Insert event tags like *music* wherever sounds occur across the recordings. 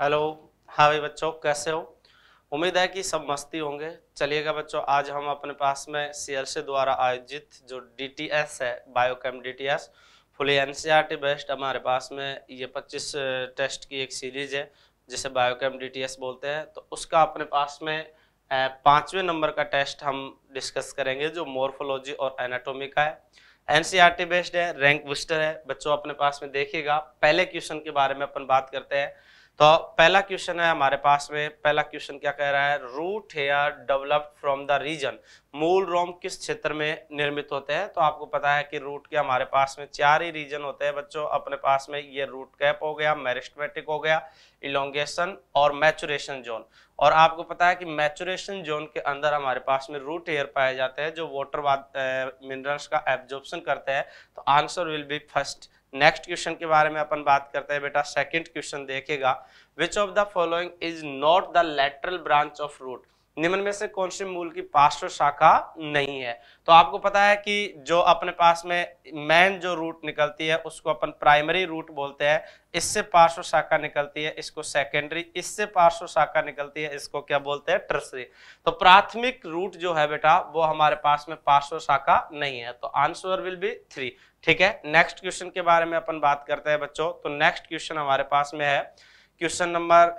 Hello हाँ भाई बच्चों कैसे हो उम्मीद है कि सब मस्ती होंगे चलिएगा बच्चों आज हम अपने पास में सीएलसी द्वारा आयोजित जो डीटीएस है biochem DTS fully NCERT based हमारे पास में ये 25 टेस्ट की एक सीरीज है जिसे बायोकेम डीटीएस बोलते हैं तो उसका अपने पास में पाँचवें नंबर का टेस्ट हम डिस्कस करेंगे जो मोर्फोलॉजी और एनाटोमी का है टी बेस्ड e है रैंक बुस्टर है बच्चों अपने पास में देखिएगा पहले क्वेश्चन के बारे में अपन बात करते हैं तो पहला क्वेश्चन है हमारे पास में पहला क्वेश्चन क्या कह रहा है root hair developed from the region मूल रोम किस क्षेत्र में निर्मित होते हैं तो आपको पता है कि रूट के हमारे पास में चार ही रीजन होते हैं बच्चों अपने पास में ये रूट कैप हो गया मेरिस्टमेटिक हो गया इलोंगेशन और मैचुरेशन जोन और आपको पता है कि मैचुरेशन जोन के अंदर हमारे पास में रूट हेयर पाए जाते हैं जो वाटर मिनरल्स का एब्जॉर्बन करते हैं तो answer will be first next question के बारे में अपन बात करते हैं बेटा सेकंड क्वेश्चन देखेगा which of the following is not the lateral branch of root निम्न में से कौन से मूल की पार्श्व शाखा नहीं है तो आपको पता है कि जो अपने पास में मेन जो रूट निकलती है उसको अपन प्राइमरी रूट बोलते हैं इससे पार्श्व शाखा निकलती है इसको सेकेंडरी इससे पार्श्व शाखा निकलती है इसको क्या बोलते हैं टर्सरी तो प्राथमिक रूट जो है बेटा वो हमारे पास में पार्श्व शाखा नहीं है तो आंसर विल बी थ्री ठीक है नेक्स्ट क्वेश्चन के बारे में अपन बात करते हैं बच्चों तो नेक्स्ट क्वेश्चन हमारे पास में है क्वेश्चन नंबर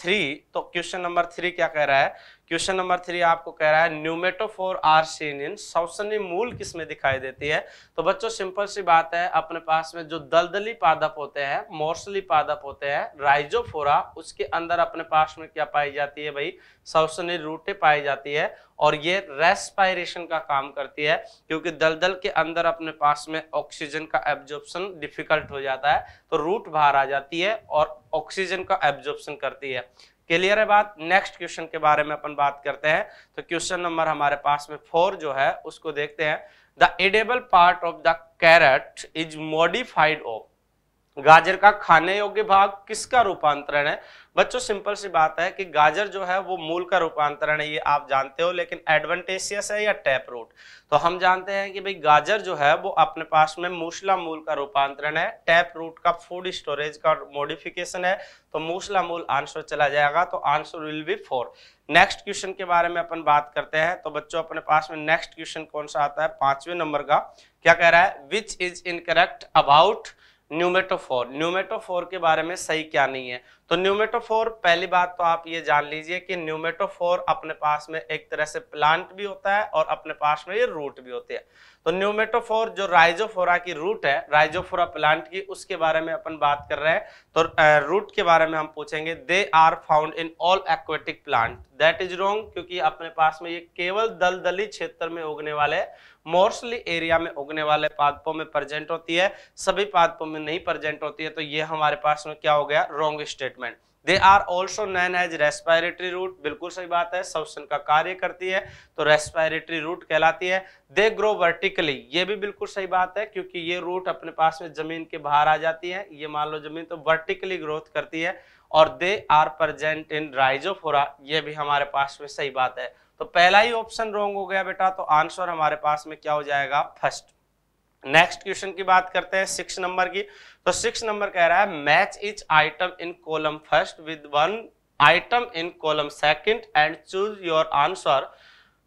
थ्री तो क्वेश्चन नंबर थ्री क्या कह रहा है क्वेश्चन नंबर थ्री आपको कह रहा है न्यूमेटोफोर आर्सेनिन सौसनी मूल किस में दिखाई देती है तो बच्चों सिंपल सी बात है अपने पास में जो दलदली पादप होते हैं मोर्सली पादप होते हैं राइजोफोरा उसके अंदर अपने पास में क्या पाई जाती है भाई सौसनी रूटे पाई जाती है और ये रेस्पायरेशन का काम करती है क्योंकि दलदल के अंदर अपने पास में ऑक्सीजन का एब्जॉर्प्शन डिफिकल्ट हो जाता है तो रूट बाहर आ जाती है और ऑक्सीजन का एब्जॉर्प्शन करती है क्लियर है बात नेक्स्ट क्वेश्चन के बारे में अपन बात करते हैं तो क्वेश्चन नंबर हमारे पास में फोर जो है उसको देखते हैं the edible part of the carrot is modified of गाजर का खाने योग्य भाग किसका रूपांतरण है बच्चों सिंपल सी बात है कि गाजर जो है वो मूल का रूपांतरण है ये आप जानते हो लेकिन एडवांटेसियस है या टैप रूट तो हम जानते हैं कि भाई गाजर जो है वो अपने पास में मूसला मूल का रूपांतरण है टैप रूट का फूड स्टोरेज का मॉडिफिकेशन है तो मूसला मूल आंसर चला जाएगा तो answer will be four next question के बारे में अपन बात करते हैं तो बच्चों अपने पास में नेक्स्ट क्वेश्चन कौन सा आता है पांचवें नंबर का क्या कह रहा है which is incorrect about pneumatophore pneumatophore के बारे में सही क्या नहीं है तो न्यूमेटोफोर पहली बात तो आप ये जान लीजिए कि न्यूमेटोफोर अपने पास में एक तरह से प्लांट भी होता है और अपने पास में ये रूट भी होती तो है तो न्यूमेटोफोर जो राइजोफोरा की रूट है राइजोफोरा प्लांट की उसके बारे में अपन बात कर रहे हैं तो रूट के बारे में हम पूछेंगे they are found in all aquatic plant that is wrong क्योंकि अपने पास में ये केवल दलदली क्षेत्र में उगने वाले मोर्सली एरिया में उगने वाले पादपों में प्रेजेंट होती है सभी पादपों में नहीं प्रेजेंट होती है तो ये हमारे पास में क्या हो गया wrong state treatment they are also known as respiratory root बिल्कुल सही बात है सबसन का कार्य करती है तो रेस्पायरेटरी रूट कहलाती है दे ग्रो वर्टिकली ये भी बिल्कुल सही बात है क्योंकि ये रूट अपने पास में जमीन के बाहर आ जाती है ये मान लो जमीन तो वर्टिकली ग्रोथ करती है और they are present in Rhizophora ये भी हमारे पास में सही बात है तो पहला ही ऑप्शन रॉन्ग हो गया बेटा तो आंसर हमारे पास में क्या हो जाएगा फर्स्ट नेक्स्ट क्वेश्चन की बात करते हैं सिक्स नंबर की तो सिक्स नंबर कह रहा है match each item in column first with one item in column second and choose your answer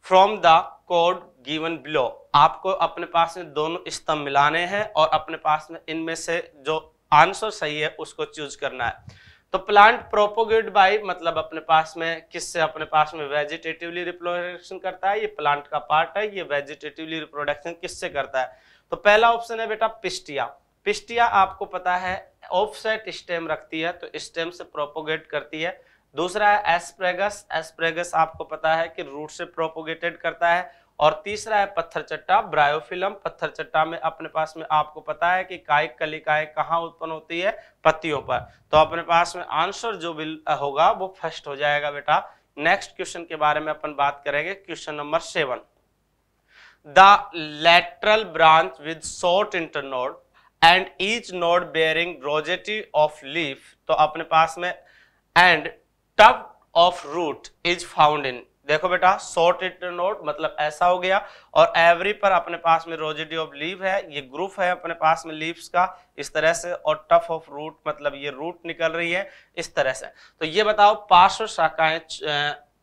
from the code given below आपको अपने पास में दोनों स्तंभ मिलाने हैं और अपने पास में इनमें से जो आंसर सही है उसको चूज करना है तो प्लांट प्रोपोगेट बाय मतलब अपने पास में किससे अपने पास में वेजिटेटिवली रिप्रोडक्शन करता है ये प्लांट का पार्ट है ये वेजिटेटिवली रिप्रोडक्शन किससे करता है तो पहला ऑप्शन है बेटा पिस्टिया पिस्टिया आपको पता है ऑफसेट स्टेम रखती है तो स्टेम से प्रोपोगेट करती है दूसरा है एस्प्रेगस एस्प्रेगस आपको पता है कि रूट से प्रोपोगेटेड करता है और तीसरा है पत्थर चट्टा ब्रायोफिलम पत्थर चट्टा में अपने पास में आपको पता है कि कायिक कलिकाएं कहाँ उत्पन्न होती है पत्तियों पर तो अपने पास में आंसर जो भी होगा वो फर्स्ट हो जाएगा बेटा नेक्स्ट क्वेश्चन के बारे में अपन बात करेंगे question number seven the lateral branch with short internode and each node bearing rosette of leaf तो अपने पास में and tuft of root is found in देखो बेटा शॉर्ट रिटर्न नोट मतलब ऐसा हो गया और एवरी पर अपने पास में रोजिडी ऑफ लीव है ये ग्रुप है अपने पास में लीव्स का इस तरह से और टफ ऑफ रूट मतलब ये रूट निकल रही है इस तरह से तो ये बताओ पार्श्व शाखाएं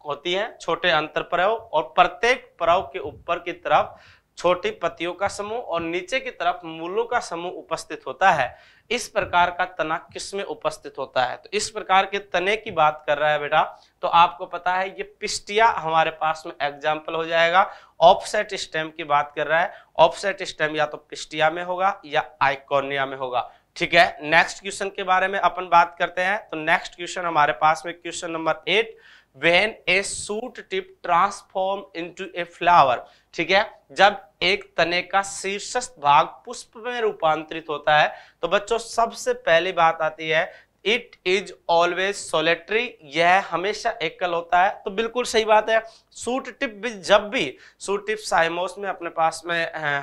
होती हैं छोटे अंतर प्रव और प्रत्येक प्रव के ऊपर की तरफ छोटी पतियों का समूह और नीचे की तरफ मूलों का समूह उपस्थित होता है इस प्रकार का तना किस में उपस्थित होता है तो इस प्रकार के तने की बात कर रहा है बेटा तो आपको पता है ये पिस्टिया हमारे पास में एग्जाम्पल हो जाएगा ऑफसेट स्टेम की बात कर रहा है ऑफसेट स्टेम या तो पिस्टिया में होगा या आइकोनिया में होगा ठीक है नेक्स्ट क्वेश्चन के बारे में अपन बात करते हैं तो नेक्स्ट क्वेश्चन हमारे पास में question number eight when a shoot tip transform into a flower ठीक है जब एक तने का शीर्षस्थ भाग पुष्प में रूपांतरित होता है तो बच्चों सबसे पहली बात आती है इट इज ऑलवेज सोलेट्री यह हमेशा एकल होता है तो बिल्कुल सही बात है सूट टिप भी जब भी सूट टिप साइमोस में अपने पास में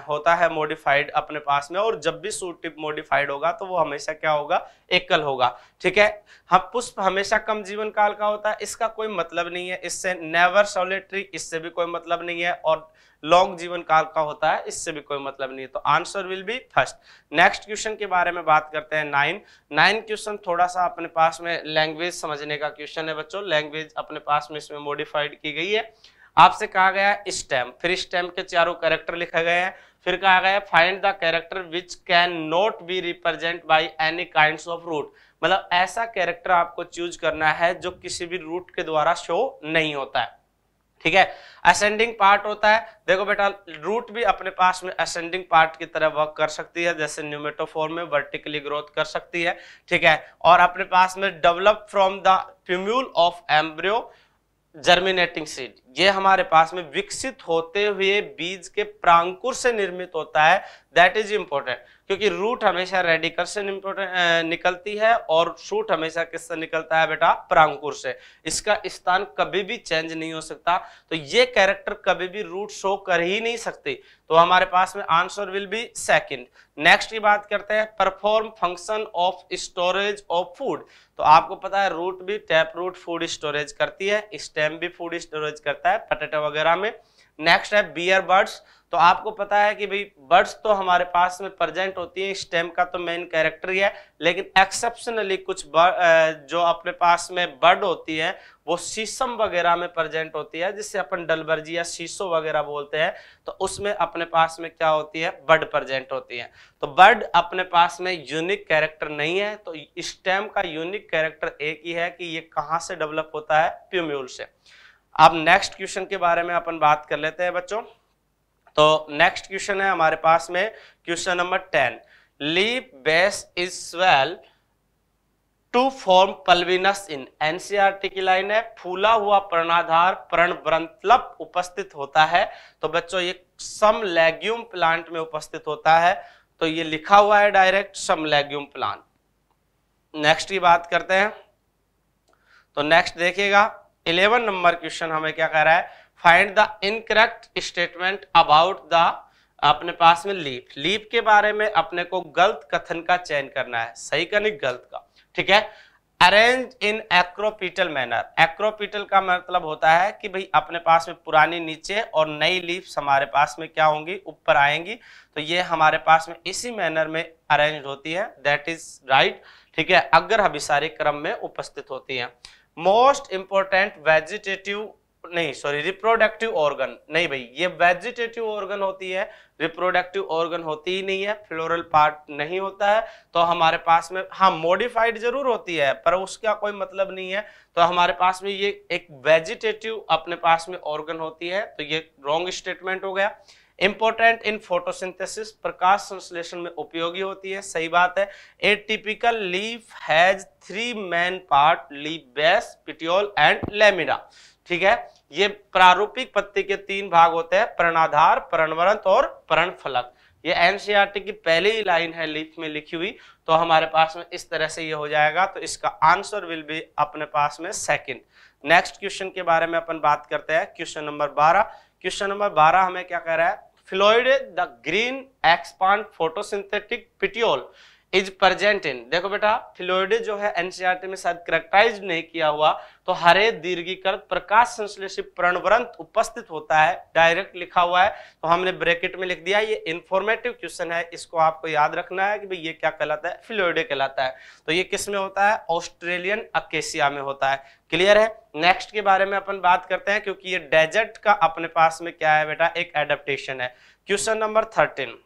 होता है मॉडिफाइड अपने पास में और जब भी सूट टिप मॉडिफाइड होगा तो वो हमेशा क्या होगा एकल होगा ठीक है हम पुष्प हमेशा कम जीवन काल का होता है इसका कोई मतलब नहीं है इससे नेवर सोलेट्री इससे भी कोई मतलब नहीं है और लॉन्ग जीवन काल का होता है इससे भी कोई मतलब नहीं है तो answer will be first next question के बारे में बात करते हैं नाइन नाइन क्वेश्चन थोड़ा सा अपने पास में लैंग्वेज समझने का क्वेश्चन है बच्चों लैंग्वेज अपने पास में इसमें मॉडिफाइड की गई है आपसे कहा गया स्टैम्प फिर स्टैम्प के चारों कैरेक्टर लिखे गए हैं फिर कहा गया है find the character which can not be represent by any kind of root मतलब ऐसा कैरेक्टर आपको चूज करना है जो किसी भी रूट के द्वारा शो नहीं होता है ठीक है असेंडिंग पार्ट होता है देखो बेटा रूट भी अपने पास में असेंडिंग पार्ट की तरह वर्क कर सकती है जैसे न्यूमेटोफोर में वर्टिकली ग्रोथ कर सकती है ठीक है और अपने पास में develop from the plumule of embryo germinating seed ये हमारे पास में विकसित होते हुए बीज के प्रांकुर से निर्मित होता है दैट इज इंपॉर्टेंट क्योंकि रूट हमेशा रेडिकल से निकलती है और शूट हमेशा किससे निकलता है बेटा प्रांकुर से इसका स्थान कभी भी चेंज नहीं हो सकता तो ये कैरेक्टर कभी भी रूट शो कर ही नहीं सकती तो हमारे पास में answer will be second next की बात करते हैं perform function of storage of food तो आपको पता है रूट भी टैप रूट फूड स्टोरेज करती है स्टेम भी फूड स्टोरेज करता है पटेटो वगैरह में नेक्स्ट है बियर बर्ड्स तो आपको पता है कि भाई बर्ड्स तो हमारे पास में प्रेजेंट होती हैं स्टेम का तो मेन कैरेक्टर ही है लेकिन एक्सेप्शनली कुछ जो अपने पास में बर्ड होती है वो शीशम वगैरह में प्रेजेंट होती है जिससे अपन डलबर्जी या शीशो वगैरह बोलते हैं तो उसमें अपने पास में क्या होती है बर्ड प्रेजेंट होती है तो बर्ड अपने पास में यूनिक कैरेक्टर नहीं है तो स्टेम का यूनिक कैरेक्टर एक ही है कि ये कहाँ से डेवलप होता है प्यूम्यूल से अब नेक्स्ट क्वेश्चन के बारे में अपन बात कर लेते हैं बच्चों तो नेक्स्ट क्वेश्चन है हमारे पास में question number ten leaf base is swell to form pulvinus in NCERT की लाइन है फूला हुआ प्रण प्रणब्रंतलप उपस्थित होता है तो बच्चों ये सम लेग्यूम प्लांट में उपस्थित होता है तो ये लिखा हुआ है direct some legume plant next की बात करते हैं तो नेक्स्ट देखिएगा इलेवन नंबर क्वेश्चन हमें क्या कह रहा है find the incorrect statement about the अपने पास में लीप लीप के बारे में अपने को गलत कथन का चयन करना है सही का नहीं गलत का ठीक है arrange in acropetal manner acropetal का मतलब होता है कि भाई अपने पास में पुरानी नीचे और नई लीव्स हमारे पास में क्या होंगी ऊपर आएंगी तो ये हमारे पास में इसी मैनर में अरेंज होती है दैट इज राइट ठीक है अग्र हविसारी क्रम में उपस्थित होती है मोस्ट इंपॉर्टेंट वेजिटेटिव नहीं सॉरी रिप्रोडक्टिव ऑर्गन नहीं भाई ये वेजिटेटिव ऑर्गन होती है रिप्रोडक्टिव ऑर्गन होती ही नहीं है फ्लोरल पार्ट नहीं होता है तो हमारे पास में हाँ मॉडिफाइड जरूर होती है पर उसका कोई मतलब नहीं है तो हमारे पास में ये एक वेजिटेटिव अपने पास में ऑर्गन होती है तो ये रॉन्ग स्टेटमेंट हो गया इंपॉर्टेंट इन फोटोसिंथेसिस प्रकाश संश्लेषण में उपयोगी होती है सही बात है a typical leaf has three main part leaf base petiole and lamina ठीक है ये प्रारूपिक पत्ती के तीन भाग होते हैं प्रणाधार प्रणवरंत और फलक ये एनसीआरटी e की पहली लाइन है लीफ में लिखी हुई तो हमारे पास में इस तरह से ये हो जाएगा तो इसका आंसर विल बी अपने पास में सेकंड नेक्स्ट क्वेश्चन के बारे में अपन बात करते हैं क्वेश्चन नंबर बारह क्वेश्चन नंबर बारह हमें क्या कह रहा है phyllode the green expand photosynthetic petiole is present in देखो बेटा फ्लोइड जो है एनसीआरटी में शायद करेक्टराइज नहीं किया हुआ तो हरे दीर्घीकृत प्रकाश संश्लेषित प्रणवरंत उपस्थित होता है डायरेक्ट लिखा हुआ है तो हमने ब्रैकेट में लिख दिया ये इंफॉर्मेटिव क्वेश्चन है इसको आपको याद रखना है कि भाई ये क्या कहलाता है फ्लोइडे कहलाता है तो ये किस में होता है ऑस्ट्रेलियन अकेशिया में होता है क्लियर है नेक्स्ट के बारे में अपन बात करते हैं क्योंकि ये डेजर्ट का अपने पास में क्या है बेटा एक एडेप्टेशन है question number thirteen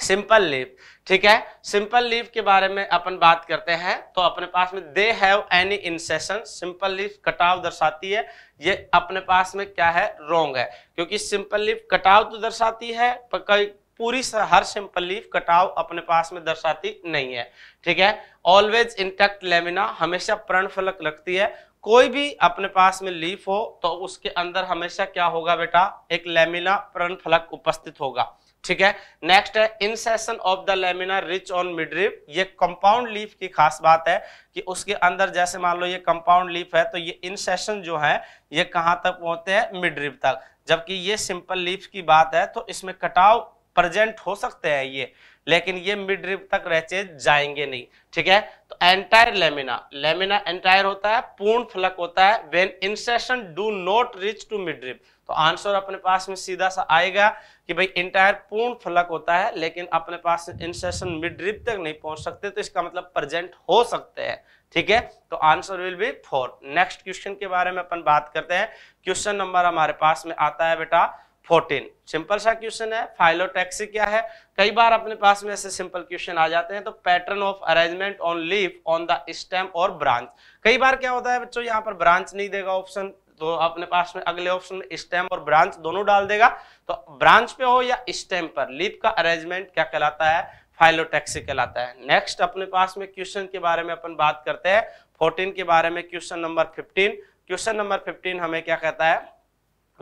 simple leave ठीक है सिंपल लीव के बारे में अपन बात करते हैं तो अपने पास में they have any incision simple leave कटाव दर्शाती है ये अपने पास में क्या है रोंग है क्योंकि सिंपल लीव कटाव तो दर्शाती है पर कई पूरी हर सिंपल लीफ कटाव अपने पास में दर्शाती नहीं है ठीक है ऑलवेज इंटेक्ट लेमिना हमेशा प्रण फलक रखती है कोई भी अपने पास में लीफ हो तो उसके अंदर हमेशा क्या होगा बेटा एक लेमिना प्रण फलक उपस्थित होगा ठीक है नेक्स्ट है incision of the lamina reach on midrib ये कंपाउंड लीफ की खास बात है कि उसके अंदर जैसे मान लो ये कंपाउंड लीफ है तो ये इनसेशन जो है ये कहां तक पहुंचते हैं मिड्रिप तक जबकि ये सिंपल लीफ की बात है तो इसमें कटाव प्रेजेंट हो सकते हैं ये लेकिन ये मिड रिप तक रहचे जाएंगे नहीं ठीक है तो एंटायर लेमिना लेमिना एंटायर होता है पूर्ण फलक होता है when incision do not reach to midrib तो आंसर अपने पास में सीधा सा आएगा कि भाई इंटायर पूर्ण फलक होता है लेकिन अपने पास इंसेशन मिड्रिप तक नहीं पहुंच सकते तो इसका मतलब प्रेजेंट हो सकते हैं ठीक है तो answer will be four next question के बारे में अपन बात करते हैं क्वेश्चन नंबर हमारे पास में आता है बेटा फोर्टीन सिंपल सा क्वेश्चन है फाइलोटैक्सी क्या है कई बार अपने पास में ऐसे सिंपल क्वेश्चन आ जाते हैं तो pattern of arrangement on leaf on the stem और ब्रांच कई बार क्या होता है बच्चों यहाँ पर ब्रांच नहीं देगा ऑप्शन तो अपने पास में अगले ऑप्शन में स्टेम और ब्रांच दोनों डाल देगा तो ब्रांच पे हो या स्टेम पर लीफ का अरेंजमेंट क्या कहलाता है फाइलोटेक्सी कहलाता है नेक्स्ट अपने पास में क्वेश्चन के बारे में अपन बात करते हैं फोर्टीन के बारे में question number fifteen question number fifteen हमें क्या कहता है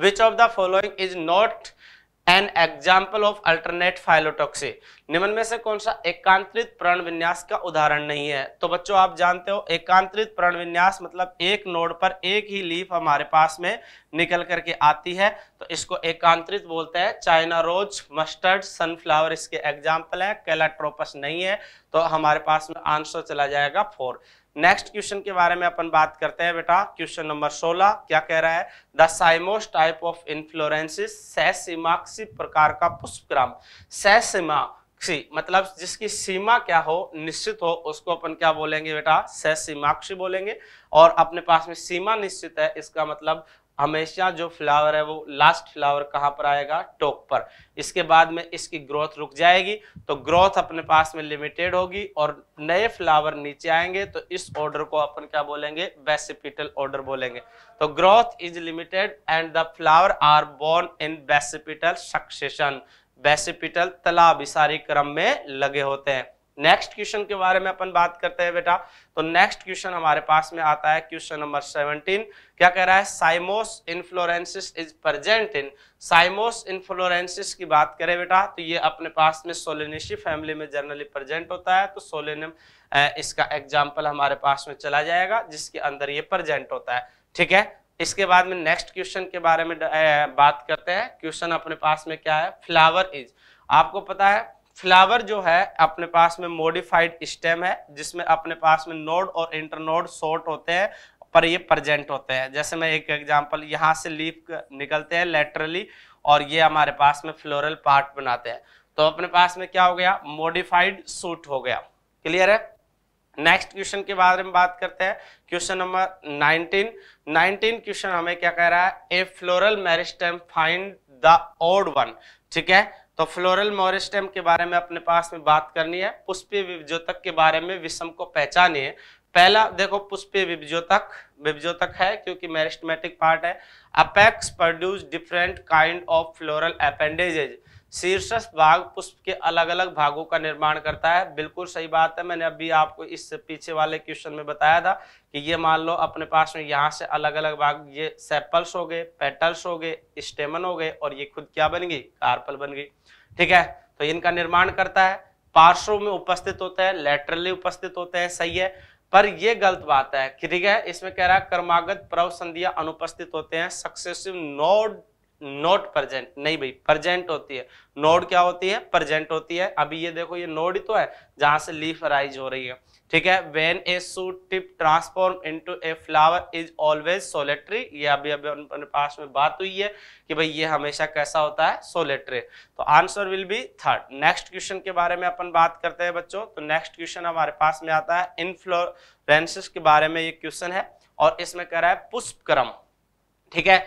which of the following is not an example of alternate phyllotaxy निम्न में से कौन सा एकांतरित प्रण विन्यास का उदाहरण नहीं है तो बच्चों आप जानते हो एकांतरित प्रण विन्यास मतलब एक नोड पर एक ही लीफ हमारे पास में निकल करके आती है तो इसको एकांतरित बोलते हैं चाइना रोज मस्टर्ड सनफ्लावर इसके एग्जाम्पल है कैलाट्रोपस नहीं है तो हमारे पास में आंसर चला जाएगा फोर नेक्स्ट क्वेश्चन के बारे में अपन बात करते हैं बेटा क्वेश्चन नंबर 16 क्या कह रहा है the cymose type of inflorescence सैसिमाक्सी प्रकार का पुष्प ग्राम सैसिमा सी मतलब जिसकी सीमा क्या हो निश्चित हो उसको अपन क्या बोलेंगे बेटा सह सीमाक्षी बोलेंगे और अपने पास में सीमा निश्चित है इसका मतलब हमेशा जो फ्लावर है वो लास्ट फ्लावर कहाँ पर आएगा टॉप पर इसके बाद में इसकी ग्रोथ रुक जाएगी तो ग्रोथ अपने पास में लिमिटेड होगी और नए फ्लावर नीचे आएंगे तो इस ऑर्डर को अपन क्या बोलेंगे बेसिपिटल ऑर्डर बोलेंगे तो growth is limited and the flower are borne in basipetal succession basipetal तलाबिसारी क्रम में लगे होते हैं नेक्स्ट क्वेश्चन के बारे में अपन बात करते हैं बेटा तो नेक्स्ट क्वेश्चन हमारे पास में आता है क्वेश्चन नंबर 17 क्या कह रहा है साइमोस इन्फ्लोरेंसिस इज प्रेजेंट इन साइमोस इन्फ्लोरेंसिस की बात करें बेटा तो ये अपने पास में सोलेनेशी फैमिली में जनरली प्रेजेंट होता है तो सोलेनम इसका एग्जाम्पल हमारे पास में चला जाएगा जिसके अंदर ये प्रजेंट होता है ठीक है इसके बाद में नेक्स्ट क्वेश्चन के बारे में बात करते हैं क्वेश्चन अपने पास में क्या है फ्लावर इज आपको पता है फ्लावर जो है अपने पास में मॉडिफाइड स्टेम है जिसमें अपने पास में नोड और इंटरनोड शॉर्ट होते हैं पर ये प्रजेंट होते हैं जैसे मैं एक एग्जांपल यहाँ से लीफ निकलते हैं लेटरली और ये हमारे पास में फ्लोरल पार्ट बनाते हैं तो अपने पास में क्या हो गया मॉडिफाइड सूट हो गया क्लियर है नेक्स्ट क्वेश्चन के बारे में बात करते हैं क्वेश्चन नंबर 19 19 क्वेश्चन हमें क्या कह रहा है a floral meristem find the odd one ठीक है तो फ्लोरल मोरिस्टम के बारे में अपने पास में बात करनी है पुष्पीय विभज्योतक के बारे में विषम को पहचानिए पहला देखो पुष्पीय विभज्योतक विभज्योतक है क्योंकि मेरिस्टमेटिक पार्ट है apex produce different kind of floral appendages शीर्ष भाग पुष्प के अलग अलग भागों का निर्माण करता है बिल्कुल सही बात है मैंने अभी आपको इस पीछे वाले क्वेश्चन में बताया था कि ये मान लो अपने पास में यहाँ से अलग अलग भाग ये सेपल्स हो गए पेटल्स हो गए स्टेमन हो गए और ये खुद क्या बन गई कार्पल बन गई ठीक है तो इनका निर्माण करता है पार्श्व में उपस्थित होता है लेटरली उपस्थित होते हैं सही है पर यह गलत बात है ठीक है इसमें कह रहा है कर्मागत प्रव संधिया अनुपस्थित होते हैं सक्सेसिव नोड नॉट प्रजेंट नहीं भाई प्रजेंट होती है नोड क्या होती है प्रजेंट होती है अभी ये देखो ये नोड ही तो है जहां से लीफ राइज हो रही है ठीक है when a shoot tip transform into a flower is always solitary ये अभी अभी अपने पास में बात हुई है कि भाई ये हमेशा कैसा होता है सोलेट्री तो answer will be third next question के बारे में अपन बात करते हैं बच्चों तो नेक्स्ट क्वेश्चन हमारे पास में आता है इनफ्लोरेंसिस के बारे में ये क्वेश्चन है और इसमें कह रहा है पुष्पक्रम ठीक है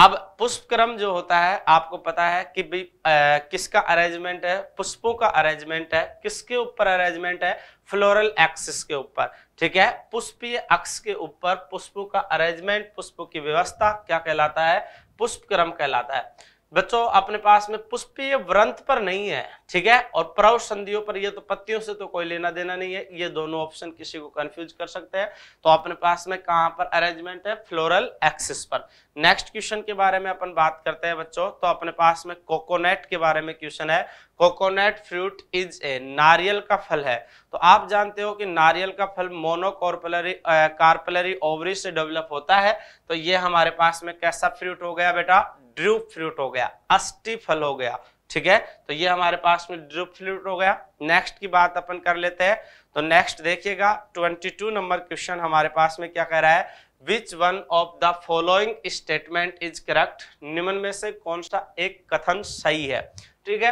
अब पुष्प क्रम जो होता है आपको पता है कि भी आ, किसका अरेंजमेंट है पुष्पों का अरेंजमेंट है किसके ऊपर अरेंजमेंट है फ्लोरल एक्सिस के ऊपर ठीक है पुष्पीय अक्ष के ऊपर पुष्पों का अरेंजमेंट पुष्पों की व्यवस्था क्या कहलाता है पुष्प क्रम कहलाता है बच्चों अपने पास में पुष्पीय व्रंत पर नहीं है ठीक है और प्रव संधियों पर ये तो पत्तियों से तो कोई लेना देना नहीं है ये दोनों ऑप्शन किसी को कंफ्यूज कर सकते हैं तो अपने पास में कहां पर अरेंजमेंट है फ्लोरल एक्सिस पर नेक्स्ट क्वेश्चन के बारे में अपन बात करते हैं बच्चों तो अपने पास में कोकोनट के बारे में क्वेश्चन है कोकोनट फ्रूट इज ए नारियल का फल है तो आप जानते हो कि नारियल का फल मोनोकॉर्पलरी कार्पलरी ओवरी से डेवलप होता है तो ये हमारे पास में कैसा फ्रूट हो गया बेटा ड्रूप फ्रूट हो गया अस्थि फल हो गया ठीक है तो ये हमारे पास में ड्रूप फ्रूट हो गया नेक्स्ट की बात अपन कर लेते हैं तो नेक्स्ट देखिएगा 22 नंबर क्वेश्चन हमारे पास में क्या कह रहा है which one of the following statement is correct निम्न में से कौन सा एक कथन सही है ठीक है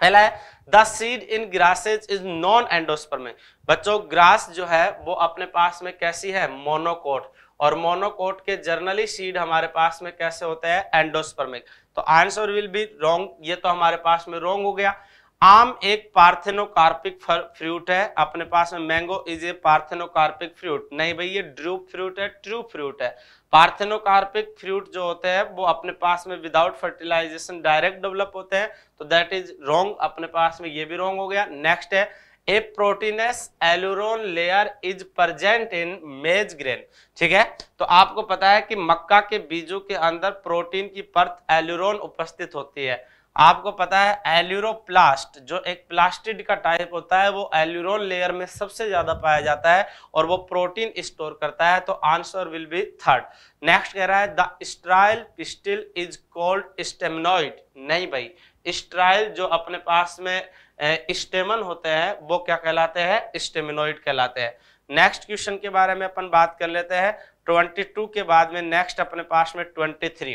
पहला है the seed in grasses is non endospermic बच्चों ग्रास जो है वो अपने पास में कैसी है मोनोकोट और मोनोकोट के जर्नली सीड हमारे पास में कैसे होते हैं एंडोस्पर्मिक तो आंसर विल बी रॉन्ग ये तो हमारे पास में रॉन्ग हो गया आम एक पार्थेनोकार्पिक फ्रूट है अपने पास में mango is a parthenocarpic fruit नहीं भाई ये ड्रूप फ्रूट है ट्रू फ्रूट है पार्थेनोकार्पिक फ्रूट जो होते हैं वो अपने पास में विदाउट फर्टिलाइजेशन डायरेक्ट डेवलप होते हैं तो दैट इज रॉन्ग अपने पास में ये भी रॉन्ग हो गया नेक्स्ट है a proteinous aleurone layer is present in maize grain ठीक है तो आपको पता है कि मक्का के बीजों के अंदर प्रोटीन की परत एल्यूरोन उपस्थित होती है आपको पता है एल्यूरोप्लास्ट जो एक प्लास्टिड का टाइप होता है वो एल्यूरोन लेयर में सबसे ज्यादा पाया जाता है और वो प्रोटीन स्टोर करता है तो answer will be third next कह रहा है the sterile pistil is called staminode नहीं भाई स्ट्राइल जो अपने पास में स्टेमन होते हैं वो क्या कहलाते हैं स्टेमिनोइड कहलाते हैं नेक्स्ट क्वेश्चन के बारे में अपन बात कर लेते हैं 22 के बाद में नेक्स्ट अपने पास में 23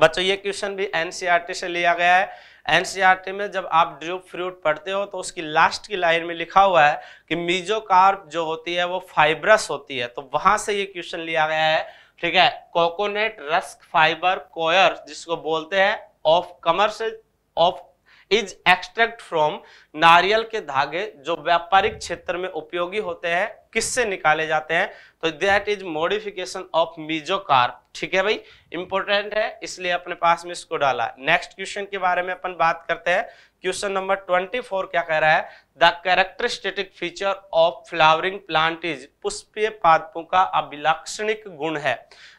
बच्चों ये क्वेश्चन भी एनसीईआरटी e से लिया गया है एनसीईआरटी e में जब आप ड्रूप फ्रूट पढ़ते हो तो उसकी लास्ट की लाइन में लिखा हुआ है कि मीजोकार्प जो होती है वो फाइब्रस होती है तो वहां से ये क्वेश्चन लिया गया है ठीक है कोकोनेट रस्क फाइबर कोयर जिसको बोलते हैं of commerce of is extract from नारियल के धागे जो व्यापारिक क्षेत्र में उपयोगी होते हैं किससे निकाले जाते हैं तो that is modification of mesocarp ठीक है भाई इंपॉर्टेंट है इसलिए अपने पास में इसको डाला नेक्स्ट क्वेश्चन के बारे में अपन बात करते हैं क्वेश्चन नंबर ट्वेंटी फोर क्या कह रहा है the characteristic feature of flowering plant is पुष्पीय पादपों का अभिलक्षणिक गुण है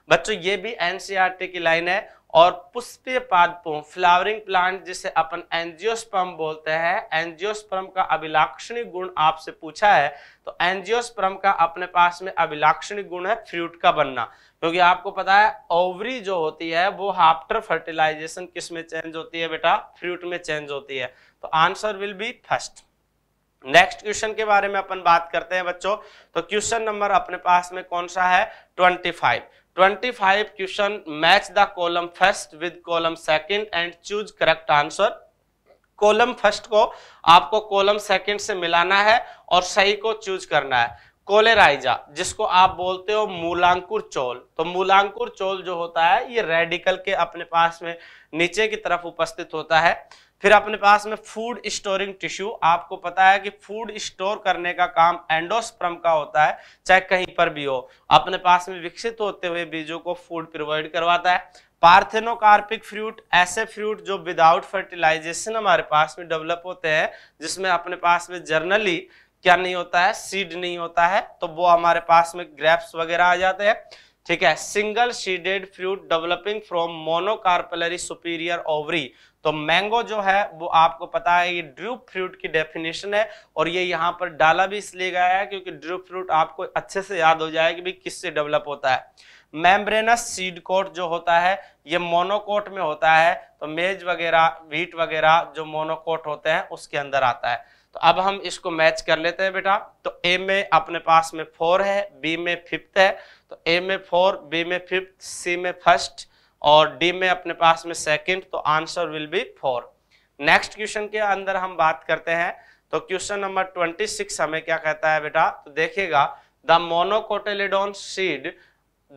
बच्चों ये भी एनसीआरटी e की लाइन है और पुष्पीय पादपों फ्लावरिंग प्लांट जिसे अपन एंजियोस्पर्म बोलते हैं एंजियोस्पर्म का अभिलाक्षणिक गुण आपसे पूछा है तो एंजियोस्पर्म का अपने पास में अभिलाक्षणिक गुण है फ्रूट का बनना क्योंकि तो आपको पता है ओवरी जो होती है वो आफ्टर फर्टिलाइजेशन किस में चेंज होती है बेटा फ्रूट में चेंज होती है तो answer will be first next question के बारे में अपन बात करते हैं बच्चों तो क्वेश्चन नंबर अपने पास में कौन सा है twenty five twenty five question match the column first with column second and choose correct answer column first को आपको कॉलम सेकेंड से मिलाना है और सही को चूज करना है कोलेराइजा जिसको आप बोलते हो मूलांकुर चोल तो मूलांकुर चोल जो होता है ये रेडिकल के अपने पास में नीचे की तरफ उपस्थित होता है फिर अपने पास में फूड स्टोरिंग टिश्यू आपको पता है कि फूड स्टोर करने का काम एंडोस्प्रम का होता है चाहे कहीं पर भी हो अपने पास में विकसित होते हुए बीजों को फूड प्रोवाइड करवाता है पार्थेनोकार्पिक फ्रूट ऐसे फ्रूट जो विदाउट फर्टिलाइजेशन हमारे पास में डेवलप होते हैं जिसमें अपने पास में जर्नली क्या नहीं होता है सीड नहीं होता है तो वो हमारे पास में ग्रेप्स वगैरह आ जाते हैं ठीक है single seeded fruit developing from monocarpellary superior ovary तो मैंगो जो है वो आपको पता है ये ड्रूप फ्रूट की डेफिनेशन है और ये यहाँ पर डाला भी इसलिए गया है क्योंकि ड्रूप फ्रूट आपको अच्छे से याद हो जाए कि भाई किससे डेवलप होता है मैमब्रेनस सीड कोट जो होता है ये मोनोकोट में होता है तो मेज वगैरह व्हीट वगैरह जो मोनोकोट होते हैं उसके अंदर आता है तो अब हम इसको मैच कर लेते हैं बेटा तो ए में अपने पास में फोर है बी में फिफ्थ है तो ए में फोर बी में फिफ्थ सी में फर्स्ट और डी में अपने पास में सेकंड तो answer will be four next question के अंदर हम बात करते हैं तो क्वेश्चन नंबर ट्वेंटी सिक्स हमें क्या कहता है बेटा तो देखिएगा the monocotyledon seed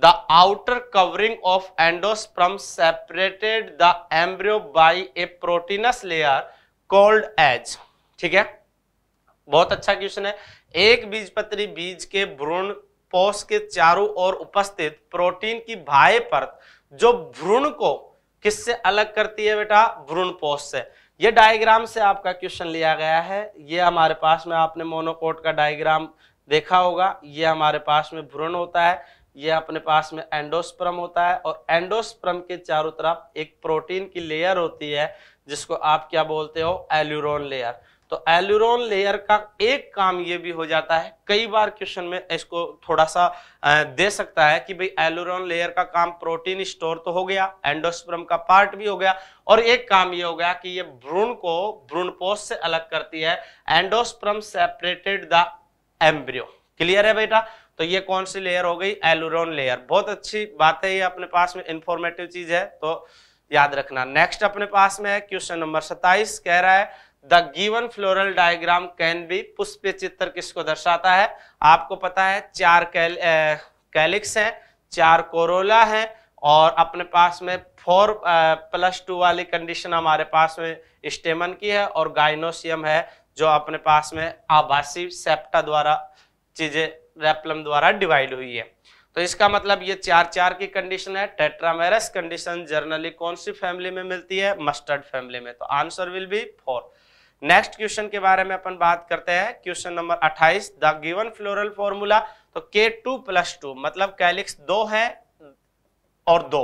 the outer covering of endosperm separated the embryo by a proteinous layer called as ठीक है बहुत अच्छा क्वेश्चन है एक बीजपत्री बीज के भ्रूण पोष के चारों ओर उपस्थित प्रोटीन की बाह्य परत जो भ्रूण को किससे अलग करती है बेटा भ्रूण पोष से ये डायग्राम से आपका क्वेश्चन लिया गया है ये हमारे पास में आपने मोनोकोट का डायग्राम देखा होगा ये हमारे पास में भ्रूण होता है ये अपने पास में एंडोस्प्रम होता है और एंडोस्प्रम के चारों तरफ एक प्रोटीन की लेयर होती है जिसको आप क्या बोलते हो एल्यूरोन लेयर तो एल्यूरोन लेयर का एक काम ये भी हो जाता है कई बार क्वेश्चन में इसको थोड़ा सा दे सकता है कि भाई एल्यूरोन लेयर का काम प्रोटीन स्टोर तो हो गया एंडोस्प्रम का पार्ट भी हो गया और एक काम ये हो गया कि ये भ्रूण को भ्रूणपोष से अलग करती है endosperm separated the embryo clear है बेटा तो ये कौन सी लेयर हो गई एलुरोन लेयर बहुत अच्छी बात है ये अपने पास में इंफॉर्मेटिव चीज है तो याद रखना नेक्स्ट अपने पास में है क्वेश्चन नंबर सत्ताईस कह रहा है the given floral diagram can be पुष्प चित्र किसको दर्शाता है आपको पता है चार कैल, कैलिक्स है चार कोरोला है और अपने पास में फोर प्लस टू वाली कंडीशन हमारे पास में स्टेमन की है और गाइनोसियम है जो अपने पास में आभासी सेप्टा द्वारा चीजें रेपलम द्वारा डिवाइड हुई है तो इसका मतलब ये चार चार की कंडीशन है टेट्रामेरस कंडीशन जर्नली कौन सी फैमिली में मिलती है मस्टर्ड फैमिली में तो answer will be four next question के बारे में अपन बात करते हैं question number 28 the given floral formula तो के टू प्लस टू मतलब कैलिक्स दो है और दो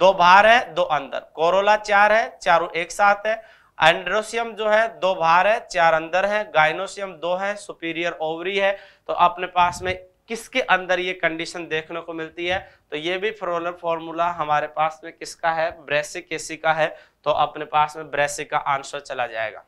दो बाहर है दो अंदर कोरोला चार है चारों एक साथ है एंड्रोसियम जो है दो बाहर है चार अंदर है गाइनोसियम दो है सुपीरियर ओवरी है तो अपने पास में किसके अंदर ये कंडीशन देखने को मिलती है तो ये भी फ्लोरल फॉर्मूला हमारे पास में किसका है ब्रेसिक एसी का है तो अपने पास में ब्रेसिक का आंसर चला जाएगा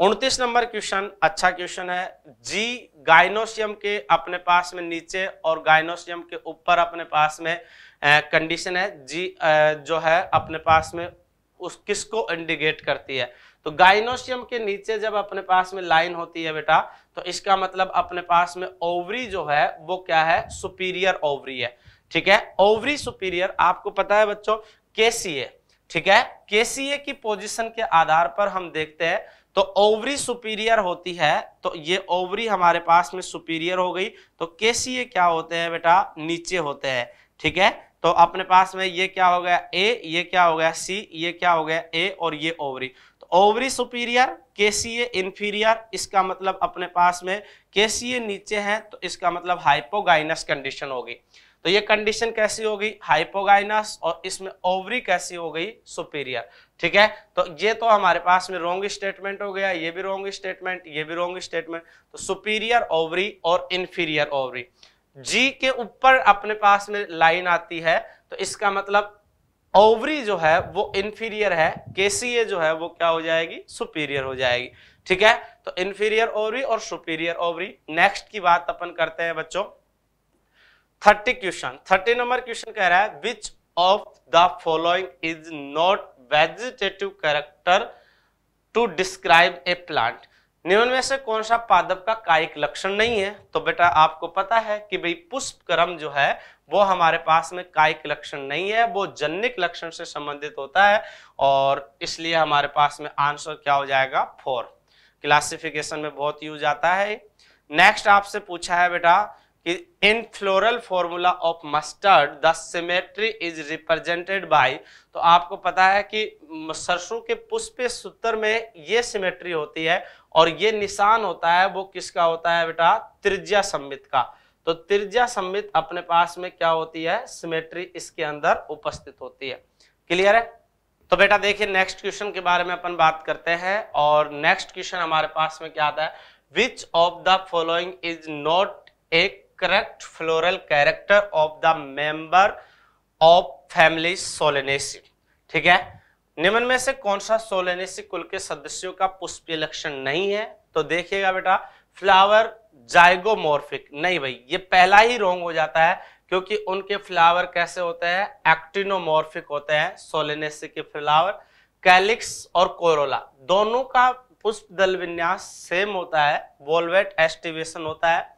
उनतीस नंबर क्वेश्चन अच्छा क्वेश्चन है जी गाइनोशियम के अपने पास में नीचे और गाइनोशियम के ऊपर अपने पास में कंडीशन है जी जो है अपने पास में उस किसको इंडिकेट करती है तो गाइनोशियम के नीचे जब अपने पास में लाइन होती है बेटा तो इसका मतलब अपने पास में ओवरी जो है वो क्या है सुपीरियर ओवरी है ठीक है ओवरी सुपीरियर आपको पता है बच्चों केसीए ठीक है केसीए की पोजीशन के आधार पर हम देखते हैं तो ओवरी सुपीरियर होती है तो ये ओवरी हमारे पास में सुपीरियर हो गई तो केसीए क्या होते हैं बेटा नीचे होते हैं ठीक है तो अपने पास में ये क्या हो गया ए ये क्या हो गया सी ये क्या हो गया ए और ये ओवरी तो ओवरी सुपीरियर केसीए इनफीरियर इसका मतलब अपने पास में केसीए नीचे है तो इसका मतलब हाइपोगाइनस कंडीशन होगी तो ये कंडीशन कैसी होगी हाइपोगाइनस और इसमें ओवरी कैसी हो गई सुपीरियर ठीक है तो ये तो हमारे पास में रोंग स्टेटमेंट हो गया ये भी रॉन्ग स्टेटमेंट ये भी रोंग स्टेटमेंट तो सुपीरियर ओवरी और इनफीरियर ओवरी जी के ऊपर अपने पास में लाइन आती है तो इसका मतलब ओवरी जो है वो इनफीरियर है केसीए जो है वो क्या हो जाएगी सुपीरियर हो जाएगी ठीक है तो इन्फीरियर ओवरी और सुपीरियर ओवरी नेक्स्ट की बात अपन करते हैं बच्चों thirty question thirty number question कह रहा है which of the following is not vegetative character to describe a plant निम्न में से कौन सा पादप का कायिक लक्षण नहीं है तो बेटा आपको पता है कि भाई पुष्प क्रम जो है वो हमारे पास में कायिक लक्षण नहीं है वो जन्निक लक्षण से संबंधित होता है और इसलिए हमारे पास में आंसर क्या हो जाएगा फोर क्लासिफिकेशन में बहुत यूज आता है नेक्स्ट आपसे पूछा है बेटा in floral formula of mustard the symmetry is represented by तो आपको पता है कि सरसों के पुष्प सूत्र में ये सिमेट्री होती है और ये निशान होता है वो किसका होता है बेटा त्रिज्या सम्मित का तो त्रिज्या सम्मित अपने पास में क्या होती है सिमेट्री इसके अंदर उपस्थित होती है क्लियर है तो बेटा देखिए नेक्स्ट क्वेश्चन के बारे में अपन बात करते हैं और नेक्स्ट क्वेश्चन हमारे पास में क्या आता है which of the following is not एक correct floral character of the member of family Solanaceae ठीक है निम्न में से कौन सा सोलेनेसी कुल के सदस्यों का पुष्पीय लक्षण नहीं है तो देखिएगा बेटा फ्लावर जाइगोमोर्फिक नहीं भाई ये पहला ही रोंग हो जाता है क्योंकि उनके फ्लावर कैसे होते हैं एक्टिनोमोर्फिक होते हैं सोलेनेसी के फ्लावर कैलिक्स और कोरोला दोनों का पुष्प दल विन्यास सेम होता है वोलवेट एस्टिवेशन होता है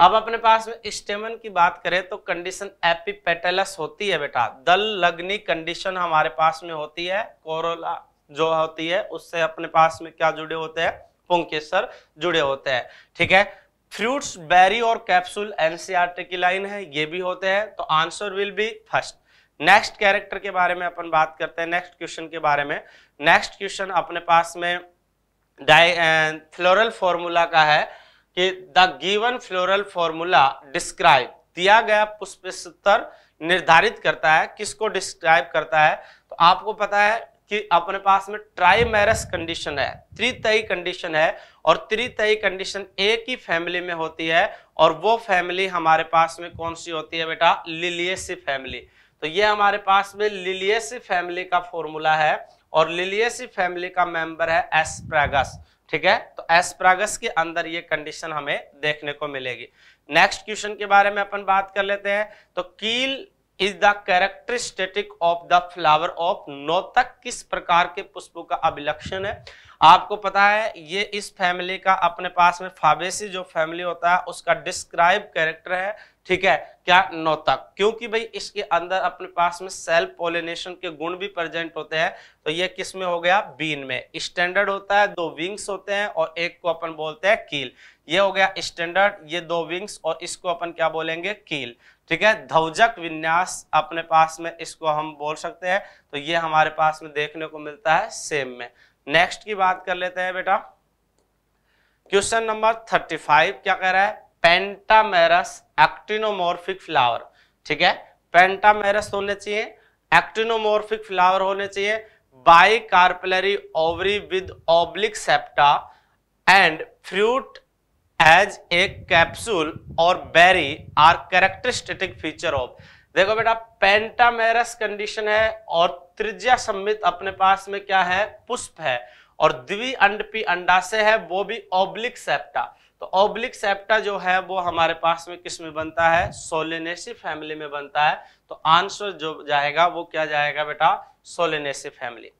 अब अपने पास में स्टेमन की बात करें तो कंडीशन एपिपेटेलस होती है बेटा दल लगनी कंडीशन हमारे पास में होती है कोरोला जो होती है उससे अपने पास में क्या जुड़े होते हैं पुंकेसर जुड़े होते हैं ठीक है फ्रूट्स बेरी और कैप्सूल एनसीआरटी e की लाइन है ये भी होते हैं तो answer will be first next character के बारे में अपन बात करते हैं नेक्स्ट क्वेश्चन के बारे में नेक्स्ट क्वेश्चन अपने पास में डाई फ्लोरल फॉर्मूला का है कि the given floral formula describe दिया गया पुष्प स्तर निर्धारित करता है किसको डिस्क्राइब करता है तो आपको पता है कि अपने पास में ट्राइमेरस कंडीशन है त्रितयी कंडीशन है और त्रितयी कंडीशन एक ही फैमिली में होती है और वो फैमिली हमारे पास में कौन सी होती है बेटा लिलियसी फैमिली तो ये हमारे पास में लिलियसी फैमिली का फॉर्मूला है और लिलियसी फैमिली का मेंबर है एस्प्रेगस ठीक है तो एस्प्रागस के अंदर ये कंडीशन हमें देखने को मिलेगी नेक्स्ट क्वेश्चन के बारे में अपन बात कर लेते हैं तो keel is the characteristic of the flower of नोतक किस प्रकार के पुष्पों का अभिलक्षण है आपको पता है ये इस फैमिली का अपने पास में फाबेसी जो फैमिली होता है उसका डिस्क्राइब कैरेक्टर है ठीक है क्या नौतक क्योंकि भाई इसके अंदर अपने पास में सेल्फ पोलिनेशन के गुण भी प्रेजेंट होते हैं तो ये किस में हो गया बीन में स्टैंडर्ड होता है दो विंग्स होते हैं और एक को अपन बोलते हैं कील ये हो गया स्टैंडर्ड ये दो विंग्स और इसको अपन क्या बोलेंगे कील ठीक है धौजक विन्यास अपने पास में इसको हम बोल सकते हैं तो ये हमारे पास में देखने को मिलता है सेम में नेक्स्ट की बात कर लेते हैं बेटा क्वेश्चन नंबर थर्टी फाइव क्या कह रहा है पेंटामेरस एक्टिनोमोर्फिक फ्लावर ठीक है पेंटामेरस होने चाहिए एक्टिनोमोर्फिक फ्लावर होने चाहिए bicarpellary ovary with oblique septa and fruit as a capsule और berry are characteristic feature of देखो बेटा पेंटामेरस कंडीशन है और त्रिज्या सम्मित अपने पास में क्या है पुष्प है और द्वि अंडपी अंडाशय है वो भी ओब्लिक सेप्टा तो ओब्लिक सेप्टा जो है वो हमारे पास में किस में बनता है सोलेनेसी फैमिली में बनता है तो आंसर जो जाएगा वो क्या जाएगा बेटा सोलेनेसी फैमिली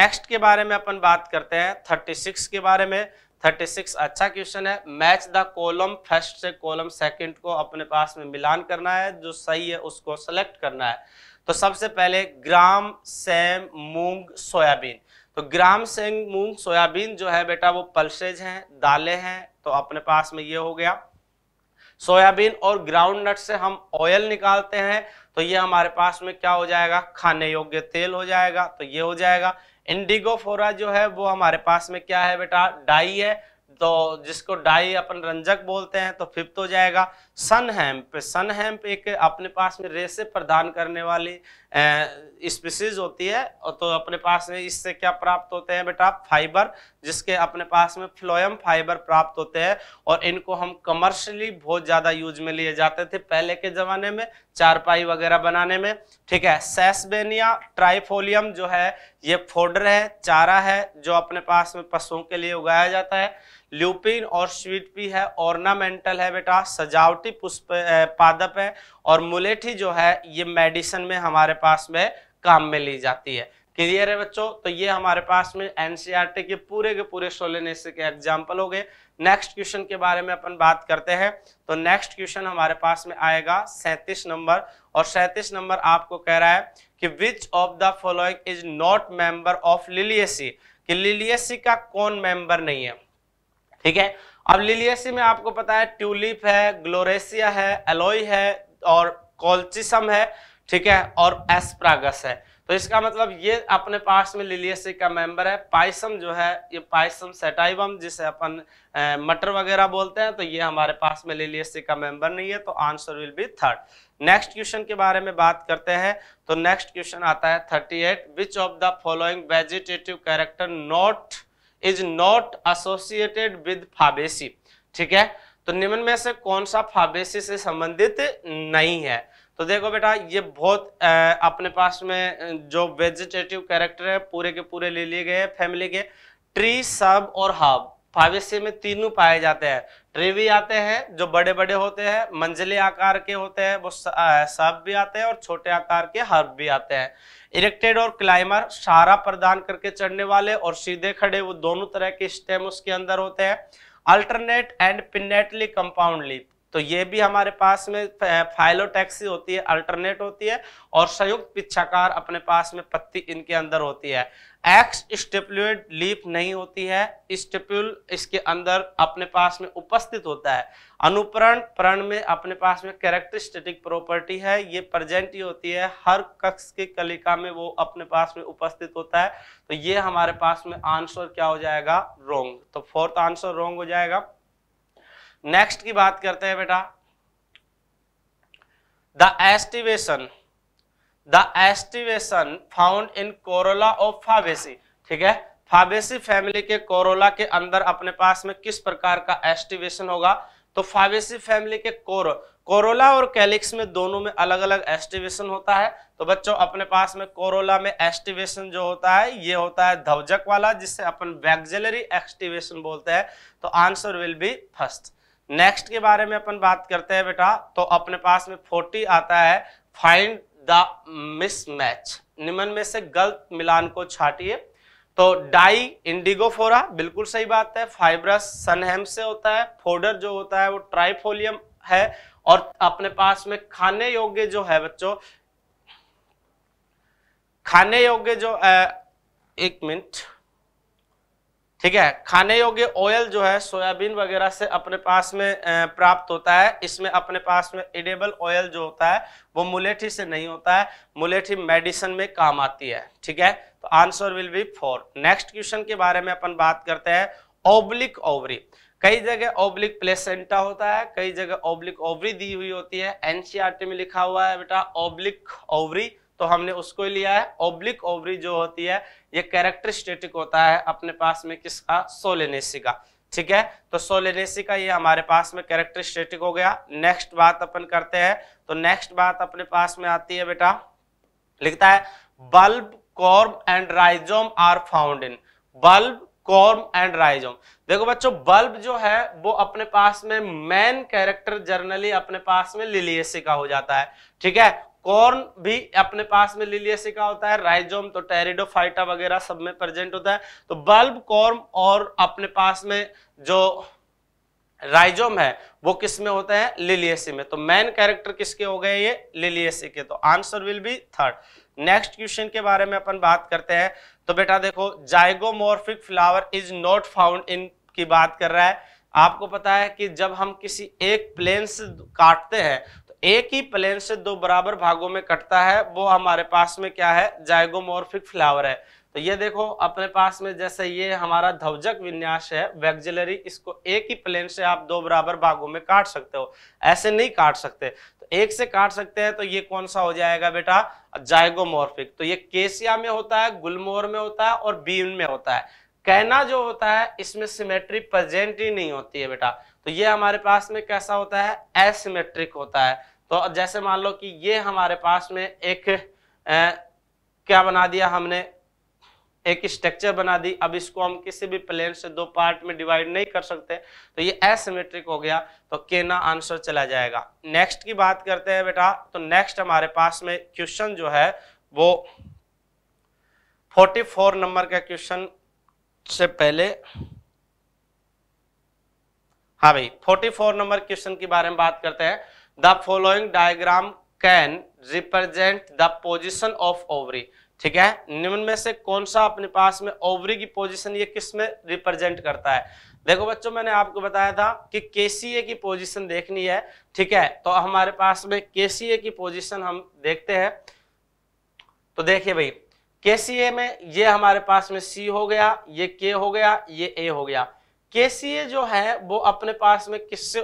नेक्स्ट के बारे में अपन बात करते हैं 36 के बारे में 36 अच्छा क्वेश्चन है मैच द कॉलम फर्स्ट से कॉलम सेकंड को अपने पास में मिलान करना है जो सही है उसको सेलेक्ट करना है तो सबसे पहले ग्राम सेम मूंग सोयाबीन तो ग्राम सेम मूंग सोयाबीन जो है बेटा वो पल्सेज हैं दालें हैं तो अपने पास में ये हो गया सोयाबीन और ग्राउंड नट से हम ऑयल निकालते हैं तो ये हमारे पास में क्या हो जाएगा खाने योग्य तेल हो जाएगा तो ये हो जाएगा इंडिगो फोरा जो है वो हमारे पास में क्या है बेटा डाई है तो जिसको डाई अपन रंजक बोलते हैं तो फिफ्थ हो जाएगा सन हैम्प सन हैम्प एक अपने पास में रेसे प्रदान करने वाली स्पीसीज होती है और तो अपने पास में इससे क्या प्राप्त होते हैं बेटा फाइबर जिसके अपने पास में फ्लोयम फाइबर प्राप्त होते हैं और इनको हम कमर्शियली बहुत ज़्यादा यूज में लिए जाते थे पहले के ज़माने में चारपाई वगैरह बनाने में ठीक है सेसबेनिया ट्राइफोलियम जो है ये फोडर है चारा है जो अपने पास में पशुओं के लिए उगाया जाता है ल्यूपिन और स्वीट भी है ऑर्नामेंटल है बेटा सजावटी पुष्प पादप है और मुलेठी जो है ये मेडिसिन में हमारे पास में काम में ली जाती है क्लियर है बच्चों तो ये हमारे पास में एनसीआर e के पूरे के पूरे सोलेनेस के एग्जाम्पल हो गए नेक्स्ट क्वेश्चन के बारे में अपन बात करते हैं तो नेक्स्ट क्वेश्चन हमारे पास में आएगा सैतीस नंबर और सैतीस नंबर आपको कह रहा है कि which of the following is not member of Liliaceae कि लिलियसी का कौन मेंबर नहीं है ठीक है अब लिलियसी में आपको पता है ट्यूलिप है ग्लोरेसिया है एलोई है और कॉल्चिसम है ठीक है और एस्प्रागस है तो इसका मतलब ये अपने पास में लिलियसी का मेंबर है पाइसम जो है ये पाइसम सेटाइबम जिसे अपन मटर वगैरह बोलते हैं तो ये हमारे पास में लिलियसी का मेंबर नहीं है तो answer will be third next question के बारे में बात करते हैं तो नेक्स्ट क्वेश्चन आता है thirty eight which of the following vegetative character not is not associated with Fabaceae ठीक है तो निम्न में से कौन सा फाबेसी से संबंधित नहीं है तो देखो बेटा ये बहुत अपने पास में जो वेजिटेटिव कैरेक्टर है पूरे के पूरे ले लिए गए फैमिली के ट्री सब और हब फावेसी में तीनों पाए जाते हैं ट्री भी आते हैं जो बड़े बड़े होते हैं मंजिले आकार के होते हैं वो सब भी आते हैं और छोटे आकार के हर्ब भी आते हैं इरेक्टेड और क्लाइमर सारा प्रदान करके चढ़ने वाले और सीधे खड़े वो दोनों तरह के स्टेम उसके अंदर होते हैं alternate and pinnately compound leaf तो ये भी हमारे पास में फाइलोटैक्सी होती है अल्टरनेट होती है और संयुक्त पिछाकार अपने पास में पत्ती इनके अंदर होती है एक्स स्टेपुलेट लीप नहीं होती है स्टेप्यूल इसके अंदर अपने पास में उपस्थित होता है अनुपरण प्रण में अपने पास में कैरेक्टरिस्टिक प्रॉपर्टी है ये प्रेजेंट ही होती है हर कक्ष की कलिका में वो अपने पास में उपस्थित होता है तो ये हमारे पास में आंसर क्या हो जाएगा रोंग तो फोर्थ आंसर रोंग हो जाएगा नेक्स्ट की बात करते हैं बेटा the aestivation the aestivation found in corolla of Fabaceae ठीक है फावेसी फैमिली के कोरोला के अंदर अपने पास में किस प्रकार का एस्टिवेशन होगा तो फावेसी फैमिली के कोर कोरोला और कैलिक्स में दोनों में अलग अलग एस्टिवेशन होता है तो बच्चों अपने पास में कोरोला में एस्टिवेशन जो होता है ये होता है धवजक वाला जिससे अपन वैक्जलरी एक्सटिवेशन बोलते हैं तो answer will be first next के बारे में अपन बात करते हैं बेटा तो अपने पास में फोर्टी आता है फाइंड द मिसमैच निम्न में से गलत मिलान को छाटिए तो डाई इंडिगोफोरा बिल्कुल सही बात है फाइब्रस सनहेम से होता है फोडर जो होता है वो ट्राइफोलियम है और अपने पास में खाने योग्य जो है बच्चों खाने योग्य जो एक मिनट ठीक है खाने योग्य ऑयल जो है सोयाबीन वगैरह से अपने पास में प्राप्त होता है इसमें अपने पास में एडेबल ऑयल जो होता है वो मुलेठी से नहीं होता है मुलेठी मेडिसिन में काम आती है ठीक है तो answer will be four next question के बारे में अपन बात करते हैं ओब्लिक ओवरी कई जगह ओब्लिक प्लेसेंटा होता है कई जगह ओब्लिक ओवरी दी हुई होती है एनसीआरटी e में लिखा हुआ है बेटा ओब्लिक ओवरी तो हमने उसको लिया है ओब्लिक ओवरी जो होती है ये स्टेटिक होता है अपने पास में किसका सोलेनेसी का ठीक है तो सोलेनेसी का ये हमारे पास में कैरेक्टरिस्टिक हो गया नेक्स्ट बात अपन करते हैं तो नेक्स्ट बात अपने पास में आती है बेटा लिखता है bulb corm and rhizome are found in bulb corm and rhizome देखो बच्चों बल्ब जो है वो अपने पास में मेन कैरेक्टर जर्नली अपने पास में लिलियसी का हो जाता है ठीक है कॉर्न भी अपने पास में लिलियसी का होता है राइजोम तो टेरिडो फाइटा वगैरह सब में प्रेजेंट होता है तो बल्ब कॉर्म और अपने पास में जो राइजोम है वो किस में होते हैं लिलियसी में तो मेन कैरेक्टर किसके हो गए ये लिलियसी के तो answer will be third next question के बारे में अपन बात करते हैं तो बेटा देखो zygomorphic flower is not found in की बात कर रहा है आपको पता है कि जब हम किसी एक प्लेन से काटते हैं एक ही प्लेन से दो बराबर भागों में कटता है वो हमारे पास में क्या है जायगोमोर्फिक फ्लावर है तो ये देखो अपने पास में जैसे ये हमारा ध्वजक विन्यास है वैक्जिलरी इसको एक ही प्लेन से आप दो बराबर भागों में काट सकते हो ऐसे नहीं काट सकते तो एक से काट सकते हैं तो ये कौन सा हो जाएगा बेटा जायगोमोर्फिक तो ये केसिया में होता है गुलमोर में होता है और बीन में होता है कहना जो होता है इसमें सिमेट्री प्रेजेंट ही नहीं होती है बेटा तो ये हमारे पास में कैसा होता है एसिमेट्रिक होता है तो जैसे मान लो कि ये हमारे पास में एक ए, क्या बना दिया हमने एक स्ट्रक्चर बना दी अब इसको हम किसी भी प्लेन से दो पार्ट में डिवाइड नहीं कर सकते तो ये एसिमेट्रिक हो गया तो केना आंसर चला जाएगा नेक्स्ट की बात करते हैं बेटा तो नेक्स्ट हमारे पास में क्वेश्चन जो है वो 44 नंबर का क्वेश्चन से पहले हाँ भाई 44 नंबर क्वेश्चन के बारे में बात करते हैं the following diagram can represent the position of ovary ठीक है निम्न में से कौन सा अपने पास में ओवरी की पोजिशन ये किस में रिप्रेजेंट करता है देखो बच्चों मैंने आपको बताया था कि ए की पोजीशन देखनी है ठीक है तो हमारे पास में केसीए की पोजीशन हम देखते हैं तो देखिए भाई ए में ये हमारे पास में सी हो गया ये के हो गया ये ए हो गया केसीए जो है वो अपने पास में किससे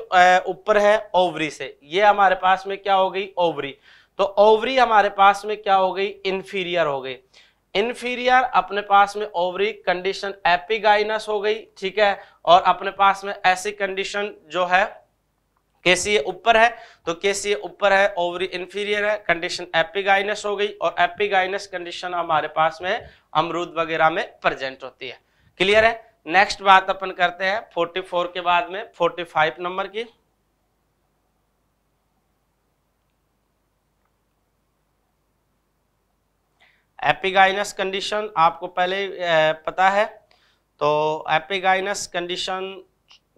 ऊपर है ओवरी से ये हमारे पास में क्या हो गई ओवरी तो ओवरी हमारे पास में क्या हो गई इन्फीरियर हो गई इन्फीरियर अपने पास में ओवरी कंडीशन एपिगाइनस हो गई ठीक है और अपने पास में ऐसी कंडीशन जो है केसी ऊपर है तो केसी ऊपर है ओवरी इन्फीरियर है कंडीशन एपिगाइनस हो गई और एपिगाइनस कंडीशन हमारे पास में अमरूद वगैरह में प्रेजेंट होती है क्लियर है नेक्स्ट बात अपन करते हैं 44 के बाद में 45 नंबर की एपिगाइनस कंडीशन आपको पहले पता है तो एपिगाइनस कंडीशन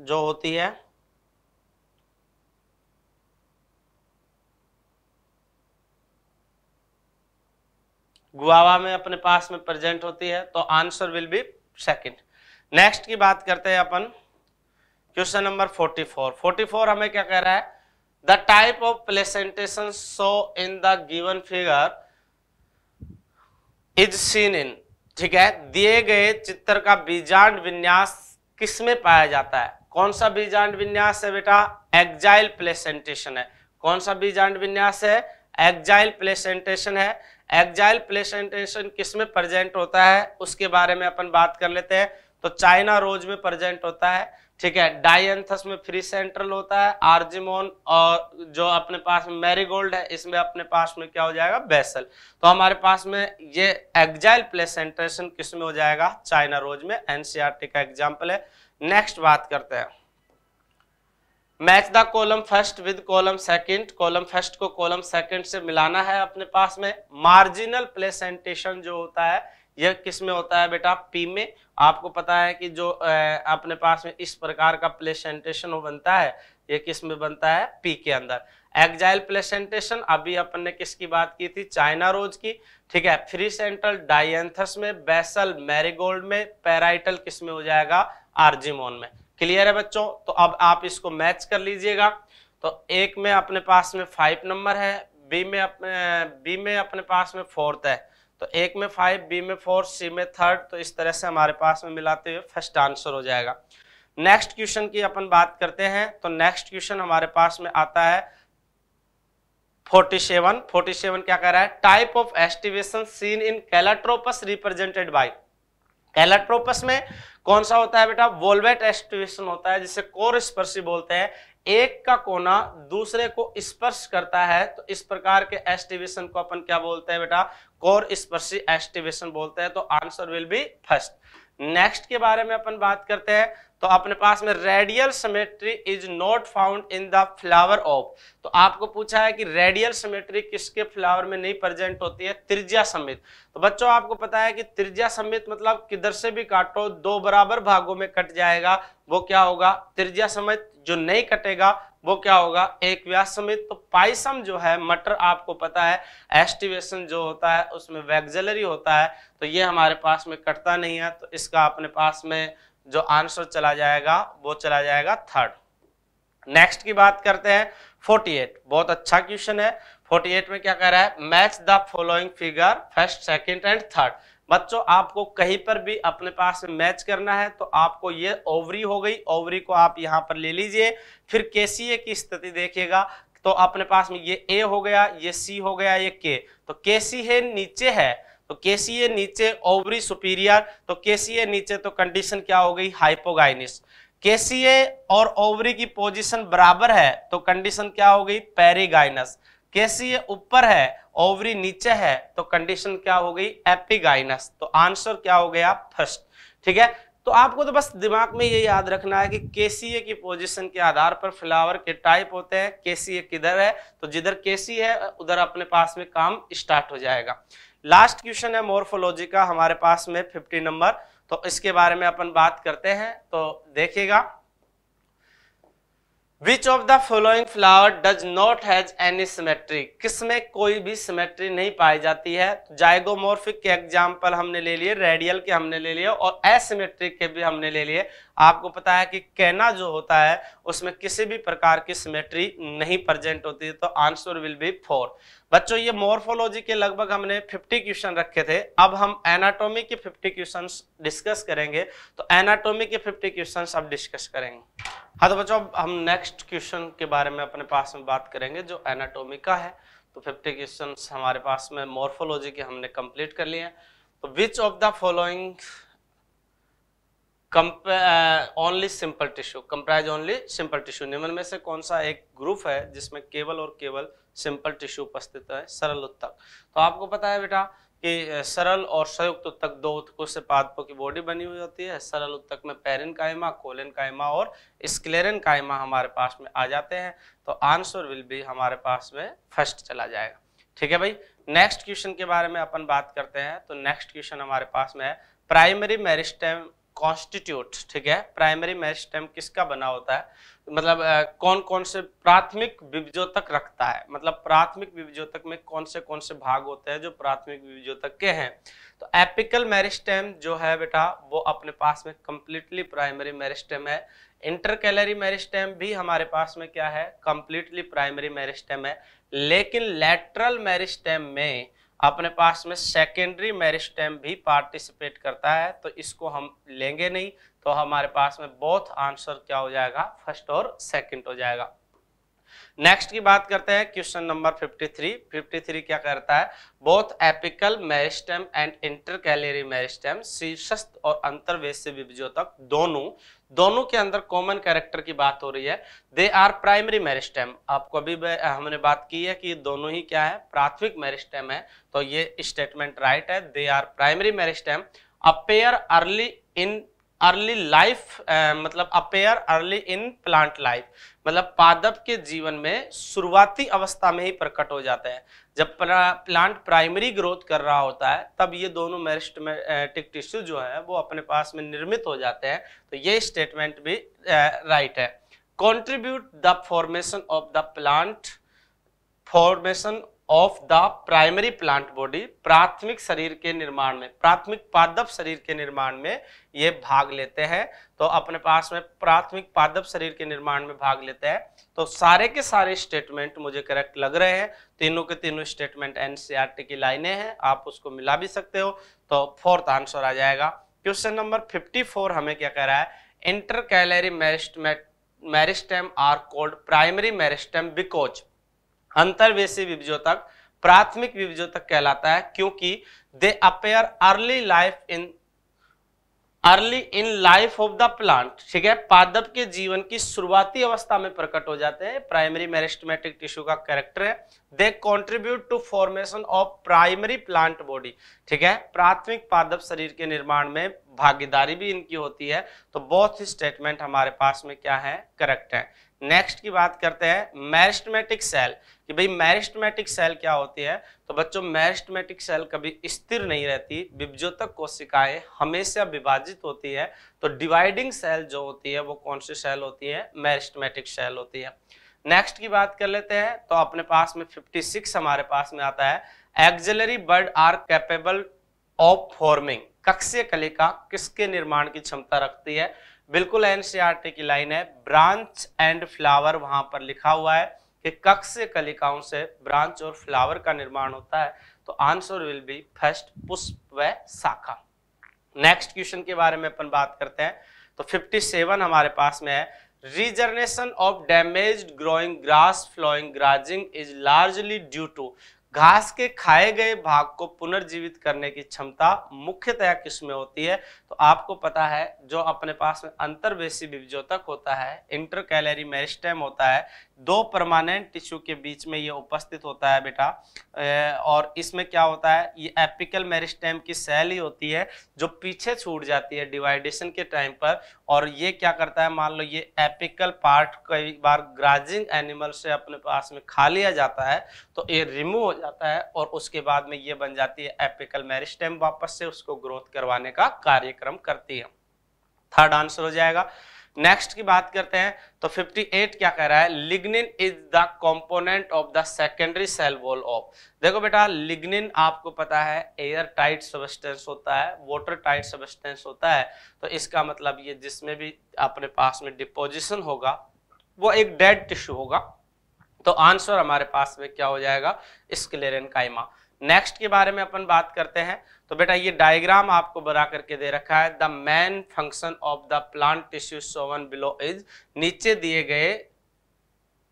जो होती है गुआवा में अपने पास में प्रेजेंट होती है तो answer will be second next की बात करते हैं अपन क्वेश्चन नंबर 44 44 हमें क्या कह रहा है the type of placentation so in the given figure is seen in ठीक है दिए गए चित्र का बीजांड विन्यास में पाया जाता है कौन सा बीजांड विन्यास है बेटा एग्जाइल प्लेसेंटेशन है कौन सा बीजांड विन्यास है एग्जाइल प्लेसेंटेशन है एग्जाइल प्लेसेंटेशन किसमें प्रेजेंट होता है उसके बारे में अपन बात कर लेते हैं तो चाइना रोज में प्रेजेंट होता है ठीक है डायंथस में फ्री सेंट्रल होता है आर्जिमोन और जो अपने पास में मैरीगोल्ड है इसमें अपने पास में क्या हो जाएगा बेसल तो हमारे पास में ये एग्जाइल प्लेसेंट्रेशन किस में हो जाएगा चाइना रोज में एनसीआरटी e का एग्जाम्पल है नेक्स्ट बात करते हैं match the column first with column second column first को कॉलम सेकंड से मिलाना है अपने पास में मार्जिनल प्लेसेंटेशन जो होता है यह किस में होता है बेटा पी में आपको पता है कि जो अपने पास में इस प्रकार का प्लेसेंटेशन बनता है ये किस में बनता है पी के अंदर एग्जाइल प्लेसेंटेशन अभी अपन ने किसकी बात की थी चाइना रोज की ठीक है फ्री सेंट्रल डायंथस में बेसल मैरीगोल्ड में पेराइटल किस में हो जाएगा आर्जिमोन में क्लियर है बच्चों तो अब आप इसको मैच कर लीजिएगा तो एक में अपने पास में फाइव नंबर है बी में अपने बी में अपने पास में फोर्थ है तो एक में फाइव बी में फोर सी में थर्ड तो इस तरह से हमारे पास में मिलाते हुए फर्स्ट आंसर हो जाएगा नेक्स्ट क्वेश्चन की अपन बात करते हैं तो नेक्स्ट क्वेश्चन हमारे पास में आता है 47 47 क्या कह रहा है type of aestivation seen in Calotropis represented by Calotropis में कौन सा होता है बेटा वोल्वेट एस्टिवेशन होता है जिसे कोर स्पर्शी बोलते हैं एक का कोना दूसरे को स्पर्श करता है तो इस प्रकार के एस्टिवेशन को अपन क्या बोलते हैं बेटा कोर स्पर्शी एस्टिवेशन बोलते हैं तो answer will be first next के बारे में अपन बात करते हैं तो अपने पास में radial symmetry is not found in the flower of तो आपको पूछा है कि रेडियल सिमेट्री किसके फ्लावर में नहीं प्रेजेंट होती है त्रिज्या समेत तो बच्चों आपको पता है कि त्रिज्या समेत मतलब किधर से भी काटो दो बराबर भागों में कट जाएगा वो क्या होगा त्रिज्या समेत जो नहीं कटेगा वो क्या होगा एक व्यास समेत तो पाइसम जो है मटर आपको पता है एस्टिवेशन जो होता है उसमें वैक्जलरी होता है तो ये हमारे पास में कटता नहीं है तो इसका अपने पास में जो आंसर चला जाएगा वो चला जाएगा थर्ड नेक्स्ट की बात करते हैं 48 बहुत अच्छा क्वेश्चन है 48 में क्या कह रहा है match the following figure first second and third बच्चों आपको कहीं पर भी अपने पास मैच करना है तो आपको ये ओवरी हो गई ओवरी को आप यहाँ पर ले लीजिए फिर केसीए की स्थिति देखिएगा तो अपने पास में ये ए हो गया ये सी हो गया ये के तो के सी है नीचे है तो केसीए नीचे ओवरी सुपीरियर तो केसीए नीचे तो कंडीशन क्या हो गई हाइपोगाइनिस केसीए और ओवरी की पोजीशन बराबर है तो कंडीशन क्या हो गई पेरीगाइनस केसीए ऊपर है ओवरी नीचे है तो कंडीशन क्या हो गई एपिगाइनस तो आंसर क्या हो गया फर्स्ट ठीक है तो आपको तो बस दिमाग में ये याद रखना है कि केसीए की पोजीशन के आधार पर फ्लावर के टाइप होते हैं केसीए किधर है तो जिधर केसी है उधर अपने पास में काम स्टार्ट हो जाएगा लास्ट क्वेश्चन है मोर्फोलॉजी का हमारे पास में फिफ्टी नंबर तो इसके बारे में अपन बात करते हैं तो देखिएगा which of the following flower does not has any symmetry किसमें कोई भी सिमेट्री नहीं पाई जाती है तो जाइगोमोर्फिक के एग्जाम्पल हमने ले लिए रेडियल के हमने ले लिए और एसिमेट्रिक के भी हमने ले लिए आपको पता है कि कहना जो होता है उसमें किसी भी प्रकार की सिमेट्री नहीं प्रेजेंट होती है तो आंसर विल बी फोर बच्चों ये मोर्फोलॉजी के लगभग हमने 50 क्वेश्चन रखे थे अब हम एनाटोमी के 50 क्वेश्चन डिस्कस करेंगे तो एनाटोमी के 50 क्वेश्चन अब डिस्कस करेंगे हाँ तो बच्चों अब हम नेक्स्ट क्वेश्चन के बारे में अपने पास में बात करेंगे जो एनाटोमी का है तो 50 क्वेश्चन हमारे पास में मोर्फोलॉजी के हमने कंप्लीट कर लिए हैं तो which of the following only simple tissue comprise only simple tissue निम्न में से कौन सा एक ग्रुप है जिसमें केवल और केवल सिंपल टिश्यू उपस्थित है सरल उत्तक तो आपको पता है बेटा कि uh, सरल और संयुक्त उत्तक दो उत्तकों से पादपों की बॉडी बनी हुई होती है सरल उत्तक में पेरिन कायमा कोलेन कायमा और स्क्लेरन कायमा हमारे पास में आ जाते हैं तो आंसर विल भी हमारे पास में फर्स्ट चला जाएगा ठीक है भाई नेक्स्ट क्वेश्चन के बारे में अपन बात करते हैं तो नेक्स्ट क्वेश्चन हमारे पास में है प्राइमरी मेरिस्टेम कॉन्स्टिट्यूट ठीक है प्राइमरी मेरिस्टेम किसका बना होता है मतलब कौन कौन से प्राथमिक विभिजोतक रखता है मतलब प्राथमिक विभिजोतक में कौन से कौन से भाग होते हैं जो प्राथमिक विभिजोतक के हैं तो एपिकल मेरिस्टेम जो है बेटा वो अपने पास में कंप्लीटली प्राइमरी मेरिस्टेम है इंटरकैलरी मेरिस्टेम भी हमारे पास में क्या है कंप्लीटली प्राइमरी मेरिस्टेम है लेकिन लेटरल मेरिस्टेम में अपने पास में सेकेंडरी मेरिस्टेम भी पार्टिसिपेट करता है तो इसको हम लेंगे नहीं तो हमारे पास में बोथ आंसर क्या हो जाएगा फर्स्ट और सेकेंड हो जाएगा नेक्स्ट की बात करते हैं क्वेश्चन नंबर 53 53 क्या करता है both apical meristem and intercalary meristem शीर्षस्थ और अंतर्वेश बीबजों दोनों दोनों के अंदर कॉमन कैरेक्टर की बात हो रही है दे आर प्राइमरी मेरिस्टेम आपको अभी हमने बात की है कि दोनों ही क्या है प्राथमिक टाइम है तो ये स्टेटमेंट राइट है they are primary time appear early in early life मतलब appear early in plant life मतलब पादप के जीवन में शुरुआती अवस्था में ही प्रकट हो जाते हैं जब प्लांट प्राइमरी ग्रोथ कर रहा होता है तब ये दोनों मेरिस्टमेटिक टिश्यू जो है वो अपने पास में निर्मित हो जाते हैं तो ये स्टेटमेंट भी राइट है contribute the formation of the plant formation of the primary plant body प्राथमिक शरीर के निर्माण में प्राथमिक पादप शरीर के निर्माण में ये भाग लेते हैं तो अपने पास में प्राथमिक पादप शरीर के निर्माण में भाग लेते हैं तो सारे के सारे स्टेटमेंट मुझे करेक्ट लग रहे हैं तीनों के तीनों स्टेटमेंट एनसीईआरटी e की लाइनें हैं आप उसको मिला भी सकते हो तो फोर्थ आंसर आ जाएगा क्वेश्चन नंबर फिफ्टी हमें क्या कह रहा है intercalary meristem are called primary meristem because अंतर्वेशी विभिजोतक प्राथमिक विभिजोतक कहलाता है क्योंकि they appear early life in early in life of the plant ठीक है पादप के जीवन की शुरुआती अवस्था में प्रकट हो जाते हैं प्राइमरी मेरिस्टमेटिक टिश्यू का कैरेक्टर है they contribute to formation of primary plant body ठीक है प्राथमिक पादप शरीर के निर्माण में भागीदारी भी इनकी होती है तो बहुत ही स्टेटमेंट हमारे पास में क्या है करेक्ट है नेक्स्ट की बात करते हैं मैरिस्टमेटिक सेल कि भाई मैरिस्टमेटिक सेल क्या होती है तो बच्चों मैरिस्टमेटिक सेल कभी स्थिर नहीं रहती विभजोतक कोशिकाएं हमेशा विभाजित होती है तो डिवाइडिंग सेल जो होती है वो कौन सी सेल होती है मैरिस्टमेटिक सेल होती है नेक्स्ट की बात कर लेते हैं तो अपने पास में 56 हमारे पास में आता है axillary bud are capable of forming कक्षीय कलिका किसके निर्माण की क्षमता रखती है बिल्कुल एनसीईआरटी की लाइन है ब्रांच एंड फ्लावर वहां पर लिखा हुआ है कि कक्ष से कलिकाओं से ब्रांच और फ्लावर का निर्माण होता है तो आंसर विल बी फर्स्ट पुष्प व शाखा नेक्स्ट क्वेश्चन के बारे में अपन बात करते हैं तो 57 हमारे पास में है regeneration of damaged growing grass following grazing is largely due to घास के खाए गए भाग को पुनर्जीवित करने की क्षमता मुख्यतया किसमें होती है तो आपको पता है जो अपने पास में अंतर्वेशी विभजोतक होता है इंटर कैलरी मेरिस्टेम होता है दो परमानेंट टिश्यू के बीच में ये उपस्थित होता है बेटा और इसमें क्या होता है ये एपिकल मेरिस्टेम की सेल ही होती है जो पीछे छूट जाती है डिवाइडेशन के टाइम पर और ये क्या करता है मान लो ये एपिकल पार्ट कई बार ग्राजिंग एनिमल से अपने पास में खा लिया जाता है तो ये रिमूव हो जाता है और उसके बाद में ये बन जाती है एपिकल मेरिस्टेम वापस से उसको ग्रोथ करवाने का कार्यक्रम करती है थर्ड आंसर हो जाएगा नेक्स्ट की बात करते हैं तो 58 क्या कह रहा है lignin is the component of the secondary cell wall of देखो बेटा लिग्निन आपको पता है एयर टाइट सबस्टेंस होता है वाटर टाइट सबस्टेंस होता है तो इसका मतलब ये जिसमें भी अपने पास में डिपोजिशन होगा वो एक डेड टिश्यू होगा तो आंसर हमारे पास में क्या हो जाएगा स्क्लेरन काइमा नेक्स्ट के बारे में अपन बात करते हैं तो बेटा ये डायग्राम आपको बना करके दे रखा है the main function of the plant tissue shown below is नीचे दिए गए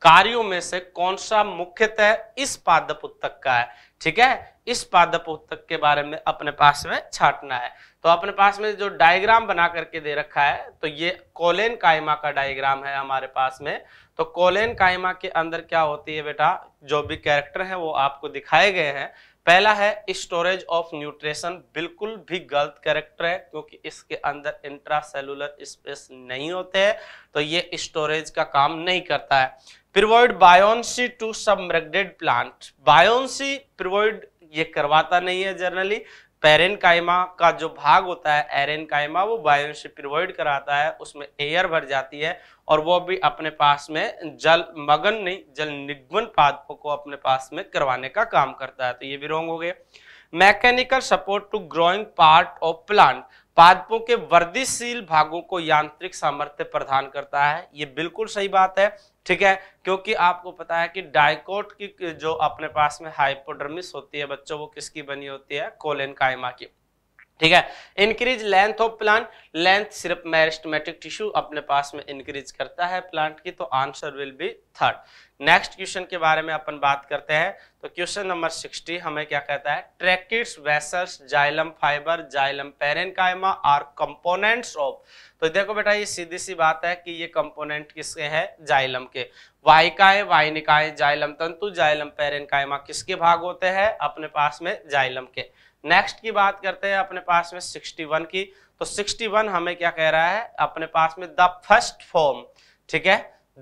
कार्यों में से कौन सा मुख्यतः इस पादप पुस्तक का है ठीक है इस पादप पुस्तक के बारे में अपने पास में छाटना है तो अपने पास में जो डायग्राम बना करके दे रखा है तो ये कोलेन कायमा का डायग्राम है हमारे पास में तो कोलेन कायमा के अंदर क्या होती है बेटा जो भी कैरेक्टर है वो आपको दिखाए गए हैं पहला है स्टोरेज ऑफ न्यूट्रिशन बिल्कुल भी गलत करेक्टर है क्योंकि इसके अंदर इंट्रा सेलुलर स्पेस नहीं होते हैं तो ये स्टोरेज का काम नहीं करता है provide buoyancy to submerged plant buoyancy provide ये करवाता नहीं है जनरली पेरेन कायमा का जो भाग होता है एरेन कायमा वो वायु से प्रोवाइड कराता है उसमें एयर भर जाती है और वो भी अपने पास में जल मगन नहीं जल निगमन पादपों को अपने पास में करवाने का काम करता है तो ये भी रोंग हो गया mechanical support to growing part of plant पादपों के वर्धिशील भागों को यांत्रिक सामर्थ्य प्रदान करता है ये बिल्कुल सही बात है ठीक है क्योंकि आपको पता है कि डायकोट की जो अपने पास में हाइपोडर्मिस होती है बच्चों वो किसकी बनी होती है कोलेन कायमा की ठीक है increase length of plant length सिर्फ मैरिस्टमेटिक टिश्यू अपने पास में इंक्रीज करता है प्लांट की तो answer will be third next question के बारे में अपन बात करते हैं तो क्वेश्चन नंबर सिक्सटी हमें क्या कहता है tracheids vessels xylem fibre xylem parenchyma are components of तो देखो बेटा ये सीधी सी बात है कि ये कंपोनेंट किसके हैं जाइलम के वाइकाए वाइनिकाए जाइलम तंतु जाइलम पेरेनकाइमा किसके भाग होते हैं अपने पास में जाइलम के नेक्स्ट की बात करते हैं अपने पास में 61 की तो 61 हमें क्या कह रहा है अपने पास में द फर्स्ट फॉर्म ठीक है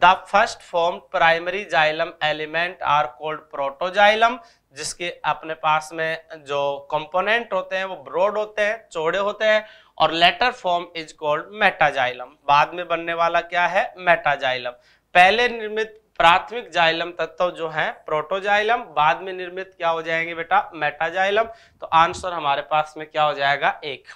the first form primary xylem element are called protoxylem जिसके अपने पास में जो कंपोनेंट होते हैं वो ब्रॉड होते हैं चौड़े होते हैं और later form is called metaxylem बाद में बनने वाला क्या है मेटाजाइलम पहले निर्मित प्राथमिक जाइलम तत्व जो है प्रोटोजाइलम बाद में निर्मित क्या हो जाएंगे बेटा मेटाजाइलम तो आंसर हमारे पास में क्या हो जाएगा एक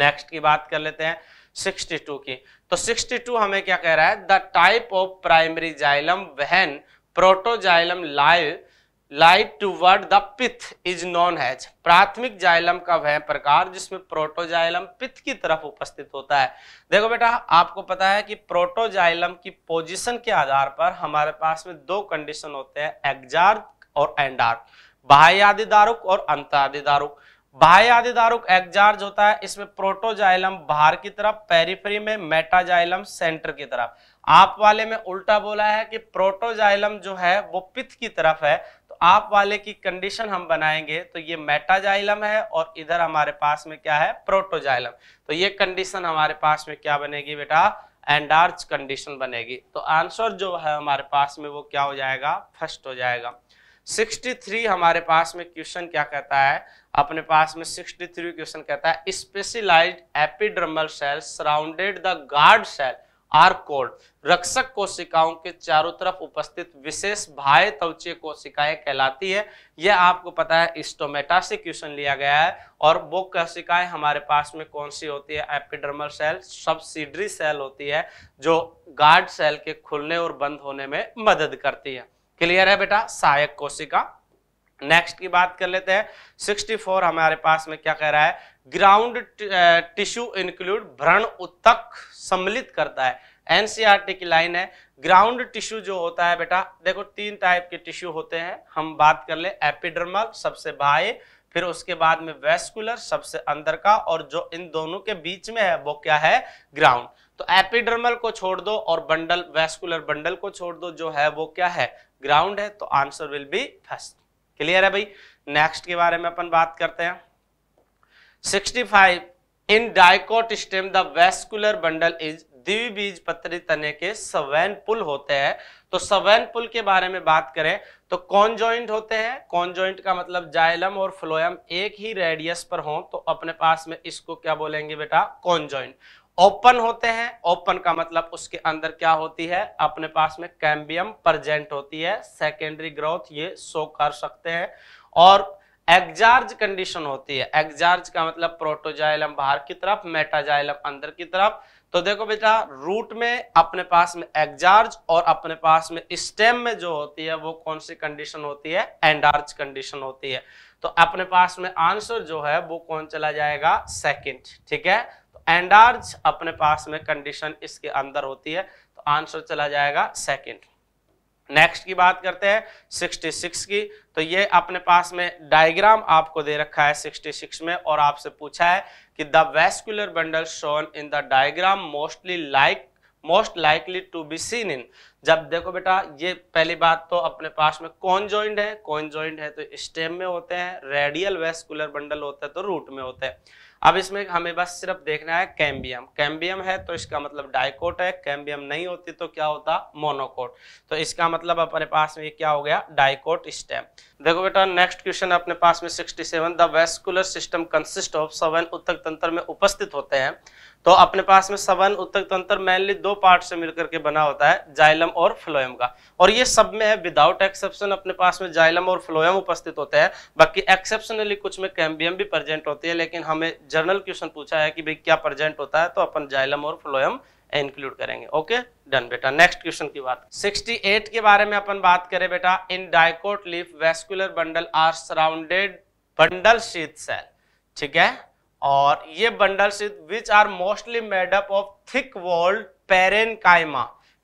नेक्स्ट की बात कर लेते हैं 62 की तो 62 हमें क्या कह रहा है the type of primary xylem when protoxylem lies light toward the pith is known as प्राथमिक जाइलम का वह प्रकार जिसमें प्रोटोजाइलम पिथ की तरफ उपस्थित होता है देखो बेटा आपको पता है कि प्रोटोजाइलम की पोजीशन के आधार पर हमारे पास में दो कंडीशन होते हैं एग्जार्क और एंडार्क बाह्य आदिदारुक और अंतरादिदारुक बाह्य आदिदारुक एग्जार्ज होता है इसमें प्रोटोजाइलम बाहर की तरफ पेरीफ्री में मेटाजाइलम सेंटर की तरफ आप वाले में उल्टा बोला है कि प्रोटोजाइलम जो है वो पिथ की तरफ है तो आप वाले की कंडीशन हम बनाएंगे तो ये मेटाजाइलम है और इधर हमारे पास में क्या है प्रोटोजाइलम तो ये कंडीशन हमारे पास में क्या बनेगी बेटा एंडार्च कंडीशन बनेगी तो आंसर जो है हमारे पास में वो क्या हो जाएगा फर्स्ट हो जाएगा 63 हमारे पास में क्वेश्चन क्या कहता है अपने पास में 63 क्वेश्चन कहता है specialised epidermal cell surrounded the guard cell are called रक्षक कोशिकाओं के चारों तरफ उपस्थित विशेष भाई तवचीय कोशिकाएं कहलाती है यह आपको पता है स्टोमेटा से क्वेश्चन लिया गया है और वो कोशिकाएं हमारे पास में कौन सी होती है एपिडर्मल सेल सब्सिडरी सेल होती है जो गार्ड सेल के खुलने और बंद होने में मदद करती है क्लियर है बेटा सहायक कोशिका नेक्स्ट की बात कर लेते हैं 64 हमारे पास में क्या कह रहा है ग्राउंड टिश्यू इंक्लूड भ्रण उत्तक सम्मिलित करता है एनसीआरटी e की लाइन है ग्राउंड टिश्यू जो होता है बेटा देखो तीन टाइप के टिश्यू होते हैं हम बात कर ले एपिडर्मल सबसे बाहे फिर उसके बाद में वेस्कुलर सबसे अंदर का और जो इन दोनों के बीच में है वो क्या है ग्राउंड तो एपिडर्मल को छोड़ दो और बंडल वेस्कुलर बंडल को छोड़ दो जो है वो क्या है ग्राउंड है तो answer will be first clear है भाई नेक्स्ट के बारे में अपन बात करते हैं 65 in dicot stem the vascular bundle is द्विबीज पत्री तने के सवैन पुल होते हैं तो सवैन पुल के बारे में बात करें तो कौन ज्वाइंट होते हैं कौन ज्वाइंट का मतलब जाइलम और फ्लोयम एक ही रेडियस पर हो तो अपने पास में इसको क्या बोलेंगे बेटा कौन ज्वाइंट ओपन होते हैं ओपन का मतलब उसके अंदर क्या होती है अपने पास में कैम्बियम प्रजेंट होती है सेकेंडरी ग्रोथ ये शो कर सकते हैं और एग्जार्ज कंडीशन होती है एग्जार्ज का मतलब प्रोटोजाइलम बाहर की तरफ मेटाजाइलम अंदर की तरफ तो देखो बेटा रूट में अपने पास में एग्जार्ज और अपने पास में स्टेम में जो होती है वो कौन सी कंडीशन होती है एंडार्ज कंडीशन होती है तो अपने पास में आंसर जो है वो कौन चला जाएगा सेकंड ठीक है तो एंडार्ज अपने पास में कंडीशन इसके अंदर होती है तो आंसर चला जाएगा सेकंड नेक्स्ट की बात करते हैं 66 की तो ये अपने पास में डायग्राम आपको दे रखा है 66 में और आपसे पूछा है कि the vascular bundle shown in the diagram mostly like most likely to be seen in जब देखो बेटा ये पहली बात तो अपने पास में कौन ज्वाइंट है कौन ज्वाइंट है तो स्टेम में होते हैं रेडियल वेस्कुलर बंडल होता है तो रूट में होते हैं अब इसमें हमें बस सिर्फ देखना है कैम्बियम कैम्बियम है तो इसका मतलब डाइकोट है कैम्बियम नहीं होती तो क्या होता मोनोकोट तो इसका मतलब अपने पास में क्या हो गया डाइकोट स्टेम देखो बेटा नेक्स्ट क्वेश्चन अपने पास में 67 the vascular system consist of सवन उत्तक तंत्र में उपस्थित होते हैं तो अपने पास में सवन उत्तक तंत्र मेनली दो पार्ट से मिलकर के बना होता है जाइलम और फ्लोएम का और ये सब में है विदाउट एक्सेप्शन अपने पास में जाइलम और फ्लोएम उपस्थित होते हैं बाकी एक्सेप्शनली कुछ में कैम्बियम भी प्रेजेंट होती है लेकिन हमें जर्नल क्वेश्चन पूछा है कि भाई क्या प्रेजेंट होता है तो अपन जाइलम और फ्लोएम इंक्लूड करेंगे ओके डन बेटा नेक्स्ट क्वेश्चन की बात 68 के बारे में अपन बात करें बेटा in dicot leaf vascular bundle are surrounded bundle sheath cell ठीक है और ये bundle sheath which are mostly made up of thick walled parenchyma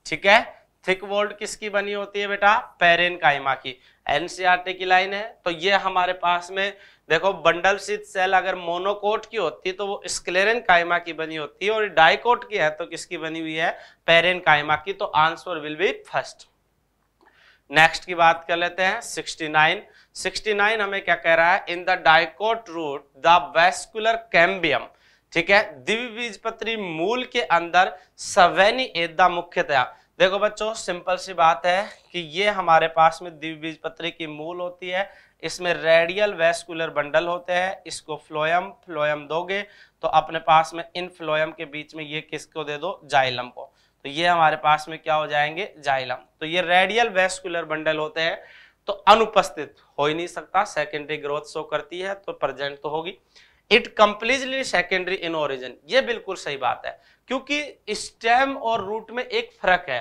ठीक है थिक वोल्ड किसकी बनी होती है बेटा पेरेन की एनसीआरटी e की लाइन है तो ये हमारे पास में देखो बंडल सीध सेल अगर मोनोकोट की होती तो वो स्क्लेरन कायमा की बनी होती है और डाइकोट की है तो किसकी बनी हुई है पेरेन कायमा की तो answer will be first next की बात कर लेते हैं 69 69 हमें क्या कह रहा है in the dicot root the vascular cambium ठीक है पत्री मूल के अंदर सवेनी एदा मुख्यतया देखो बच्चों सिंपल सी बात है कि ये हमारे पास में पत्री की मूल होती है इसमें रेडियल वेस्कुलर बंडल होते हैं इसको फ्लोयम फ्लोयम दोगे तो अपने पास में इन फ्लोयम के बीच में ये किसको दे दो जाइलम को तो ये हमारे पास में क्या हो जाएंगे जाइलम तो ये रेडियल वेस्कुलर बंडल होते हैं तो अनुपस्थित हो ही नहीं सकता सेकेंडरी ग्रोथ शो करती है तो प्रेजेंट तो होगी it completely secondary in origin ये बिल्कुल सही बात है क्योंकि स्टेम और रूट में एक फर्क है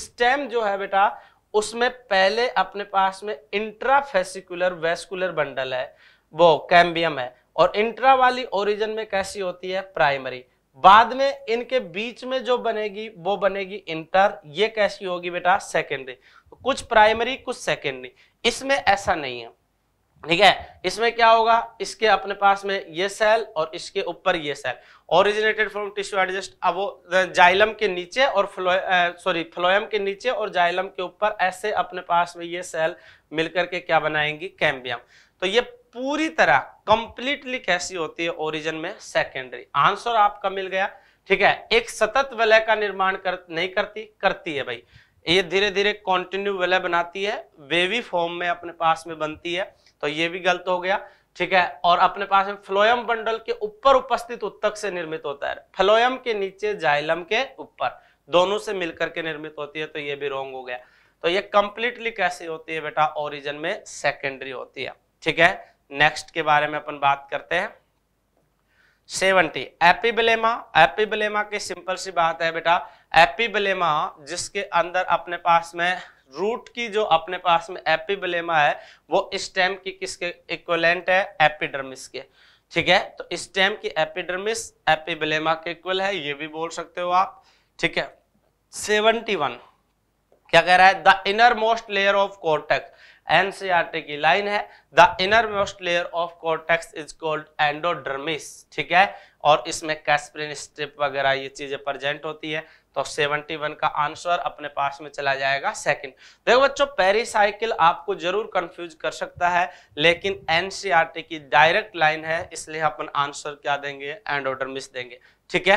स्टेम जो है बेटा उसमें पहले अपने पास में इंट्राफेसिकुलर वेस्कुलर बंडल है वो कैम्बियम है और इंट्रा वाली ओरिजन में कैसी होती है प्राइमरी बाद में इनके बीच में जो बनेगी वो बनेगी इंटर ये कैसी होगी बेटा सेकेंडरी तो कुछ प्राइमरी कुछ सेकेंडरी इसमें ऐसा नहीं है ठीक है इसमें क्या होगा इसके अपने पास में ये सेल और इसके ऊपर ये cell originated from tissue adjacent अब वो जाइलम के नीचे और फ्लो सॉरी फ्लोएम के नीचे और जाइलम के ऊपर ऐसे अपने पास में ये सेल मिलकर के क्या बनाएंगी कैम्बियम तो ये पूरी तरह कंप्लीटली कैसी होती है ओरिजिन में सेकेंडरी आंसर आपका मिल गया ठीक है एक सतत वलय का निर्माण कर नहीं करती करती है भाई ये धीरे धीरे कॉन्टिन्यू वलय बनाती है वेवी फॉर्म में अपने पास में बनती है तो ये भी गलत हो गया ठीक है और अपने पास में फ्लोयम बंडल के ऊपर उपस्थित उत्तक से निर्मित होता है फ्लोयम के नीचे जाइलम के ऊपर दोनों से मिलकर के निर्मित होती है तो ये भी रॉन्ग हो गया तो ये कंप्लीटली कैसे होती है बेटा ओरिजन में सेकेंडरी होती है ठीक है नेक्स्ट के बारे में अपन बात करते हैं सेवनटी एपीबलेमा एपीबलेमा की सिंपल सी बात है बेटा एपीबलेमा जिसके अंदर अपने पास में रूट की जो अपने पास में एपिबलेमा है वो स्टेम की किसके इक्वलेंट है एपिडर्मिस के ठीक है तो स्टेम की एपिडर्मिस एपिबलेमा के इक्वल है ये भी बोल सकते हो आप ठीक है वन क्या कह रहा है the inner most layer of cortex NCERT की लाइन है the inner most layer of cortex is called endodermis ठीक है और इसमें कैस्प्रिन स्ट्रिप वगैरह ये चीजें प्रेजेंट होती है तो 71 का आंसर अपने पास में चला जाएगा सेकंड देखो बच्चों पेरीसाइकिल आपको जरूर कंफ्यूज कर सकता है लेकिन एनसीआरटी e की डायरेक्ट लाइन है इसलिए अपन आंसर क्या देंगे एंड ऑर्डर मिस देंगे ठीक है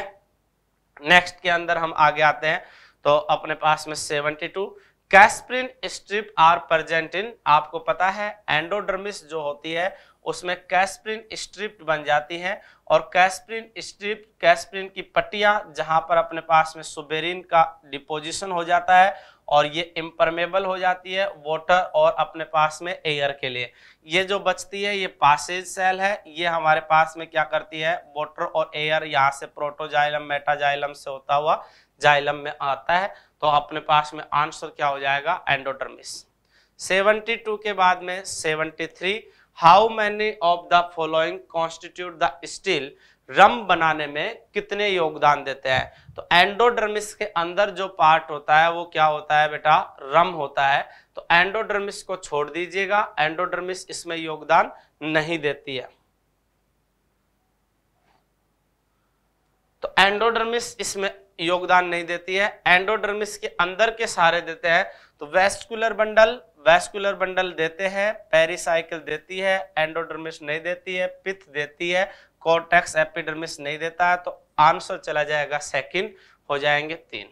नेक्स्ट के अंदर हम आगे आते हैं तो अपने पास में 72 Casparian strip are present in आपको पता है एंडोडर्मिस जो होती है उसमें कैस्प्रिन स्ट्रिप बन जाती है और कैस्प्रिन स्ट्रिप कैस्प्रिन की पट्टियां जहां पर अपने पास में सुबेरिन का डिपोजिशन हो जाता है और ये इम्परमेबल हो जाती है वाटर और अपने पास में एयर के लिए ये जो बचती है ये पासेज सेल है ये हमारे पास में क्या करती है वाटर और एयर यहाँ से प्रोटोजाइलम मेटाजाइलम से होता हुआ जाइलम में आता है तो अपने पास में आंसर क्या हो जाएगा एंडोडर्मिस 72 के बाद में 73 three how many of the following constitute the stele रम बनाने में कितने योगदान देते हैं तो एंडोडर्मिस के अंदर जो पार्ट होता है वो क्या होता है बेटा रम होता है तो एंडोडर्मिस को छोड़ दीजिएगा एंडोडर्मिस इसमें योगदान नहीं देती है तो एंडोडर्मिस इसमें योगदान नहीं देती है एंडोडर्मिस के अंदर के सारे देते हैं तो वेस्कुलर बंडल वेस्कुलर बंडल देते हैं पेरिसाइकिल देती है एंडोडर्मिस नहीं देती है पिथ देती है कोटेक्स एपिडर्मिस नहीं देता है तो आंसर चला जाएगा सेकंड हो जाएंगे तीन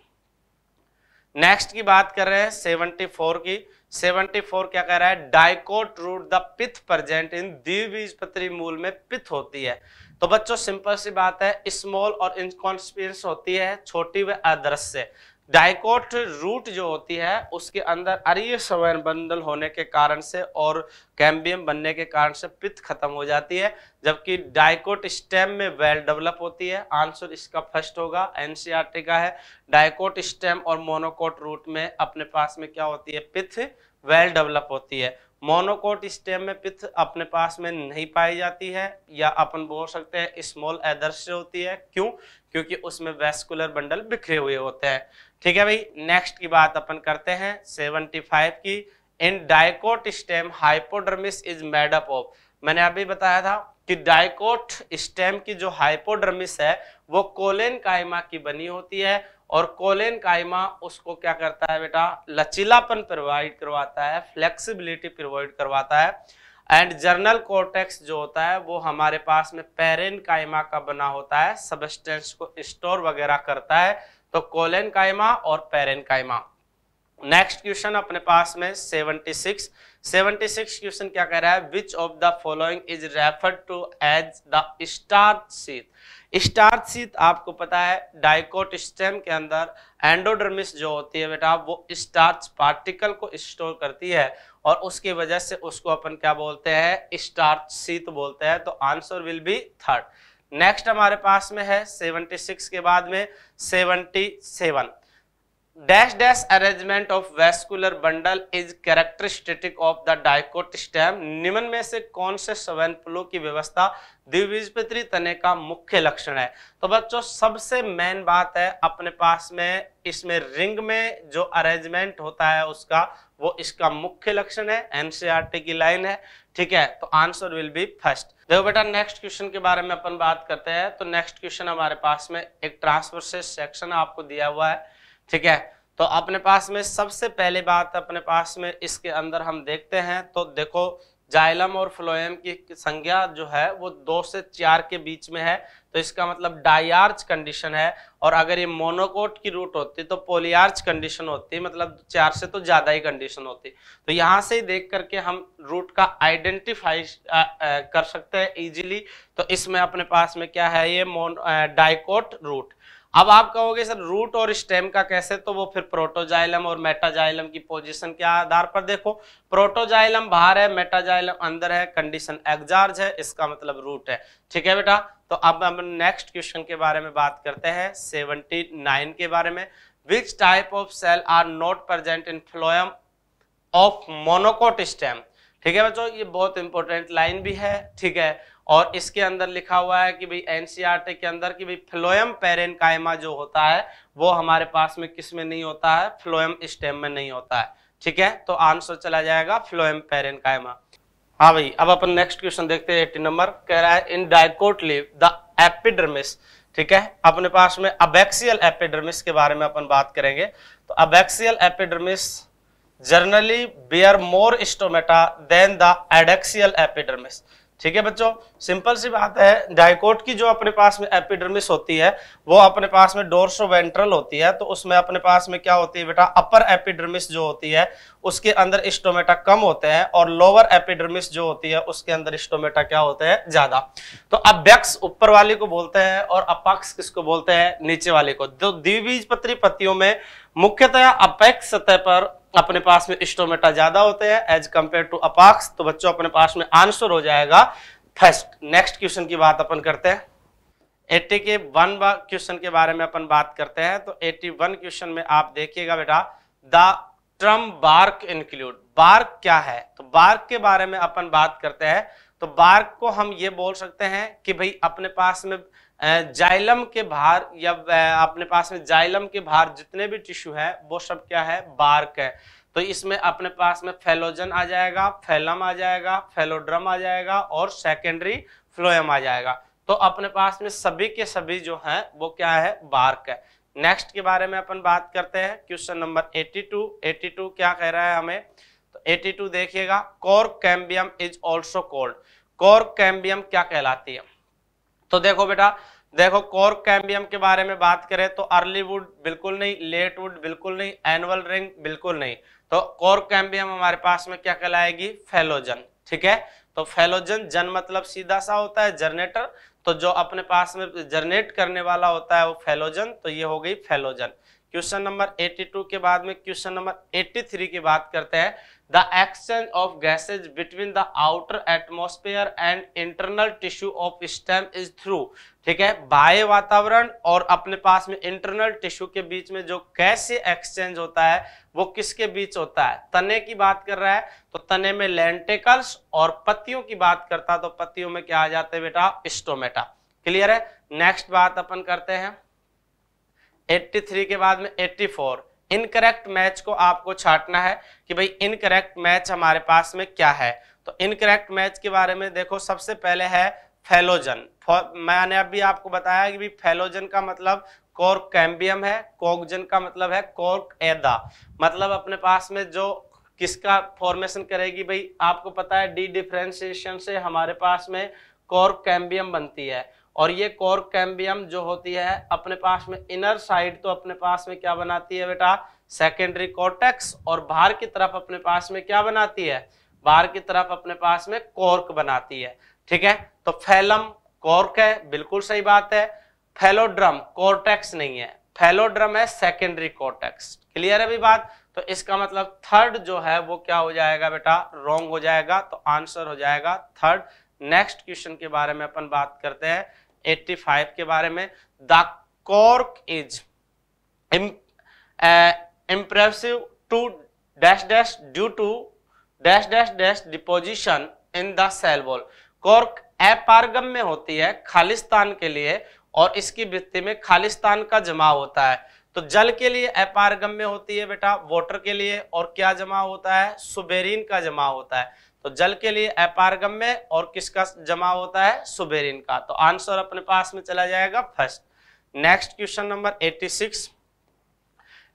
नेक्स्ट की बात कर रहे हैं सेवनटी फोर की सेवनटी फोर क्या कह रहा है dicot root the pith present in द्विबीजपत्री मूल में पिथ होती है तो बच्चों सिंपल सी बात है स्मॉल और इनकॉन्सपीरियंस होती है छोटी व अदृश्य डायकोट रूट जो होती है उसके अंदर अरिय सवैन बंडल होने के कारण से और कैम्बियम बनने के कारण से पित्त खत्म हो जाती है जबकि डाइकोट स्टेम में वेल डेवलप होती है आंसर इसका फर्स्ट होगा एनसीआरटी का है डायकोट स्टेम और मोनोकोट रूट में अपने पास में क्या होती है पित्त वेल डेवलप होती है मोनोकोट स्टेम में पिथ अपने पास में नहीं पाई जाती है या अपन बोल सकते हैं स्मॉल एदर्श होती है क्यों क्योंकि उसमें वेस्कुलर बंडल बिखरे हुए होते हैं ठीक है भाई नेक्स्ट की बात अपन करते हैं सेवनटी फाइव की in dicot stem hypodermis is made up of मैंने अभी बताया था कि डायकोट स्टेम की जो हाइपोड्रमिस है वो कोलेन कायमा की बनी होती है और कोलेन कायमा उसको क्या करता है बेटा लचीलापन प्रोवाइड करवाता है फ्लेक्सिबिलिटी प्रोवाइड करवाता है एंड जर्नल कोटेक्स जो होता है वो हमारे पास में पेरेन कायमा का बना होता है सबस्टेंस को स्टोर वगैरह करता है तो कोलेन कायमा और पेरेन कायमा नेक्स्ट क्वेश्चन अपने पास में 76 76 क्वेश्चन क्या कह रहा है which of the following is referred to as the star sheath स्टार्चित आपको पता है डाइकोट स्टेम के अंदर एंडोडर्मिस जो होती है बेटा वो स्टार्च पार्टिकल को स्टोर करती है और उसकी वजह से उसको अपन क्या बोलते हैं स्टार्च सीत बोलते हैं तो answer will be third next हमारे पास में है 76 के बाद में 77 dash dash arrangement of vascular bundle is characteristic of the dicot stem निम्न में से कौन से पुलों की व्यवस्था द्विबीजपत्री तने का मुख्य लक्षण है तो बच्चों सबसे मेन बात है अपने पास में इसमें रिंग में जो अरेंजमेंट होता है उसका वो इसका मुख्य लक्षण है एनसीआरटी की लाइन है ठीक है तो आंसर विल बी फर्स्ट देखो बेटा नेक्स्ट क्वेश्चन के बारे में अपन बात करते हैं तो नेक्स्ट क्वेश्चन हमारे पास में एक ट्रांसवर्सेस सेक्शन आपको दिया हुआ है ठीक है तो अपने पास में सबसे पहले बात अपने पास में इसके अंदर हम देखते हैं तो देखो जाइलम और फ्लोएम की संज्ञा जो है वो दो से चार के बीच में है तो इसका मतलब डायार्च कंडीशन है और अगर ये मोनोकोट की रूट होती तो पोलियार्च कंडीशन होती मतलब चार से तो ज़्यादा ही कंडीशन होती तो यहाँ से ही देख करके हम रूट का आइडेंटिफाई कर सकते हैं इजीली तो इसमें अपने पास में क्या है ये मोन डाइकोट रूट अब आप कहोगे सर रूट और स्टेम का कैसे तो वो फिर प्रोटोजाइलम और मेटाजाइलम की पोजीशन के आधार पर देखो प्रोटोजाइलम बाहर है मेटाजाइलम अंदर है कंडीशन एग्जार्ज है इसका मतलब रूट है ठीक है बेटा तो अब हम नेक्स्ट क्वेश्चन के बारे में बात करते हैं सेवनटी नाइन के बारे में which type of cell are not present in phloem of monocot stem ठीक है बच्चों ये बहुत इंपॉर्टेंट लाइन भी है ठीक है और इसके अंदर लिखा हुआ है कि भाई एनसीईआरटी e के अंदर कि भाई फ्लोएम पेरेन कायमा जो होता है वो हमारे पास में किस में नहीं होता है फ्लोएम स्टेम में नहीं होता है ठीक है तो आंसर चला जाएगा फ्लोएम पेरेन कायमा हाँ भाई अब अपन नेक्स्ट क्वेश्चन देखते हैं एटीन नंबर कह रहा है in dicot leaf the epidermis ठीक है अपने पास में अबेक्सियल एपिडर्मिस के बारे में अपन बात करेंगे तो abaxial epidermis generally bear more stomata than the adaxial epidermis ठीक है बच्चों सिंपल सी बात है डायकोट की जो अपने पास में एपिडर्मिस होती है वो अपने पास में डोर्सो वेंट्रल होती है तो उसमें अपने पास में क्या होती है बेटा अपर एपिडर्मिस जो होती है उसके अंदर स्टोमेटा कम होते हैं और लोअर एपिडर्मिस जो होती है उसके अंदर स्टोमेटा क्या होते हैं ज्यादा तो अभ्यक्ष ऊपर वाले को बोलते हैं और अपक्ष किसको बोलते हैं नीचे वाले को तो द्विबीज पत्री में मुख्यतः अपेक्ष सतह पर अपने पास में स्टोमेटा ज्यादा होते हैं एज कंपेयर टू अपाक्स तो बच्चों अपने पास में आंसर हो जाएगा फर्स्ट नेक्स्ट क्वेश्चन की बात अपन करते हैं एट्टी के वन क्वेश्चन के बारे में अपन बात करते हैं तो एट्टी वन क्वेश्चन में आप देखिएगा बेटा the term bark include bark क्या है तो बार्क के बारे में अपन बात करते हैं तो बार्क को हम ये बोल सकते हैं कि भाई अपने पास में जाइलम के भार या अपने पास में जाइलम के भार जितने भी टिश्यू है वो सब क्या है बार्क है तो इसमें अपने पास में फेलोजन आ जाएगा फेलम आ जाएगा फेलोड्रम आ जाएगा और सेकेंडरी फ्लोएम आ जाएगा तो अपने पास में सभी के सभी जो हैं वो क्या है बार्क है नेक्स्ट के बारे में अपन बात करते हैं क्वेश्चन नंबर 82 82 क्या कह रहा है हमें तो 82 देखिएगा cork cambium is also called cork cambium क्या कहलाती है तो देखो बेटा देखो कोर्क कैम्बियम के बारे में बात करें तो अर्ली वुड बिल्कुल नहीं लेट वुड बिल्कुल नहीं एनुअल रिंग बिल्कुल नहीं तो कोर्क कैम्बियम हमारे पास में क्या कहलाएगी फेलोजन ठीक है तो फेलोजन जन मतलब सीधा सा होता है जनरेटर तो जो अपने पास में जनरेट करने वाला होता है वो फेलोजन तो ये हो गई फेलोजन क्वेश्चन नंबर 82 के बाद में क्वेश्चन नंबर 83 की बात करते हैं the exchange of gases between the outer atmosphere and internal tissue of stem is through ठीक है बाह्य वातावरण और अपने पास में इंटरनल टिश्यू के बीच में जो कैसे एक्सचेंज होता है वो किसके बीच होता है तने की बात कर रहा है तो तने में लेंटिकल्स और पत्तियों की बात करता तो पत्तियों में क्या आ जाते हैं बेटा स्टोमेटा क्लियर है नेक्स्ट बात अपन करते हैं 83 के बाद में 84 इनकरेक्ट मैच को आपको छाटना है कि भाई इनकरेक्ट मैच हमारे पास में क्या है तो इनकरेक्ट मैच के बारे में देखो सबसे पहले है फेलोजन मैंने अभी आपको बताया कि भी फेलोजन का मतलब कोर्क कैम्बियम है कोकजन का मतलब है कोर्क एदा मतलब अपने पास में जो किसका फॉर्मेशन करेगी भाई आपको पता है डी डिफ्रेंसिएशन से हमारे पास में कोर्क कैम्बियम बनती है और ये कॉर्क कैम्बियम जो होती है अपने पास में इनर साइड तो अपने पास में क्या बनाती है बेटा सेकेंडरी कॉर्टेक्स और बाहर की तरफ अपने पास में क्या बनाती है बाहर की तरफ अपने पास में कॉर्क बनाती है ठीक है तो फैलम कॉर्क है बिल्कुल सही बात है फेलोड्रम कॉर्टेक्स नहीं है फेलोड्रम है सेकेंडरी कॉर्टेक्स क्लियर है अभी बात तो इसका मतलब थर्ड जो है वो क्या हो जाएगा बेटा रॉन्ग हो जाएगा तो आंसर हो जाएगा थर्ड नेक्स्ट क्वेश्चन के बारे में अपन बात करते हैं 85 के बारे में the cork is impervious to dash dash due to dash dash dash deposition in the cell wall cork अपारगम में होती है खालिस्तान के लिए और इसकी वृत्ति में खालिस्तान का जमाव होता है तो जल के लिए अपारगम में होती है बेटा वाटर के लिए और क्या जमा होता है सुबेरिन का जमा होता है तो जल के लिए अपारगम में और किसका जमा होता है सुबेरिन का तो आंसर अपने पास में चला जाएगा first next question number 86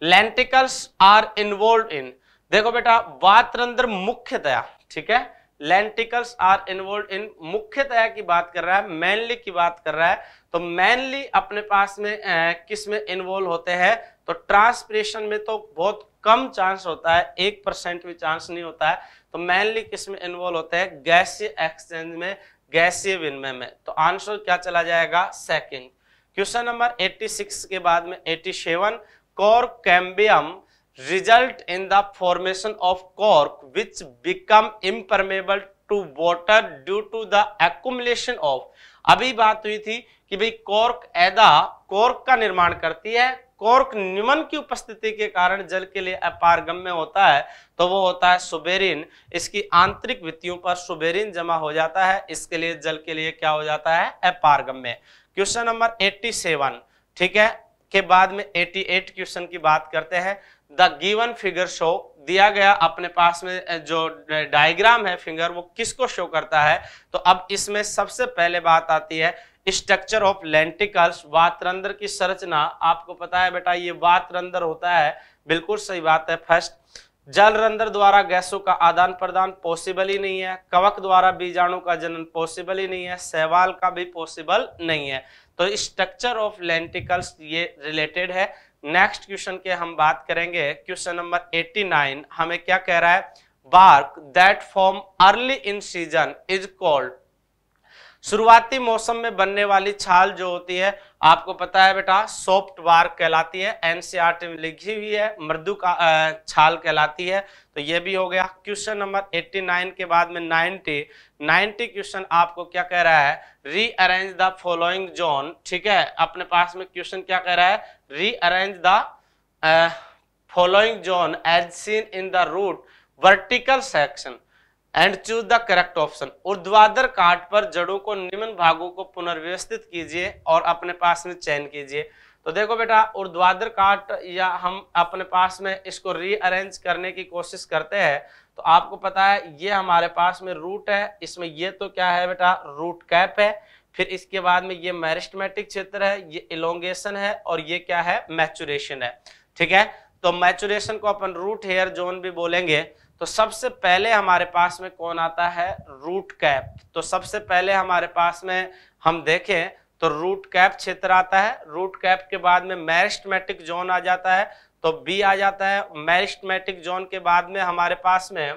lenticels are involved in देखो बेटा वातरंध्र मुख्यतया ठीक है लेंटिकल्स आर इन्वॉल्व इन मुख्यतया की बात कर रहा है मेनली की बात कर रहा है तो मेनली अपने पास में ए, किस में इन्वॉल्व होते हैं तो ट्रांसप्रेशन में तो बहुत कम चांस होता है एक परसेंट भी चांस नहीं होता है तो मेनली किस में इन्वॉल्व होता है गैसीय एक्सचेंज में गैसीय विनिमय में तो आंसर क्या चला जाएगा सेकेंड क्वेश्चन नंबर 86 के बाद में eighty seven cork cambium result in the formation of cork which become impermeable to water due to the accumulation of अभी बात हुई थी कि भाई कॉर्क एदा कॉर्क का निर्माण करती है कॉर्क निमन की उपस्थिति के कारण जल के लिए अपारगम्य होता है तो वो होता है सुबेरिन इसकी आंतरिक वित्तियों पर सुबेरिन जमा हो जाता है इसके लिए जल के लिए क्या हो जाता है अपारगम्य क्वेश्चन नंबर 87 ठीक है के बाद में 88 क्वेश्चन की बात करते हैं द गिवन फिगर शो दिया गया अपने पास में जो डायग्राम है फिंगर वो किसको शो करता है तो अब इसमें सबसे पहले बात आती है स्ट्रक्चर ऑफ लेंटिकल्स वातरंध्र की संरचना आपको पता है बेटा ये वातरंध्र होता है बिल्कुल सही बात है फर्स्ट जल रंधर द्वारा गैसों का आदान प्रदान पॉसिबल ही नहीं है कवक द्वारा बीजाणु का जनन पॉसिबल ही नहीं है सहवाल का भी पॉसिबल नहीं है तो स्ट्रक्चर ऑफ लेंटिकल्स ये रिलेटेड है नेक्स्ट क्वेश्चन के हम बात करेंगे क्वेश्चन नंबर 89 हमें क्या कह रहा है bark that form early in season is called शुरुआती मौसम में बनने वाली छाल जो होती है आपको पता है बेटा सॉफ्ट वार कहलाती है एनसीआर में लिखी हुई है मृदु का छाल कहलाती है तो ये भी हो गया क्वेश्चन नंबर 89 के बाद में 90 90 क्वेश्चन आपको क्या कह रहा है रीअरेंज द फॉलोइंग जोन ठीक है अपने पास में क्वेश्चन क्या कह रहा है rearrange the following zone as seen in the root vertical section and choose the correct option उर्ध्वाधर काट पर जड़ों को निम्न भागों को पुनर्व्यवस्थित कीजिए और अपने पास में चयन कीजिए तो देखो बेटा उर्ध्वाधर काट या हम अपने पास में इसको रीअरेंज करने की कोशिश करते हैं तो आपको पता है ये हमारे पास में रूट है इसमें ये तो क्या है बेटा रूट कैप है फिर इसके बाद में ये मैरिस्टमेटिक क्षेत्र है ये इलोंगेशन है और ये क्या है मैचुरेशन है ठीक है तो मैचुरेशन को अपन रूट हेयर जोन भी बोलेंगे तो सबसे पहले हमारे पास में कौन आता है रूट कैप तो सबसे पहले हमारे पास में हम देखें तो रूट कैप क्षेत्र आता है रूट कैप के बाद में मैरिस्टमेटिक जोन आ जाता है तो बी आ जाता है मैरिस्टमेटिक जोन के बाद में हमारे पास में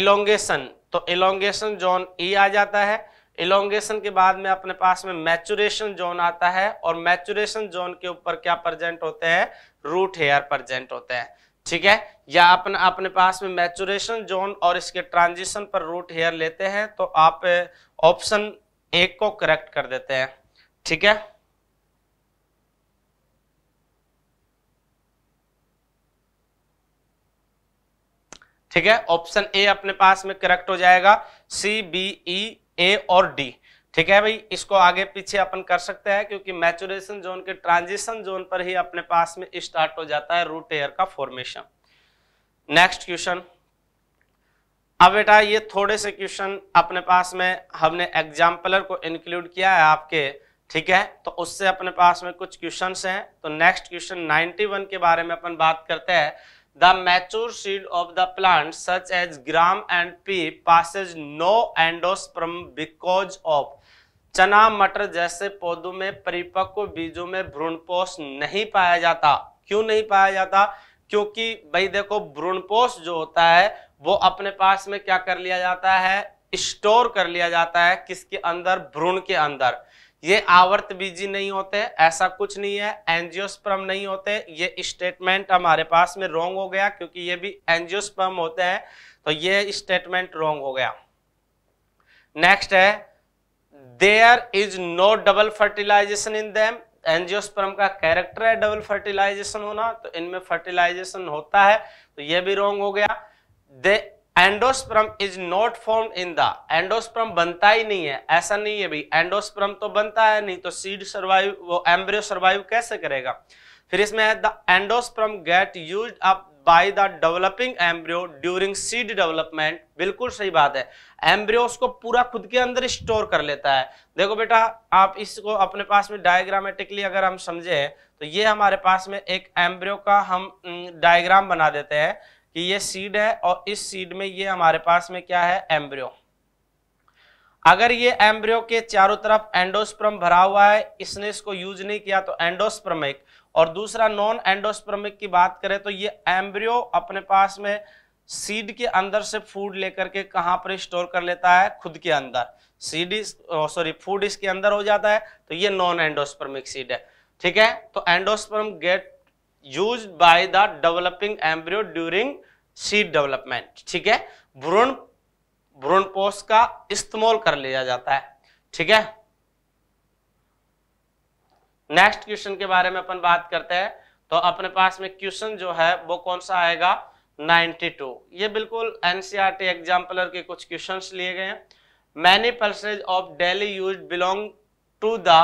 इलोंगेशन तो इलोंगेशन जोन ई आ जाता है इलोंगेशन के बाद में अपने पास में मैचुरेशन जोन आता है और मैचुरेशन जोन के ऊपर क्या प्रजेंट होते हैं रूट हेयर प्रजेंट होते हैं ठीक है या अपन अपने पास में मैचुरेशन जोन और इसके ट्रांजिशन पर रूट हेयर लेते हैं तो आप ऑप्शन एक को करेक्ट कर देते हैं ठीक है ठीक है ऑप्शन ए अपने पास में करेक्ट हो जाएगा सी बी ई ए और डी ठीक है भाई इसको आगे पीछे अपन कर सकते हैं क्योंकि मैचुरेशन जोन के ट्रांजिशन जोन पर ही अपने पास में स्टार्ट हो जाता है रूट एयर का फॉर्मेशन नेक्स्ट क्वेश्चन अब बेटा ये थोड़े से क्वेश्चन अपने पास में हमने एग्जाम्पलर को इंक्लूड किया है आपके ठीक है तो उससे अपने पास में कुछ क्वेश्चन हैं तो नेक्स्ट क्वेश्चन 91 के बारे में अपन बात करते हैं the mature seed of the plant such as gram and pea possess no endosperm because of चना मटर जैसे पौधों में परिपक्व बीजों में भ्रूणपोष नहीं पाया जाता क्यों नहीं पाया जाता क्योंकि भाई देखो भ्रूणपोष जो होता है वो अपने पास में क्या कर लिया जाता है स्टोर कर लिया जाता है किसके अंदर भ्रूण के अंदर ये आवर्त बीजी नहीं होते ऐसा कुछ नहीं है एंजियोस्पर्म नहीं होते ये स्टेटमेंट हमारे पास में रोंग हो गया क्योंकि ये भी एंजियोस्पर्म होते हैं तो ये स्टेटमेंट रोंग हो गया नेक्स्ट है there is no double fertilisation in them angiosperm का कैरेक्टर है डबल फर्टिलाइजेशन होना तो इनमें फर्टिलाइजेशन होता है तो ये भी रॉन्ग हो गया the endosperm is not form in the endosperm बनता ही नहीं है ऐसा नहीं है भाई एंडोस्प्रम तो बनता है नहीं तो सीड सर्वाइव वो एम्ब्रियो सर्वाइव कैसे करेगा फिर इसमें है the endosperm get used up by the developing embryo during seed development बिल्कुल सही बात है एम्ब्रियो उसको पूरा खुद के अंदर स्टोर कर लेता है देखो बेटा आप इसको अपने पास में डायग्रामेटिकली अगर हम समझे तो ये हमारे पास में एक एम्ब्रियो का हम डायग्राम बना देते हैं कि ये सीड है और इस सीड में ये हमारे पास में क्या है एम्ब्रियो अगर ये एम्ब्रियो के चारों तरफ एंडोस्प्रम भरा हुआ है इसने इसको यूज नहीं किया तो एंडोस्प्रम एक और दूसरा नॉन एंडोस्पर्मिक की बात करें तो ये एम्ब्रियो अपने पास में सीड के अंदर से फूड लेकर के कहां पर स्टोर कर लेता है खुद के अंदर सीड सॉरी फूड इसके अंदर हो जाता है तो ये नॉन एंडोस्पर्मिक सीड है ठीक है तो endosperm get use by the developing embryo during seed development ठीक है भ्रूण भ्रूण पोष का इस्तेमाल कर लिया जाता है ठीक है नेक्स्ट क्वेश्चन के बारे में अपन बात करते हैं तो अपने पास में क्वेश्चन जो है वो कौन सा आएगा 92 ये बिल्कुल एनसीईआरटी एग्जाम्पलर e के कुछ क्वेश्चन लिए गए हैं many pulses of daily use belong to the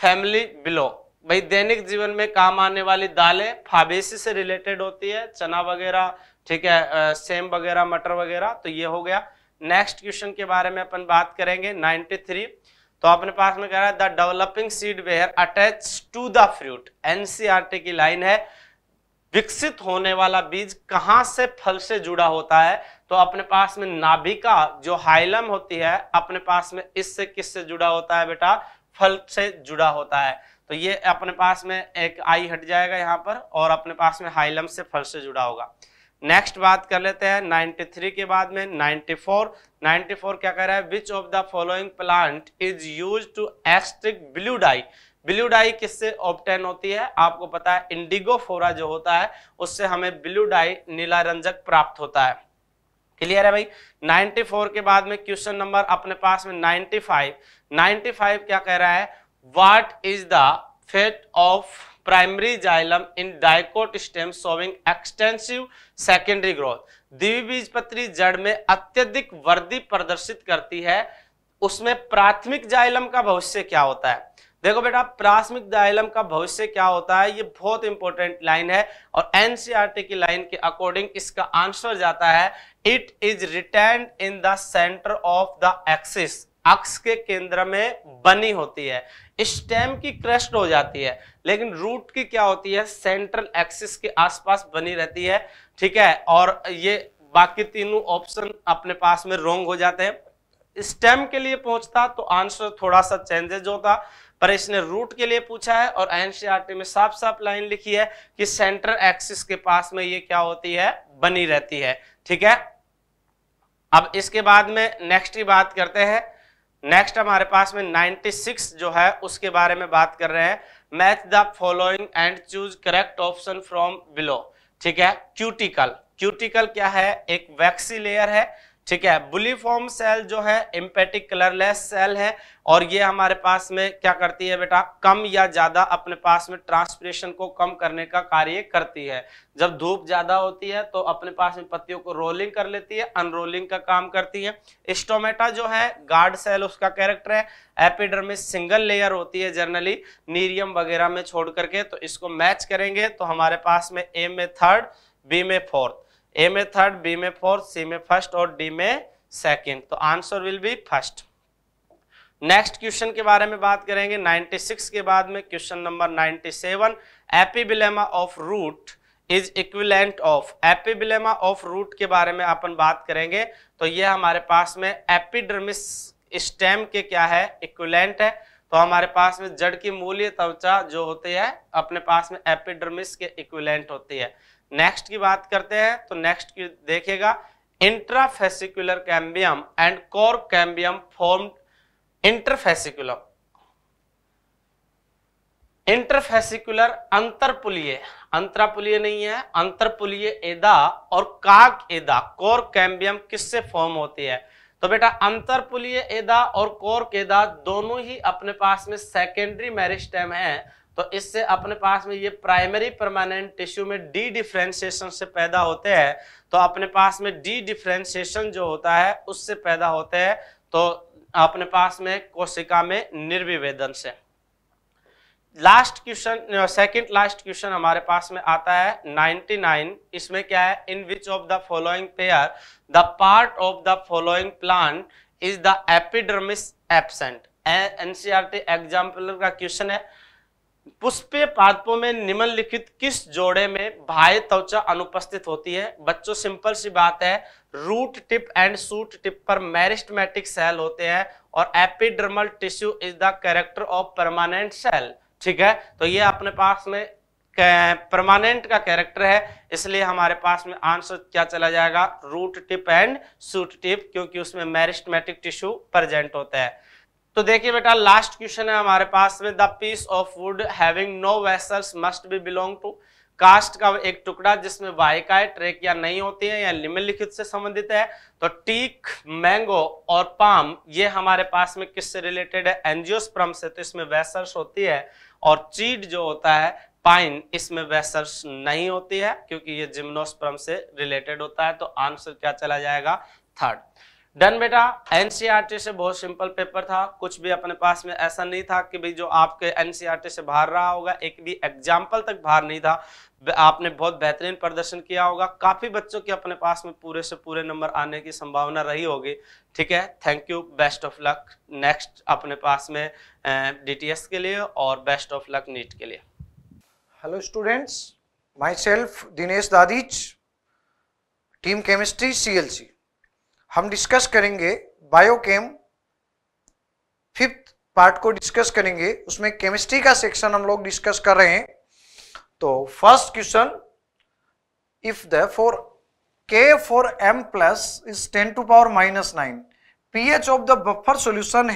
family below भाई दैनिक जीवन में काम आने वाली दालें फाबेसी से रिलेटेड होती है चना वगैरह ठीक है सेम वगैरह मटर वगैरह तो ये हो गया नेक्स्ट क्वेश्चन के बारे में अपन बात करेंगे 93 तो अपने पास में कह रहा है the developing seed were attach to the fruit NCERT की लाइन है विकसित होने वाला बीज कहां से फल से जुड़ा होता है तो अपने पास में नाभिका जो हाइलम होती है अपने पास में इससे किससे जुड़ा होता है बेटा फल से जुड़ा होता है तो ये अपने पास में एक आई हट जाएगा यहाँ पर और अपने पास में हाइलम से फल से जुड़ा होगा नेक्स्ट बात कर लेते हैं 93 के बाद में 94 94 क्या कह रहा है which of the following plant is use to extract blue dye blue dye किससे ऑप्टेन होती है आपको पता है इंडिगो फोरा जो होता है उससे हमें ब्लू डाई नीला रंजक प्राप्त होता है क्लियर है भाई 94 के बाद में क्वेश्चन नंबर अपने पास में 95 95 क्या कह रहा है what is the fate of primary xylem in dicot stem showing extensive secondary growth द्विबीजपत्री जड़ में अत्यधिक वृद्धि प्रदर्शित करती है उसमें प्राथमिक जाइलम का भविष्य क्या होता है देखो बेटा प्राथमिक जाइलम का भविष्य क्या होता है ये बहुत इंपॉर्टेंट लाइन है और एनसीईआरटी e की लाइन के अकॉर्डिंग इसका आंसर जाता है it is retained in the centre of the axis अक्ष के केंद्र में बनी होती है स्टेम की क्रस्ट हो जाती है लेकिन रूट की क्या होती है सेंट्रल एक्सिस के आसपास बनी रहती है ठीक है और ये बाकी तीनों ऑप्शन अपने पास में रोंग हो जाते हैं स्टेम के लिए पहुंचता तो आंसर थोड़ा सा चेंजेज होता पर इसने रूट के लिए पूछा है और एनसीआरटी में साफ साफ लाइन लिखी है कि सेंट्रल एक्सिस के पास में ये क्या होती है बनी रहती है ठीक है अब इसके बाद में नेक्स्ट ही बात करते हैं नेक्स्ट हमारे पास में 96 जो है उसके बारे में बात कर रहे हैं match the following and choose correct option from below ठीक है क्यूटिकल क्यूटिकल क्या है एक वैक्सी लेयर है ठीक है बुलीफॉर्म सेल जो है इम्पेटिक कलरलेस सेल है और ये हमारे पास में क्या करती है बेटा कम या ज्यादा अपने पास में ट्रांसप्रेशन को कम करने का कार्य करती है जब धूप ज्यादा होती है तो अपने पास में पत्तियों को रोलिंग कर लेती है अनरोलिंग का काम करती है स्टोमेटा जो है गार्ड सेल उसका कैरेक्टर है एपिडर्मिस सिंगल लेयर होती है जनरली नीरियम वगैरह में छोड़ करके तो इसको मैच करेंगे तो हमारे पास में ए में थर्ड बी में फोर्थ ए में थर्ड बी में फोर्थ सी में फर्स्ट और डी में सेकेंड तो answer will be first next question के बारे में बात करेंगे 96 के बाद में question number 97 epiblema of root is equivalent of epiblema of root के बारे में अपन बात करेंगे तो ये हमारे पास में एपिडर्मिस स्टेम के क्या है इक्विलेंट है तो हमारे पास में जड़ की मूल्य त्वचा जो होती है अपने पास में एपिडर्मिस के इक्विलेंट होती है नेक्स्ट की बात करते हैं तो नेक्स्ट की देखिएगा intrafascicular cambium and cork cambium formed interfascicular interfascicular अंतरपुलीय अंतरापुलीय नहीं है अंतरपुलीय एदा और काक एदा कोर कैम्बियम किससे फॉर्म होती है तो बेटा अंतरपुलीय एदा और कोर केदा दोनों ही अपने पास में सेकेंडरी मेरिस्टेम है तो इससे अपने पास में ये प्राइमरी परमानेंट टिश्यू में डी डिफ्रेंसिएशन से पैदा होते हैं तो अपने पास में डी डिफ्रेंसिएशन जो होता है उससे पैदा होते हैं तो अपने पास में कोशिका में निर्विवेदन से last question second last question हमारे पास में आता है 99 इसमें क्या है in which of the following pair the part of the following plant is the epidermis absent NCERT example का क्वेश्चन है पुष्पे पादपों में निम्नलिखित किस जोड़े में भाई त्वचा अनुपस्थित होती है बच्चों सिंपल सी बात है root tip and shoot tip पर मैरिस्टमेटिक सेल होते हैं और epidermal tissue is the character of permanent cell ठीक है तो ये अपने पास में परमानेंट का कैरेक्टर है इसलिए हमारे पास में आंसर क्या चला जाएगा root tip and shoot tip क्योंकि उसमें मैरिस्टमेटिक टिश्यू प्रेजेंट होता है तो देखिए बेटा लास्ट क्वेश्चन है हमारे पास में the piece of wood having no vessels must be belong to कास्ट का एक टुकड़ा जिसमें वायकाएं ट्रेकिया नहीं होती है या निम्नलिखित से संबंधित है तो टीक मैंगो और पाम ये हमारे पास में किससे रिलेटेड है एंजियोस्प्रम से तो इसमें वेसल्स होती है और चीड जो होता है पाइन इसमें वेसल्स नहीं होती है क्योंकि ये जिम्नोस्प्रम से रिलेटेड होता है तो आंसर क्या चला जाएगा थर्ड डन बेटा एनसीईआरटी e से बहुत सिंपल पेपर था कुछ भी अपने पास में ऐसा नहीं था कि भाई जो आपके एनसीईआरटी e से बाहर रहा होगा एक भी एग्जाम्पल तक बाहर नहीं था आपने बहुत बेहतरीन प्रदर्शन किया होगा काफी बच्चों के अपने पास में पूरे से पूरे नंबर आने की संभावना रही होगी ठीक है thank you best of luck next अपने पास में डी के लिए और बेस्ट ऑफ लक नीट के लिए hello students myself Dinesh Dadhich team chemistry सी हम डिस्कस करेंगे बायोकेम फिफ्थ पार्ट को डिस्कस करेंगे उसमें केमिस्ट्री का सेक्शन हम लोग डिस्कस कर रहे हैं तो first question if the for K for M plus is ten to power minus nine pH of the buffer solution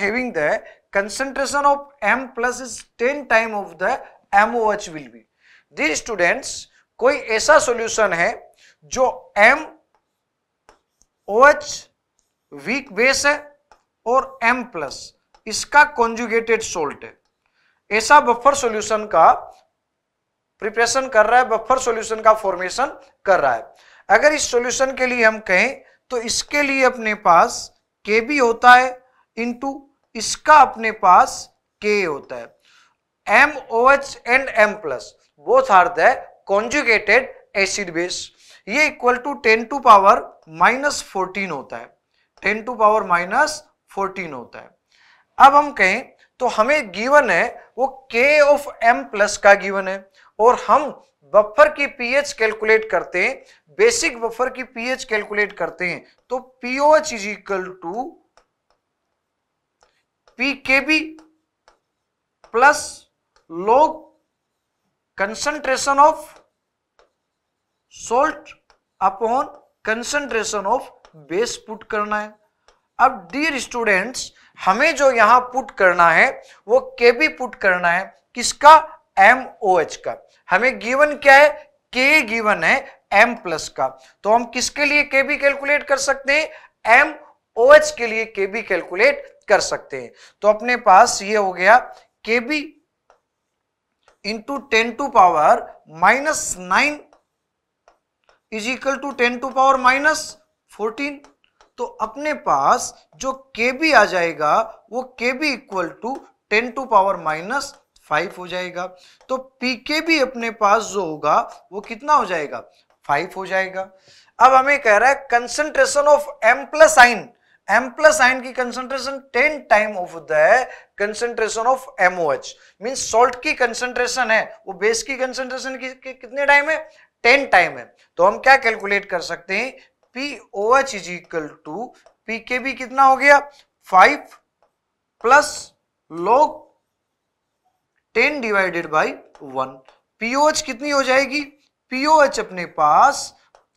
concentration of M plus is ten time of the M O H will be dear students कोई ऐसा solution है जो M O OH weak base है और M plus इसका conjugated salt है ऐसा buffer solution का प्रिपरेशन कर रहा है बफर सॉल्यूशन का फॉर्मेशन कर रहा है अगर इस सॉल्यूशन के लिए हम कहें तो इसके लिए अपने पास के बी होता है इंटू इसका अपने पास के होता है M O H and M plus both are the conjugated acid base ये equal to ten to power minus fourteen होता है ten to power minus fourteen होता है अब हम कहें तो हमें गिवन है वो के ऑफ एम प्लस का गिवन है और हम बफर की पीएच कैलकुलेट करते हैं बेसिक बफर की पीएच कैलकुलेट करते हैं तो pOH is equal to P K B plus log concentration of salt upon concentration of base put करना है अब डियर स्टूडेंट्स हमें जो यहां पुट करना है वो के बी पुट करना है किसका एम ओ एच का हमें गिवन क्या है के गिवन है एम प्लस का तो हम किसके लिए के बी कैलकुलेट कर सकते हैं एम ओ एच के लिए के बी कैलकुलेट कर सकते हैं तो अपने पास ये हो गया K B into ten to power minus nine is equal to ten to power minus fourteen तो अपने पास जो के बी आ जाएगा वो K B equal to ten to power minus five हो जाएगा तो पी के बी अपने पास जो होगा वो कितना हो जाएगा फाइव हो जाएगा अब हमें कह रहा है concentration of M plus ion M plus ion की concentration ten time of the concentration of M O H mean salt की कंसंट्रेशन है वो बेस की कंसंट्रेशन कितने टाइम है टेन टाइम है तो हम क्या कैलकुलेट कर सकते हैं p O H is equal to P K B कितना हो गया five plus log ten divided by one p O H कितनी हो जाएगी पी ओ एच अपने पास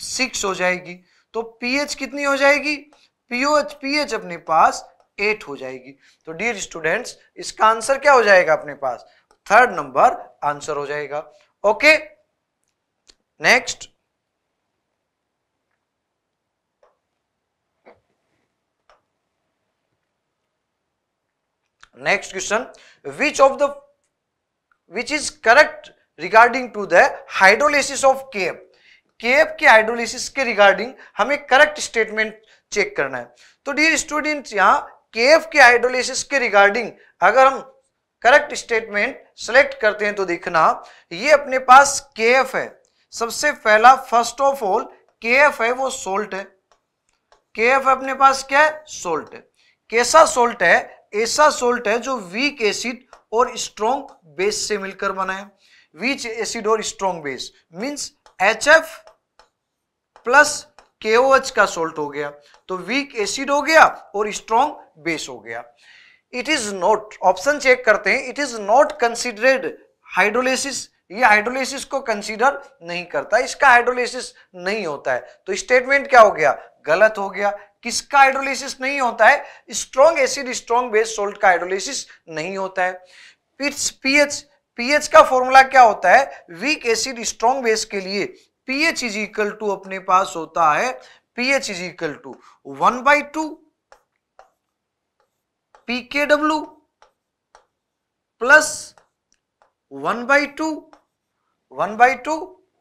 सिक्स हो जाएगी तो पी एच कितनी हो जाएगी p O H p H अपने पास एट हो जाएगी तो डियर स्टूडेंट्स इसका आंसर क्या हो जाएगा अपने पास थर्ड नंबर आंसर हो जाएगा ओके okay? Next, next question which of the which is correct regarding to the hydrolysis of K F के हाइड्रोलिसिस के रिगार्डिंग हमें करेक्ट स्टेटमेंट चेक करना है तो डियर स्टूडेंट यहां के एफ के हाइड्रोलिसिस के रिगार्डिंग अगर हम करेक्ट स्टेटमेंट सेलेक्ट करते हैं तो देखना ये अपने पास केएफ है सबसे पहला first of all K F है वो सोल्ट है के एफ अपने पास क्या है सोल्ट है कैसा सोल्ट है ऐसा सोल्ट है जो वीक एसिड और स्ट्रॉन्ग बेस से मिलकर बना है वीच एसिड और strong base means H F plus H का सोल्ट हो गया तो वीक एसिड हो गया और स्ट्रॉन्ग बेस हो गया it is not option check करते हैं it is not considered hydrolysis ये हाइड्रोलिसिस को कंसीडर नहीं करता इसका हाइड्रोलिसिस नहीं होता है तो स्टेटमेंट क्या हो गया गलत हो गया किसका हाइड्रोलिसिस नहीं होता है strong acid strong base salt का हाइड्रोलिसिस नहीं होता है पिट्स पीएच पीएच का फॉर्मूला क्या होता है वीक एसिड स्ट्रॉन्ग बेस के लिए पीएच इज इक्वल टू अपने पास होता है pH is equal to one by two पीकेडब्ल्यू plus one by two one by two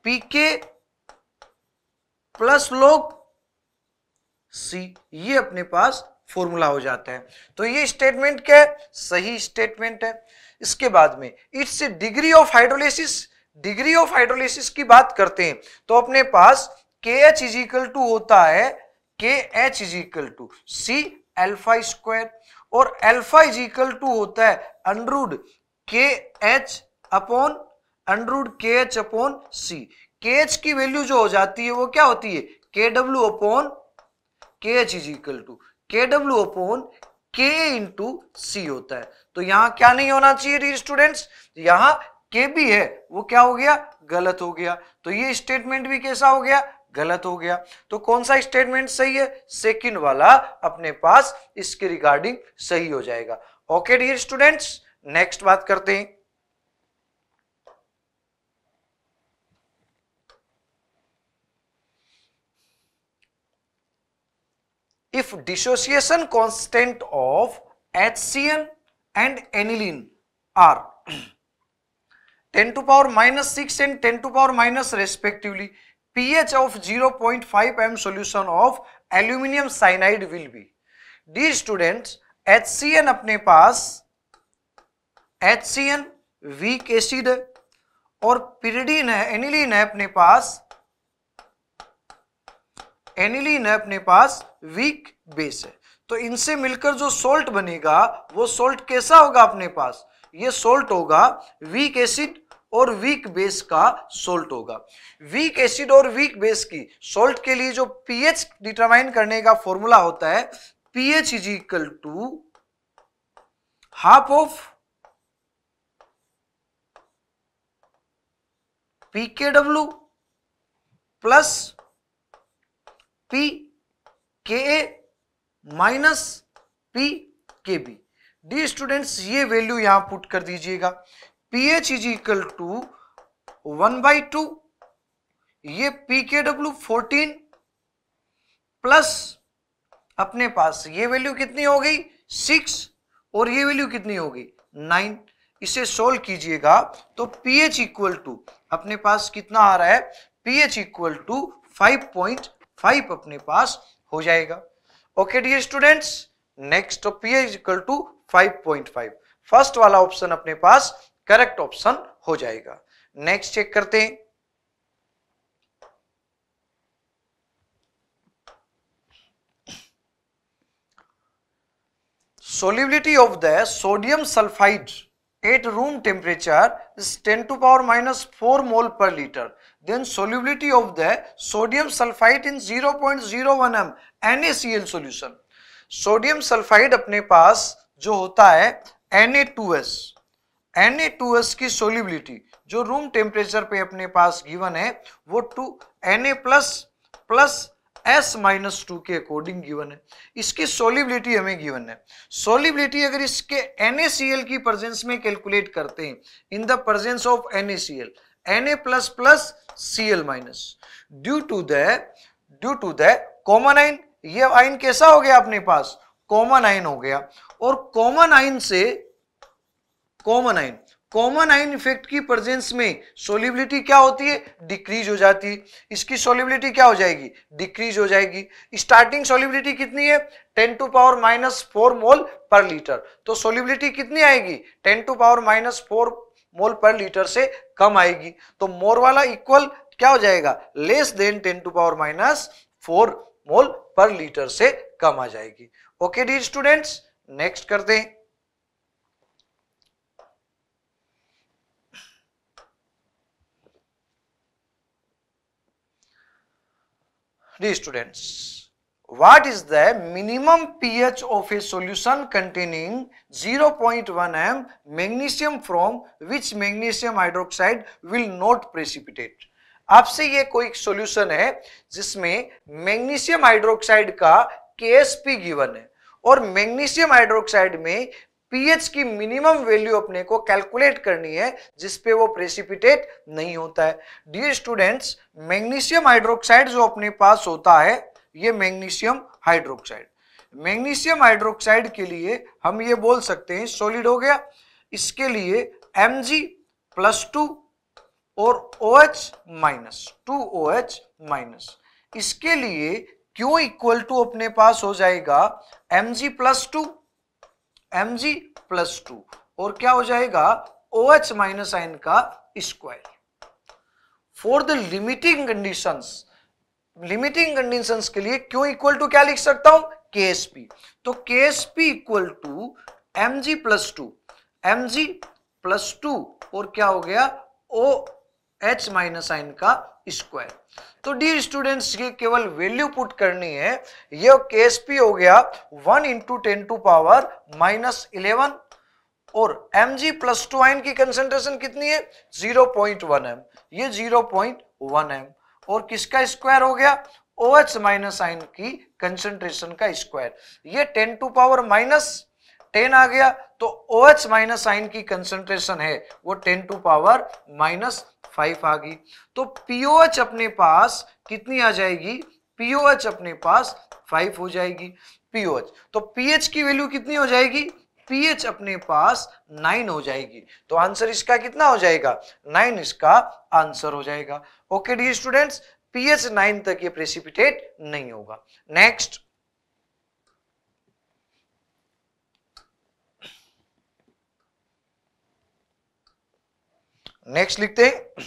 P K plus log C ये अपने पास फॉर्मूला हो जाता है तो ये स्टेटमेंट क्या है सही स्टेटमेंट है इसके बाद में its degree of hydrolysis degree of hydrolysis की बात करते हैं तो अपने पास के एच इज इक्वल टू होता है K H is equal to C alpha square और एल्फा इज इक्वल टू होता है under root K H upon under root K H upon C K H की वैल्यू जो हो जाती है वो क्या होती है K W upon K H is equal to K W upon K into C होता है तो यहां क्या नहीं होना चाहिए डी स्टूडेंट्स यहां के भी है वो क्या हो गया गलत हो गया तो ये स्टेटमेंट भी कैसा हो गया गलत हो गया तो कौन सा स्टेटमेंट सही है सेकंड वाला अपने पास इसके रिगार्डिंग सही हो जाएगा ओके डियर स्टूडेंट्स नेक्स्ट बात करते हैं if dissociation constant of HCl and aniline are 10 to power minus 6 and 10 to power minus respectively, pH of 0.5 m solution of aluminium cyanide will be. Dear students, HCN अपने पास HCN weak acid है और pyridine है aniline है अपने पास aniline है अपने पास week base है तो इनसे मिलकर जो सोल्ट बनेगा वो सोल्ट कैसा होगा अपने पास ये सोल्ट होगा वीक एसिड और वीक बेस का सोल्ट होगा वीक एसिड और वीक बेस की सोल्ट के लिए जो पीएच डिटरमाइन करने का फॉर्मूला होता है pH is equal to half of पीकेडब्ल्यू plus P K A minus p K B D students ये वैल्यू यहां पुट कर दीजिएगा p H is equal to one by two ये p K W fourteen plus अपने पास ये value कितनी हो गई सिक्स और ये वैल्यू कितनी हो गई नाइन इसे सोल्व कीजिएगा तो पी एच इक्वल टू अपने पास कितना आ रहा है p H equal to five point five अपने पास हो जाएगा okay D students next p H equal to five point five first वाला ऑप्शन अपने पास करेक्ट ऑप्शन हो जाएगा नेक्स्ट चेक करते हैं solubility of the sodium sulphide at room temperature is ten to power minus four mole per litre then solubility of the sodium sulfide in 0.01 m NaCl solution. Sodium sulphide अपने पास जो होता है Na2S, Na2S की solubility जो room temperature पे अपने पास गिवन है वो two Na plus plus S minus two के अकॉर्डिंग गिवन है इसकी सोलिबिलिटी हमें गिवन है सोलिबिलिटी अगर इसके NaCl की presence में कैलकुलेट करते हैं in the presence of NaCl Na plus plus Cl minus. Due to the due to the common ion ये आइन कैसा हो गया अपने पास कॉमन आइन हो गया और कॉमन आइन से कॉमन आइन कॉमन आइन इफेक्ट की प्रेजेंस में सोलिबिलिटी क्या होती है डिक्रीज हो जाती है इसकी सोलिबिलिटी क्या हो जाएगी डिक्रीज हो जाएगी स्टार्टिंग सोलिबिलिटी कितनी है 10 to power minus four mole per litre तो सोलिबिलिटी कितनी आएगी 10 to power minus four mole per litre से कम आएगी तो मोर वाला इक्वल क्या हो जाएगा less than ten to power minus four mole per litre से कम आ जाएगी ओके डी स्टूडेंट्स नेक्स्ट करते हैं dear students what is the minimum pH of a solution containing 0.1 m magnesium from which magnesium hydroxide will not precipitate आपसे ये कोई solution है जिसमें magnesium hydroxide का के गिवन है और मैग्नीशियम हाइड्रोक्साइड में पीएच की मिनिमम वैल्यू अपने को कैलकुलेट करनी है जिसपे वो प्रेसिपिटेट नहीं होता है डियर स्टूडेंट्स मैग्नीशियम हाइड्रोक्साइड जो अपने पास होता है ये मैग्नीशियम हाइड्रोक्साइड मैग्नीशियम हाइड्रोक्साइड के लिए हम ये बोल सकते हैं सॉलिड हो गया इसके लिए एम जी प्लस टू और O H minus two O H minus इसके लिए क्यों इक्वल टू अपने पास हो जाएगा M G plus two M G plus two और क्या हो जाएगा ओ एच माइनस आइन का square for the limiting conditions limiting conditions के लिए क्यों इक्वल टू क्या लिख सकता हूं केएसपी तो Ksp equal to M G plus two M G plus two और क्या हो गया ओ एच माइनस आइन का स्क्वायर तो डी स्टूडेंट्स ये केवल वैल्यू पुट करनी है ये केएसपी हो गया one into ten to power minus eleven और M G plus two ion की कंसेंट्रेशन कितनी है जीरो पॉइंट वन एम ये जीरो पॉइंट वन एम और किसका स्क्वायर हो गया ओ एच माइनस आइन की कंसेंट्रेशन का स्क्वायर ये ten to power minus ten आ गया तो ओ एच माइनस आइन की कंसेंट्रेशन है वो ten to power minus five आ गई तो एच अपने पास कितनी आ जाएगी एच अपने पास फाइव हो जाएगी एच तो पीएच की वैल्यू कितनी हो जाएगी पीएच अपने पास नाइन हो जाएगी तो आंसर इसका कितना हो जाएगा नाइन इसका आंसर हो जाएगा okay D students pH nine तक ये प्रेसिपिटेट नहीं होगा नेक्स्ट नेक्स्ट लिखते हैं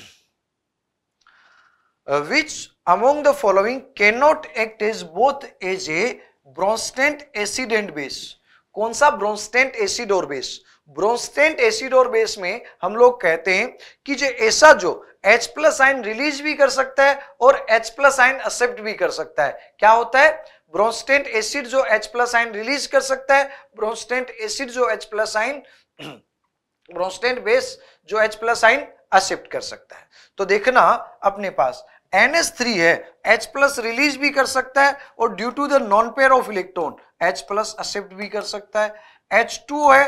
which among the following can not act as both as a Bronsted acid and base कौन सा ब्रोंस्टेंट एसिड और बेस ब्रोंस्टेंट एसिड और बेस में हम लोग कहते हैं कि जो ऐसा जो H प्लस आइन रिलीज भी कर सकता है और H प्लस आइन एक्सेप्ट भी कर सकता है क्या होता है ब्रोंस्टेंट एसिड जो H प्लस आइन रिलीज कर सकता है ब्रोंस्टेंट एसिड जो H plus ion Bronsted base जो H प्लस आइन एक्सेप्ट कर सकता है तो देखना अपने पास एन एस थ्री है एच प्लस रिलीज भी कर सकता है और due to the lone pair of electron H plus accept भी कर सकता है एच टू है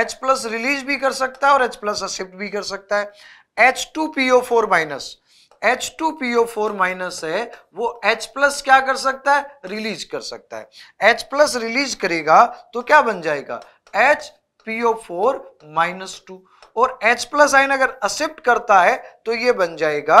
एच प्लस रिलीज भी कर सकता है और एच प्लस असेप्ट भी कर सकता है H two P O four minus H two P O four minus है वो एच प्लस क्या कर सकता है रिलीज कर सकता है एच प्लस रिलीज करेगा तो क्या बन जाएगा H P O four minus two और एच प्लस आइन अगर एक्सेप्ट करता है तो ये बन जाएगा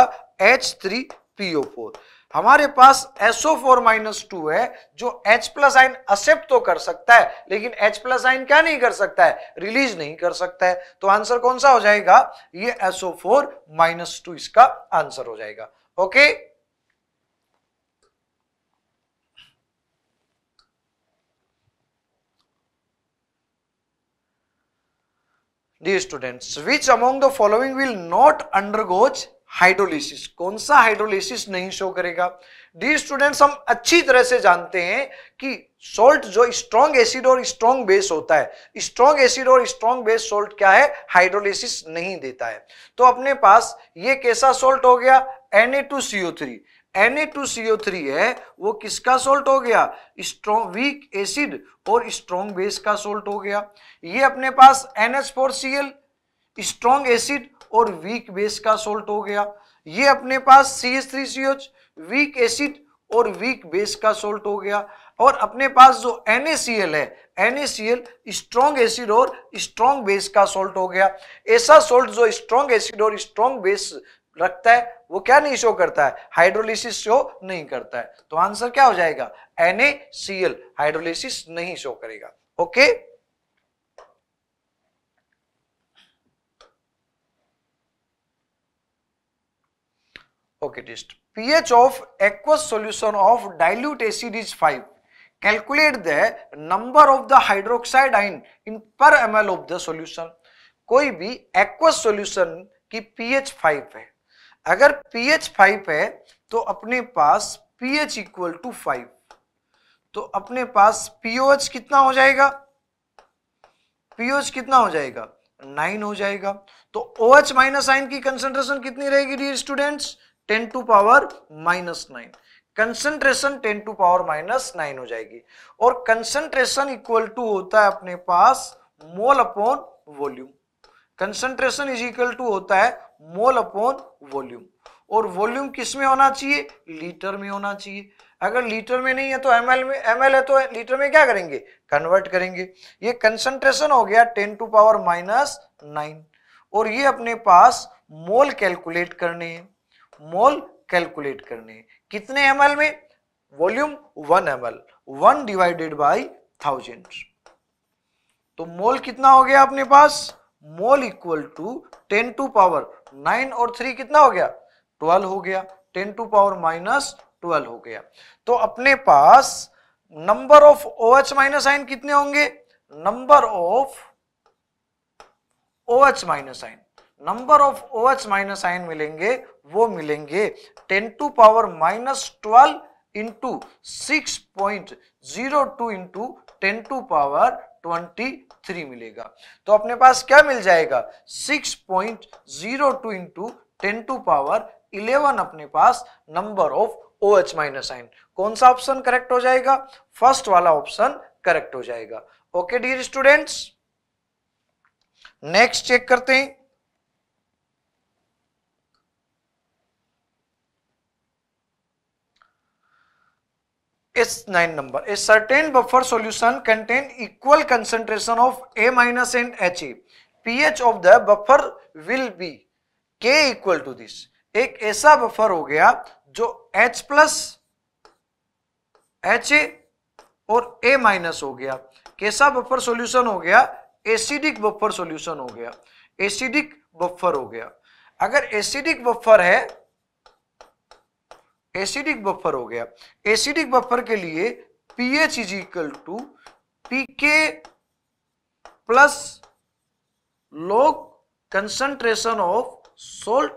एच थ्री पीओ फोर हमारे पास एसओ फोर माइनस टू है जो एच प्लस आइन एक्सेप्ट तो कर सकता है लेकिन एच प्लस आइन क्या नहीं कर सकता है रिलीज नहीं कर सकता है तो आंसर कौन सा हो जाएगा ये एसओ फोर माइनस टू इसका आंसर हो जाएगा okay Dear students, which among the following will not undergoes hydrolysis कौन सा हाइड्रोलिसिस नहीं शो करेगा डी स्टूडेंट्स हम अच्छी तरह से जानते हैं कि सोल्ट जो स्ट्रॉन्ग एसिड और स्ट्रॉन्ग बेस होता है स्ट्रॉन्ग एसिड और स्ट्रॉन्ग बेस सोल्ट क्या है हाइड्रोलिसिस नहीं देता है तो अपने पास ये कैसा सोल्ट हो गया एन Na2CO3 है वो किसका सोल्ट हो गया स्ट्रॉन्ग वीक एसिड और स्ट्रॉन्ग बेस का सोल्ट हो गया ये अपने पास NH4Cl एच एसिड और वीक बेस का सोल्ट हो गया ये अपने पास C S three C H weak acid और वीक बेस का सोल्ट हो गया और अपने पास जो NaCl है NaCl स्ट्रॉन्ग एसिड और स्ट्रॉन्ग बेस का सोल्ट हो गया ऐसा सोल्ट जो स्ट्रॉन्ग एसिड और स्ट्रॉन्ग बेस रखता है वो क्या नहीं शो करता है हाइड्रोलिसिस शो नहीं करता है तो आंसर क्या हो जाएगा NaCl हाइड्रोलिसिस नहीं शो करेगा okay okay? Okay, test. pH of aqueous solution of dilute acid is 5. Calculate the number of the hydroxide ion in per ml of the solution. कोई भी एक्वस सॉल्यूशन की pH 5 है अगर pH 5 है तो अपने पास pH इक्वल टू 5 तो अपने पास पीओएच कितना हो जाएगा पीओएच कितना हो जाएगा नाइन हो जाएगा तो ओ एच माइनस आइन की कंसेंट्रेशन कितनी रहेगी dear students ten to power minus nine concentration ten to power minus nine हो जाएगी और कंसेंट्रेशन इक्वल टू होता है अपने पास mole upon volume concentration is equal to होता है मोल अपॉन वॉल्यूम और वॉल्यूम किस में होना चाहिए लीटर में होना चाहिए अगर लीटर में नहीं है तो एम में एम है तो लीटर में क्या करेंगे कन्वर्ट करेंगे ये कंसंट्रेशन हो गया ten to power minus nine और ये अपने पास मोल कैलकुलेट करने हैं मोल कैलकुलेट करने कितने एम में volume one M L one divided by thousand तो मोल कितना हो गया अपने पास mole equal to ten to power nine और थ्री कितना हो गया ट्वेल्व हो गया ten to power minus twelve हो गया तो अपने पास number of O H minus ion कितने होंगे number of O H minus ion number of O H minus ion मिलेंगे वो मिलेंगे ten to power minus twelve into six point zero two into ten to power twenty three मिलेगा तो अपने पास क्या मिल जाएगा six point zero two into ten to power eleven अपने पास number of O H minus ion कौन सा ऑप्शन करेक्ट हो जाएगा फर्स्ट वाला ऑप्शन करेक्ट हो जाएगा okay dear students next check करते हैं S9 number. A certain buffer solution contain equal concentration of A minus and HE. pH of the buffer will be K equal to this. एक ऐसा buffer हो गया जो H plus H और A minus हो गया कैसा बफर सॉल्यूशन हो गया एसिडिक बफर सॉल्यूशन हो गया एसिडिक बफर हो गया अगर एसिडिक बफर है एसिडिक बफर हो गया एसिडिक बफर के लिए pH is equal to pK plus log concentration of salt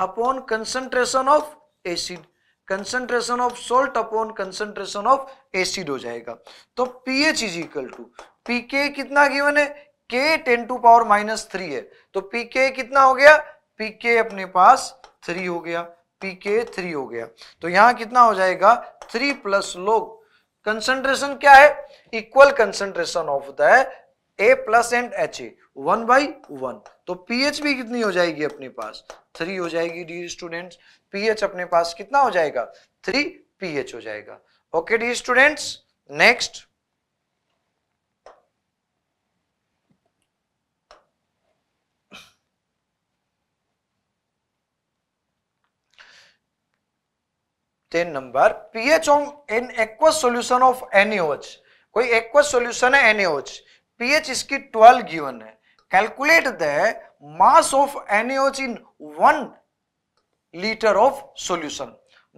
upon concentration of acid concentration of salt upon concentration of acid हो जाएगा तो pH is equal to pK कितना given है के ten to power minus three है तो पीके कितना हो गया पीके अपने पास थ्री हो गया पी के थ्री हो गया तो यहां कितना हो जाएगा थ्री प्लस लोग कंसंट्रेशन क्या है equal concentration of the A plus and H A one by one तो पीएच भी कितनी हो जाएगी अपने पास थ्री हो जाएगी डी स्टूडेंट्स पीएच अपने पास कितना हो जाएगा थ्री पीएच हो जाएगा ओके डी स्टूडेंट्स नेक्स्ट तीन number pH of in aqueous solution of NH कोई एक्वस सॉल्यूशन है एनएच पीएच इसकी 12 गिवन है calculate the mass of NH in 1 litre of solution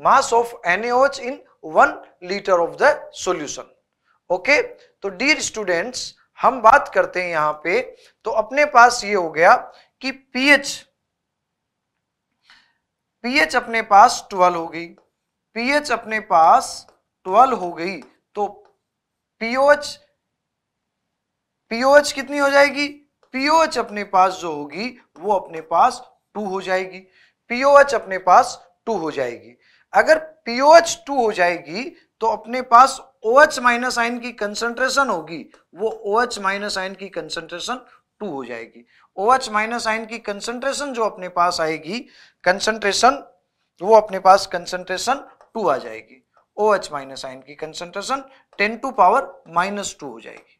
mass of NH in 1 litre of the solution okay तो dear students हम बात करते हैं यहां पे तो अपने पास ये हो गया कि पीएच पीएच अपने पास 12 हो गई पीएच अपने पास 12 हो गई तो पीओएच पीओएच कितनी हो जाएगी पीओएच अपने पास जो होगी वो अपने पास 2 हो जाएगी पीओएच अपने पास 2 हो जाएगी अगर पीओएच 2 हो जाएगी तो अपने पास ओएच माइनस आइन की कंसंट्रेशन होगी वो ओएच माइनस आइन की कंसंट्रेशन टू हो जाएगी ओएच माइनस आइन की कंसंट्रेशन जो अपने पास आएगी कंसंट्रेशन वो अपने पास कंसंट्रेशन टू आ जाएगी ओ एच माइनस आइन की concentration ten to power minus two हो जाएगी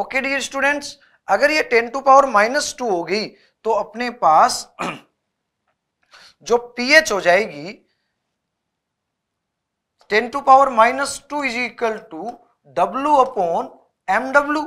ओके डियर स्टूडेंट्स अगर ये ten to power minus two होगी तो अपने पास *clears throat* जो पीएच हो जाएगी ten to power minus two is equal to W upon M W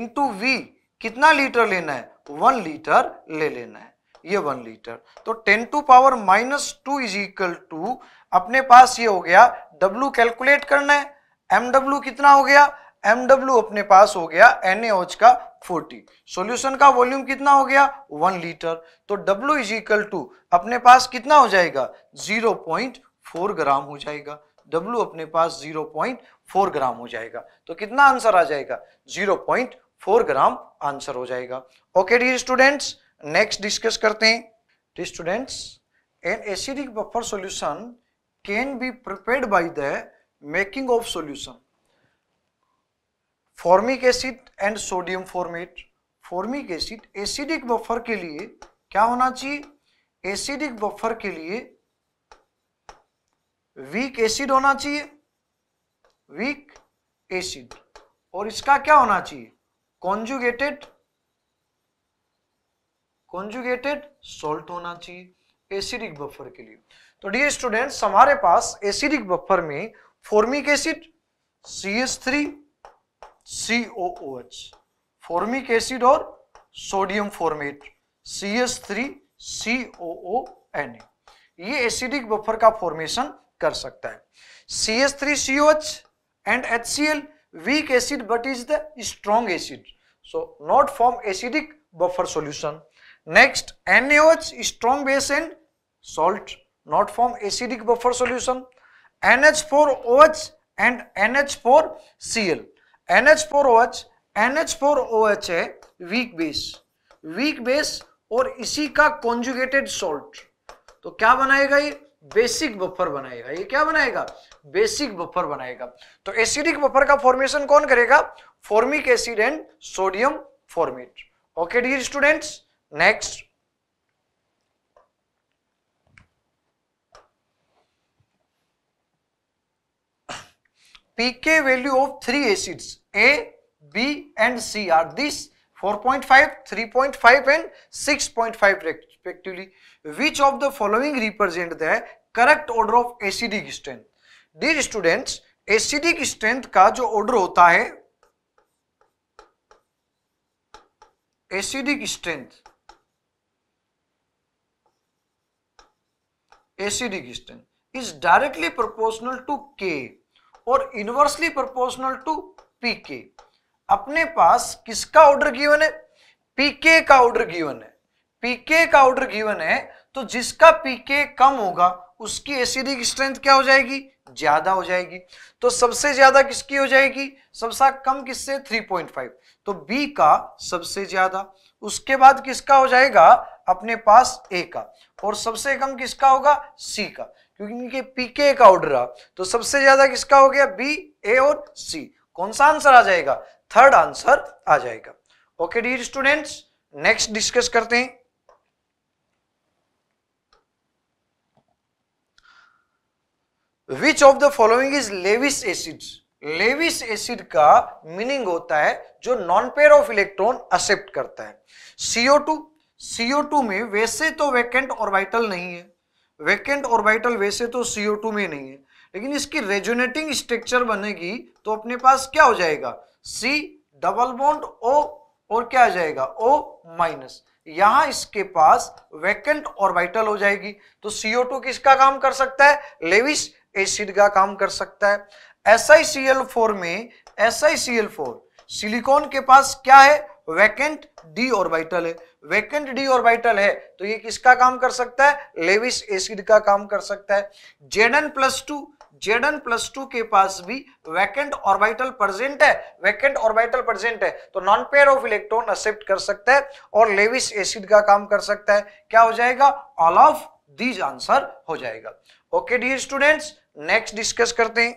into V कितना लीटर लेना है वन लीटर ले लेना है ये वन लीटर तो ten to power minus two is equal to अपने पास ये हो गया W कैलकुलेट करना है एम डब्ल्यू कितना हो गया एम डब्ल्यू अपने पास हो गया एन एच का 40 सॉल्यूशन का वॉल्यूम कितना हो गया वन लीटर तो W इज इक्वल टू अपने पास कितना हो जाएगा 0.4 ग्राम हो जाएगा W अपने पास 0.4 ग्राम हो जाएगा तो कितना आंसर आ जाएगा 0.4 ग्राम आंसर हो जाएगा okay D students next discuss करते हैं students an acidic buffer solution can be prepared by the making of solution formic acid and sodium formate formic acid acidic buffer के लिए क्या होना चाहिए एसिडिक बफर के लिए वीक एसिड होना चाहिए वीक एसिड और इसका क्या होना चाहिए कॉन्जुगेटेड कॉन्जुगेटेड सोल्ट होना चाहिए एसिडिक बफर के लिए तो डी स्टूडेंट्स हमारे पास एसिडिक बफर में formic acid C S three C O O H formic acid और sodium formate C S three C O O N ये एसिडिक बफर का फॉर्मेशन कर सकता है C S three C O H and H C L weak acid but is the strong acid so not form acidic buffer solution Next, NaOH strong base and salt not form acidic buffer solution. NH4OH and NH4Cl. NH4OH, NH4OH है weak base. Weak base और इसी का conjugated salt तो क्या बनाएगा ये basic buffer बनाएगा ये क्या बनाएगा बेसिक बफर बनाएगा तो एसिडिक बफर का फॉर्मेशन कौन करेगा formic acid and sodium formate okay dear students Next, pK value of three acids A, B and C are these 4.5, 3.5 and 6.5 respectively. Which of the following represent the correct order of acidic strength? Dear students, acidic strength का जो order होता है acidic strength acidic string is directly proportional to K और inversely proportional to P के अपने पास किसका order given है पीके का ऑर्डर गिवन है पीके का ऑर्डर गिवन है तो जिसका पीके कम होगा उसकी एसिडिक स्ट्रेंथ क्या हो जाएगी ज्यादा हो जाएगी तो सबसे ज्यादा किसकी हो जाएगी सबसे कम किससे 3.5 तो बी का सबसे ज्यादा उसके बाद किसका हो जाएगा अपने पास ए का और सबसे कम किसका होगा सी का क्योंकि इनके पीके का ऑर्डर रहा तो सबसे ज्यादा किसका हो गया बी ए और सी कौन सा आंसर आ जाएगा थर्ड आंसर आ जाएगा okay D students next discuss करते हैं which of the following is Lewis acids Lewis acid का मीनिंग होता है जो lone pair of electron accept करता है CO2 CO2 में वैसे तो वैकेंट ऑर्बिटल नहीं है वैकेंट ऑर्बिटल वैसे तो CO2 में नहीं है लेकिन इसकी रेजोनेटिंग स्ट्रक्चर बनेगी तो अपने पास क्या हो जाएगा सी डबल बॉन्ड ओ और क्या आ जाएगा ओ माइनस यहां इसके पास वैकेंट ऑर्बिटल हो जाएगी तो CO2 किसका काम कर सकता है लेविस एसिड का काम कर सकता है S I C L four में S I C L four silicon के पास क्या है वैकेंट डी ऑर्बिटल है वैकेंट डी ऑर्बिटल है तो ये किसका काम कर सकता है लेविस एसिड का काम कर सकता है जेडन प्लस टू जेडन प्लस टू के पास भी वैकेंट ऑर्बिटल प्रेजेंट है वैकेंट ऑर्बिटल प्रेजेंट है तो lone pair of electron accept कर सकता है और लेविस एसिड का काम कर सकता है क्या हो जाएगा ऑल ऑफ दीज आंसर हो जाएगा okay dear students next discuss करते हैं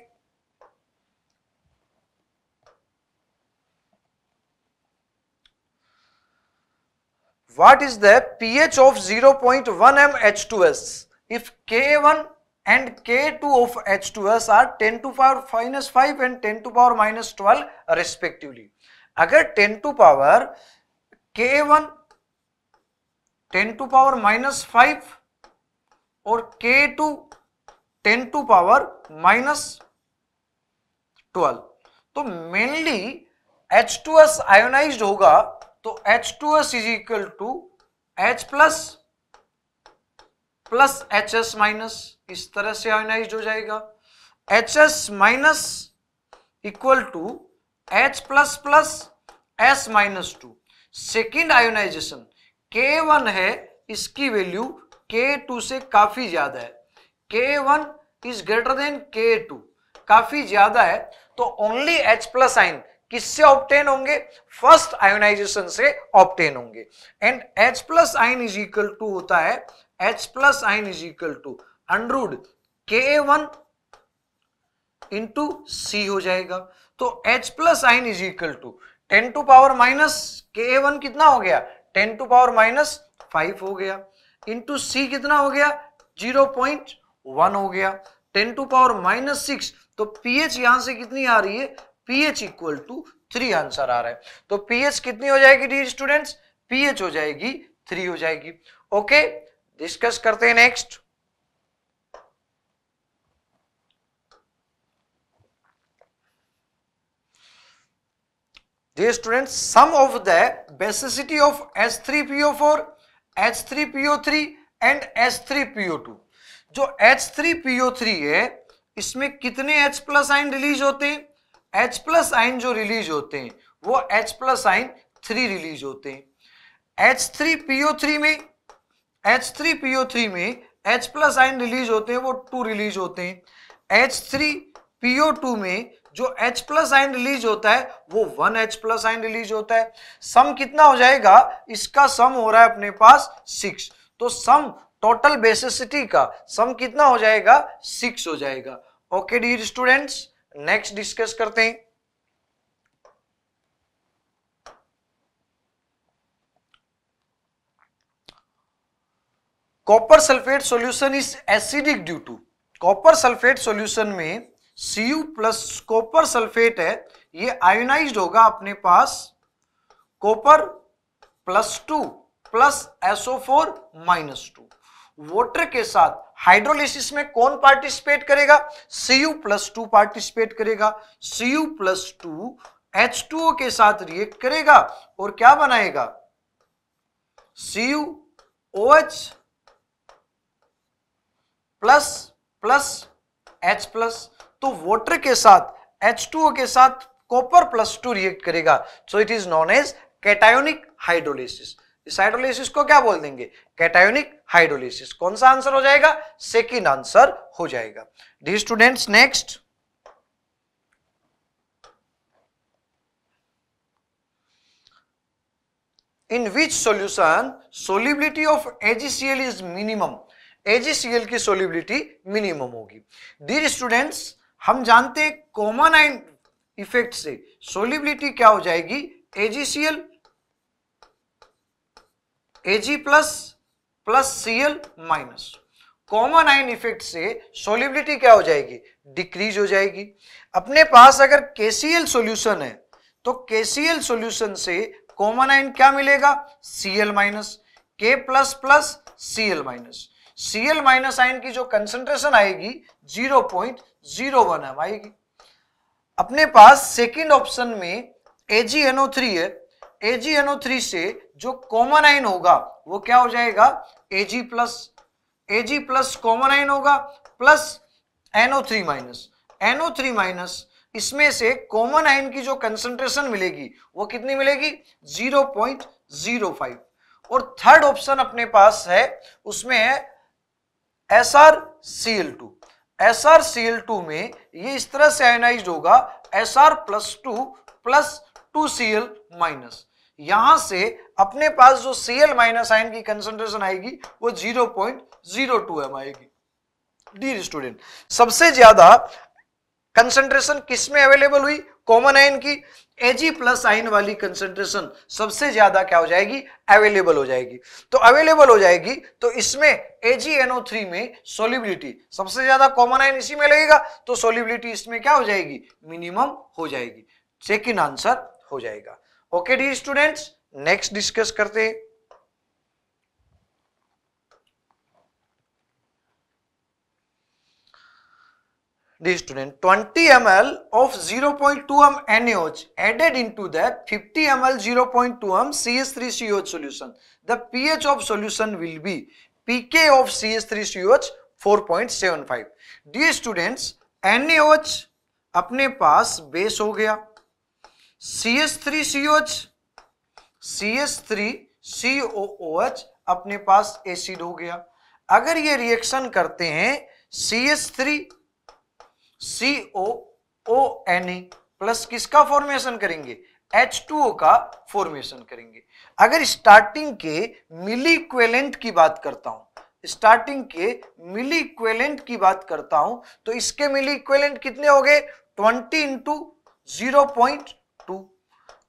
what is the pH of 0.1 m H2S? If K1 and K2 of H2S are 10 to power minus 5 and 10 to power minus 12 respectively. अगर 10 to power K1 10 to power minus 5 और K2 10 to power minus 12 तो mainly H2S ionised होगा तो H two S is equal to H plus plus H S minus इस तरह से ionise हो जाएगा H S minus equal to H plus plus S minus two second ionisation K one है इसकी value के टू से काफी ज्यादा है K one is greater than K two काफी ज्यादा है तो ओनली एच प्लस आइन किससे ऑप्टेन होंगे फर्स्ट आयोनाइजेशन से ऑप्टेन होंगे and H plus ion is equal to होता है H plus ion is equal to under root K A one into C हो जाएगा तो H plus ion is equal to ten to power minus K A one कितना हो गया ten to power minus five हो गया इंटू सी कितना हो गया जीरो पॉइंट वन हो गया ten to power minus six तो पीएच यहां से कितनी आ रही है pH equal to three answer आ रहा है तो पीएच कितनी हो जाएगी डी स्टूडेंट्स पीएच हो जाएगी थ्री हो जाएगी ओके डिस्कस करते हैं next D of three PO four H three PO three and H three PO two जो एच थ्री पीओ थ्री है इसमें कितने H प्लस आइन रिलीज होते हैं एच प्लस आइन जो रिलीज होते हैं वो H plus ion three release होते हैं एच थ्री पीओ थ्री में एच थ्री पीओ थ्री में एच प्लस आइन रिलीज होते हैं वो टू रिलीज होते हैं एच थ्री पीओ टू में जो एच प्लस आइन रिलीज होता है वो one H plus ion release होता है सम कितना हो जाएगा इसका सम हो रहा है अपने पास सिक्स तो सम टोटल बेसिसिटी का सम कितना हो जाएगा सिक्स हो जाएगा okay dear students next discuss करते हैं copper sulphate solution is acidic due to copper sulphate solution में Cu प्लस कॉपर सल्फेट है ये आयोनाइज्ड होगा अपने पास copper plus two plus four minus two water के साथ हाइड्रोलिसिस में कौन पार्टिसिपेट करेगा C U plus two participate करेगा C U plus two H two के साथ रिएक्ट करेगा और क्या बनाएगा C U O H plus plus H plus तो वोटर के साथ एच टू ओ के साथ कॉपर प्लस टू रिएक्ट करेगा so it is known as cationic hydrolysis साइडोलिसिस को क्या बोल देंगे कैटायोनिक हाइड्रोलिसिस कौन सा आंसर हो जाएगा सेकेंड आंसर हो जाएगा dear students next in which solution solubility of AgCl is minimum AgCl की सोलिबिलिटी मिनिमम होगी डी स्टूडेंट्स हम जानते हैं कॉमन आइन इफेक्ट से सोलिबिलिटी क्या हो जाएगी AgCl Ag plus plus C L minus common ion effect से सोलिबिलिटी क्या हो जाएगी डिक्रीज हो जाएगी अपने पास अगर केसीएल सॉल्यूशन है तो केसीएल सॉल्यूशन से कॉमन आइन क्या मिलेगा CL minus K plus plus CL minus CL minus ion की जो कंसेंट्रेशन आएगी zero point zero one M आएगी अपने पास सेकेंड ऑप्शन में एनओ थ्री है एनओ थ्री से जो कॉमन आइन होगा वो क्या हो जाएगा Ag plus Ag plus common ion होगा plus NO three minus NO three minus इसमें से कॉमन आइन की जो कंसंट्रेशन मिलेगी वो कितनी मिलेगी 0.05 और थर्ड ऑप्शन अपने पास है उसमें है S R C L two S R C L two में ये इस तरह से आयोनाइज होगा S R plus two plus two C L minus यहां से अपने पास जो सी एल माइनस आयन की कंसेंट्रेशन आएगी वो zero point zero two M आएगी डी स्टूडेंट सबसे ज्यादा कंसेंट्रेशन किस में अवेलेबल हुई कॉमन आयन की एजी प्लस आयन वाली कंसेंट्रेशन सबसे ज्यादा क्या हो जाएगी अवेलेबल हो जाएगी तो अवेलेबल हो जाएगी तो इसमें AgNO3 में सोलिबिलिटी सबसे ज्यादा कॉमन आयन इसी में लगेगा तो सोलिबिलिटी इसमें क्या हो जाएगी मिनिमम हो जाएगी सेकेंड आंसर हो जाएगा okay D students next discuss करते dear student 20 M L of 0.2 point two M N H added into the fifty M L zero point two M C S three C H solution the P H of solution will be P K of C S three C H four point seven five dear students N H अपने पास base हो गया C S three C O H C S three C O O H अपने पास acid हो गया अगर ये रिएक्शन करते हैं C S three C O O N A plus किसका फॉर्मेशन करेंगे एच ओ का फॉर्मेशन करेंगे अगर स्टार्टिंग के मिली इक्वेलेंट की बात करता हूं स्टार्टिंग के मिली इक्वेलेंट की बात करता हूं तो इसके मिली इक्वेलेंट कितने हो गए twenty into zero point two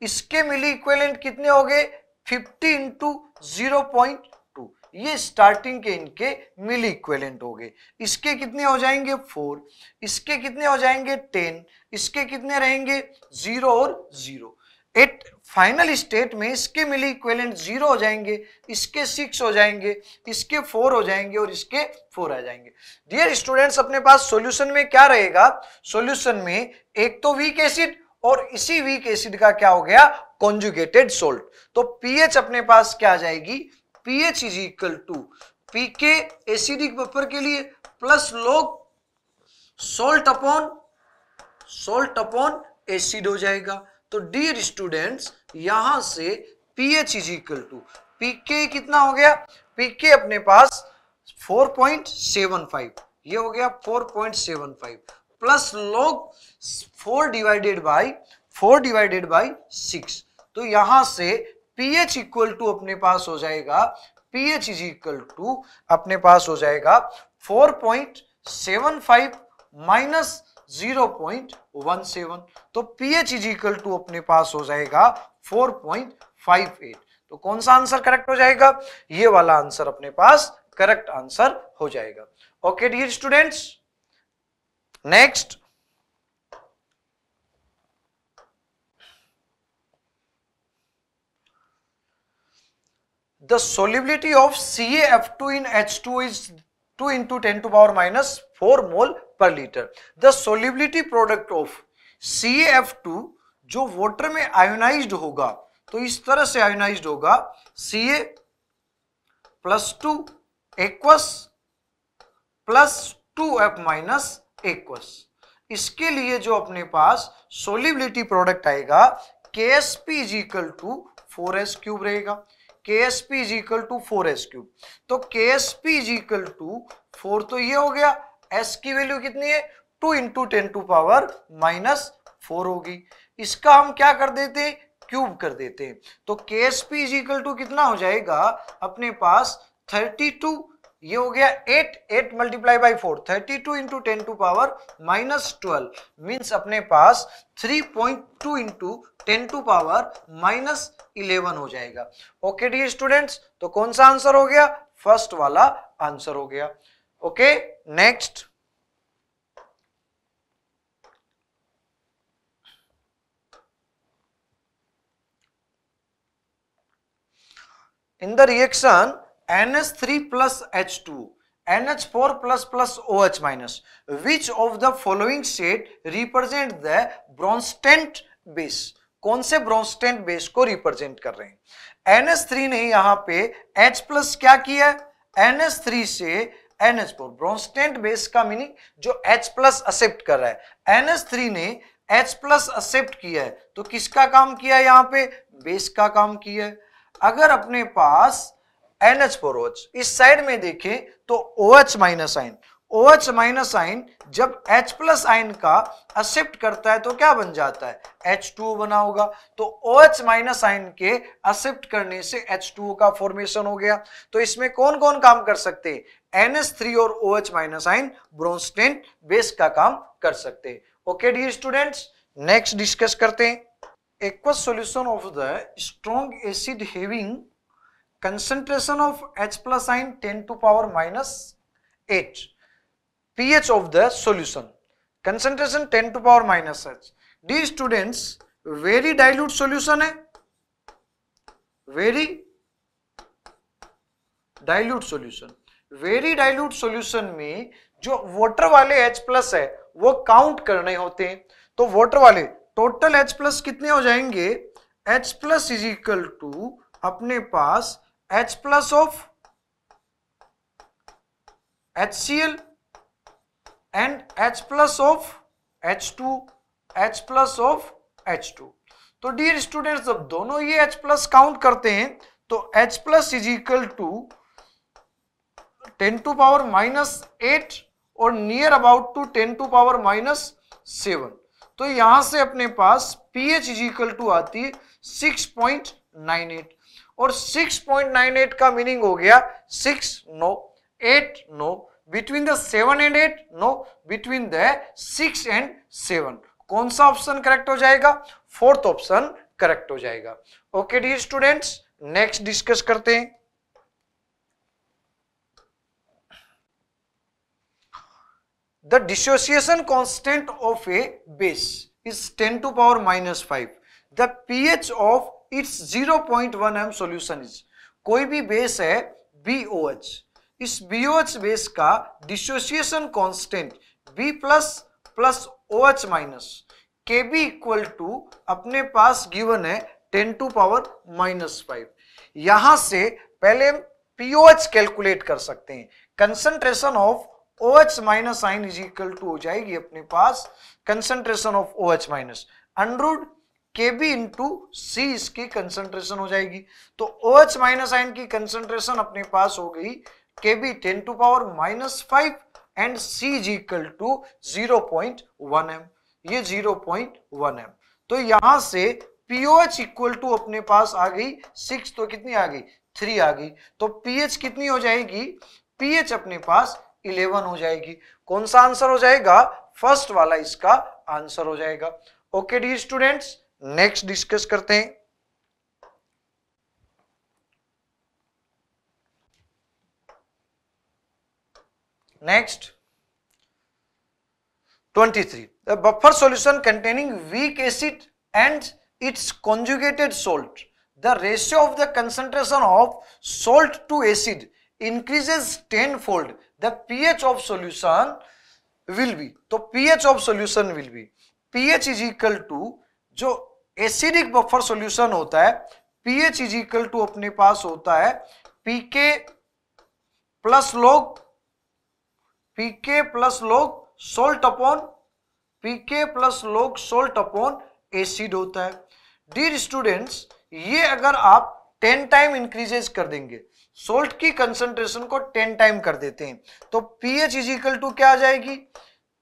इसके मिली इक्वेलेंट कितने हो गए fifty into zero point two ये स्टार्टिंग के इनके मिली इक्वेलेंट हो गए इसके कितने हो जाएंगे फोर इसके कितने हो जाएंगे टेन इसके कितने रहेंगे जीरो और जीरो एट फाइनल स्टेट में इसके मिली इक्वेलेंट जीरो हो जाएंगे इसके सिक्स हो जाएंगे इसके फोर हो जाएंगे और इसके फोर आ जाएंगे डियर स्टूडेंट्स अपने पास सॉल्यूशन में क्या रहेगा सॉल्यूशन में एक तो वीक एसिड और इसी वीक एसिड का क्या हो गया कॉन्जुगेटेड सोल्ट तो पीएच अपने पास क्या आ जाएगी pH is equal to pK acidic buffer के लिए plus log salt upon salt upon acid हो जाएगा तो डियर स्टूडेंट्स यहां से pH is equal to pK कितना हो गया पीके अपने पास 4.75 ये हो गया 4.75 plus log four divided by four divided by six तो यहां से पीएच इक्वल टू अपने पास हो जाएगा पीएच इज इक्वल टू अपने पास हो जाएगा four point seven five minus zero point one seven तो P H is equal to अपने पास हो जाएगा फोर पॉइंट फाइव एट तो कौन सा आंसर करेक्ट हो जाएगा ये वाला आंसर अपने पास करेक्ट आंसर हो जाएगा okay dear students Next, the solubility of CaF2 in H2 is 2 into 10 to power minus 4 mole per liter. The solubility product of CaF2 जो वाटर में आयोनाइज्ड होगा तो इस तरह से आयोनाइज्ड होगा C A plus two aqueous plus two F minus aqueous इसके लिए जो अपने पास सोलिबिलिटी प्रोडक्ट आएगा K S P is equal to four S cube रहेगा K S P is equal to four S cube तो K S P is equal to four तो ये हो गया एस की वैल्यू कितनी है two into ten to power minus four होगी इसका हम क्या कर देते हैं क्यूब कर देते हैं तो K S P is equal to कितना हो जाएगा अपने पास थर्टी टू ये हो गया eight eight multiply by four thirty two into ten to power minus twelve means अपने पास three point two into ten to power minus eleven हो जाएगा ओके डी स्टूडेंट्स तो कौन सा आंसर हो गया फर्स्ट वाला आंसर हो गया okay next in the reaction N H three plus H two four plus plus O H minus which of the following state represent the Bronsted base कौन से ब्रॉन्स्टेंट बेस को रिप्रेजेंट कर रहे हैं थ्री ने यहां पे एच प्लस क्या किया है थ्री से फोर ब्रॉन्स्टेंट बेस का मीनिंग जो एच प्लस एक्सेप्ट कर रहा है थ्री ने एच प्लस एक्सेप्ट किया है तो किसका काम किया है यहां पे बेस का काम किया है अगर अपने पास एन एच फोर ओएच इस साइड में देखें तो ओ एच माइनस आइन ओ एच माइनस आइन जब H प्लस आइन का असिप्ट करता है तो क्या बन जाता है एच H2O बना होगा तो ओ एच माइनस आइन के असिप्ट करने से एच H2O का फॉर्मेशन हो गया तो इसमें कौन कौन काम कर सकते हैं NH3 और ओ एच माइनस आइन ब्रोन्स्टेन बेस का काम कर सकते हैं okay D students next discuss करते हैं aqueous solution of the strong acid having concentration of H plus ion 10 to power minus 8 pH of the solution concentration 10 to power minus H D students very dilute solution है very dilute solution very dilute solution में जो water वाले H plus है वो count करने होते हैं तो वाटर वाले टोटल H प्लस कितने हो जाएंगे H plus is equal to अपने पास H plus of H C L and H plus of H two H plus of H two तो डियर स्टूडेंट जब दोनों ये एच प्लस काउंट करते हैं तो H plus is equal to ten to power minus eight और near about to ten to power minus seven तो यहां से अपने पास p H is equal to आती है सिक्स पॉइंट नाइन एट और 6.98 का मीनिंग हो गया six no eight no between the seven and eight no between the six and seven कौन सा ऑप्शन करेक्ट हो जाएगा फोर्थ ऑप्शन करेक्ट हो जाएगा okay D students next discuss करते हैं the dissociation constant of a base is 10 to power minus five the pH of its 0.1 point one M solution is कोई भी बेस है BOH इस BOH बेस का dissociation constant B plus plus O H minus K B equal to अपने पास given है ten to power minus five यहां से पहले हम पीओएच कैलकुलेट कर सकते हैं concentration of OH H minus ion is equal to हो जाएगी अपने पास concentration of OH H minus under root K B into C इसकी कंसंट्रेशन हो जाएगी तो ओ एच माइनस आयन की कंसंट्रेशन अपने पास हो गई K B ten to power minus five and C is equal to zero point one M ये जीरो पॉइंट वन एम तो यहां से पीओएच इक्वल टू अपने पास आ गई सिक्स तो कितनी आ गई थ्री आ गई तो पीएच कितनी हो जाएगी पीएच अपने पास इलेवन हो जाएगी कौन सा आंसर हो जाएगा फर्स्ट वाला इसका आंसर हो जाएगा okay D students next discuss करते हैं नेक्स्ट 23 the buffer solution containing weak acid and its conjugated salt the ratio of the concentration of salt to acid increases ten fold the pH of solution will be तो pH of solution will be pH is equal to जो acidic buffer solution होता है pH is equal to अपने पास होता है pK plus log pK plus log salt upon pK plus log salt upon acid होता है डी स्टूडेंट्स ये अगर आप टेन टाइम इंक्रीजेस कर देंगे सोल्ट की कंसंट्रेशन को टेन टाइम कर देते हैं तो पीएच इज इक्वल टू क्या आ जाएगी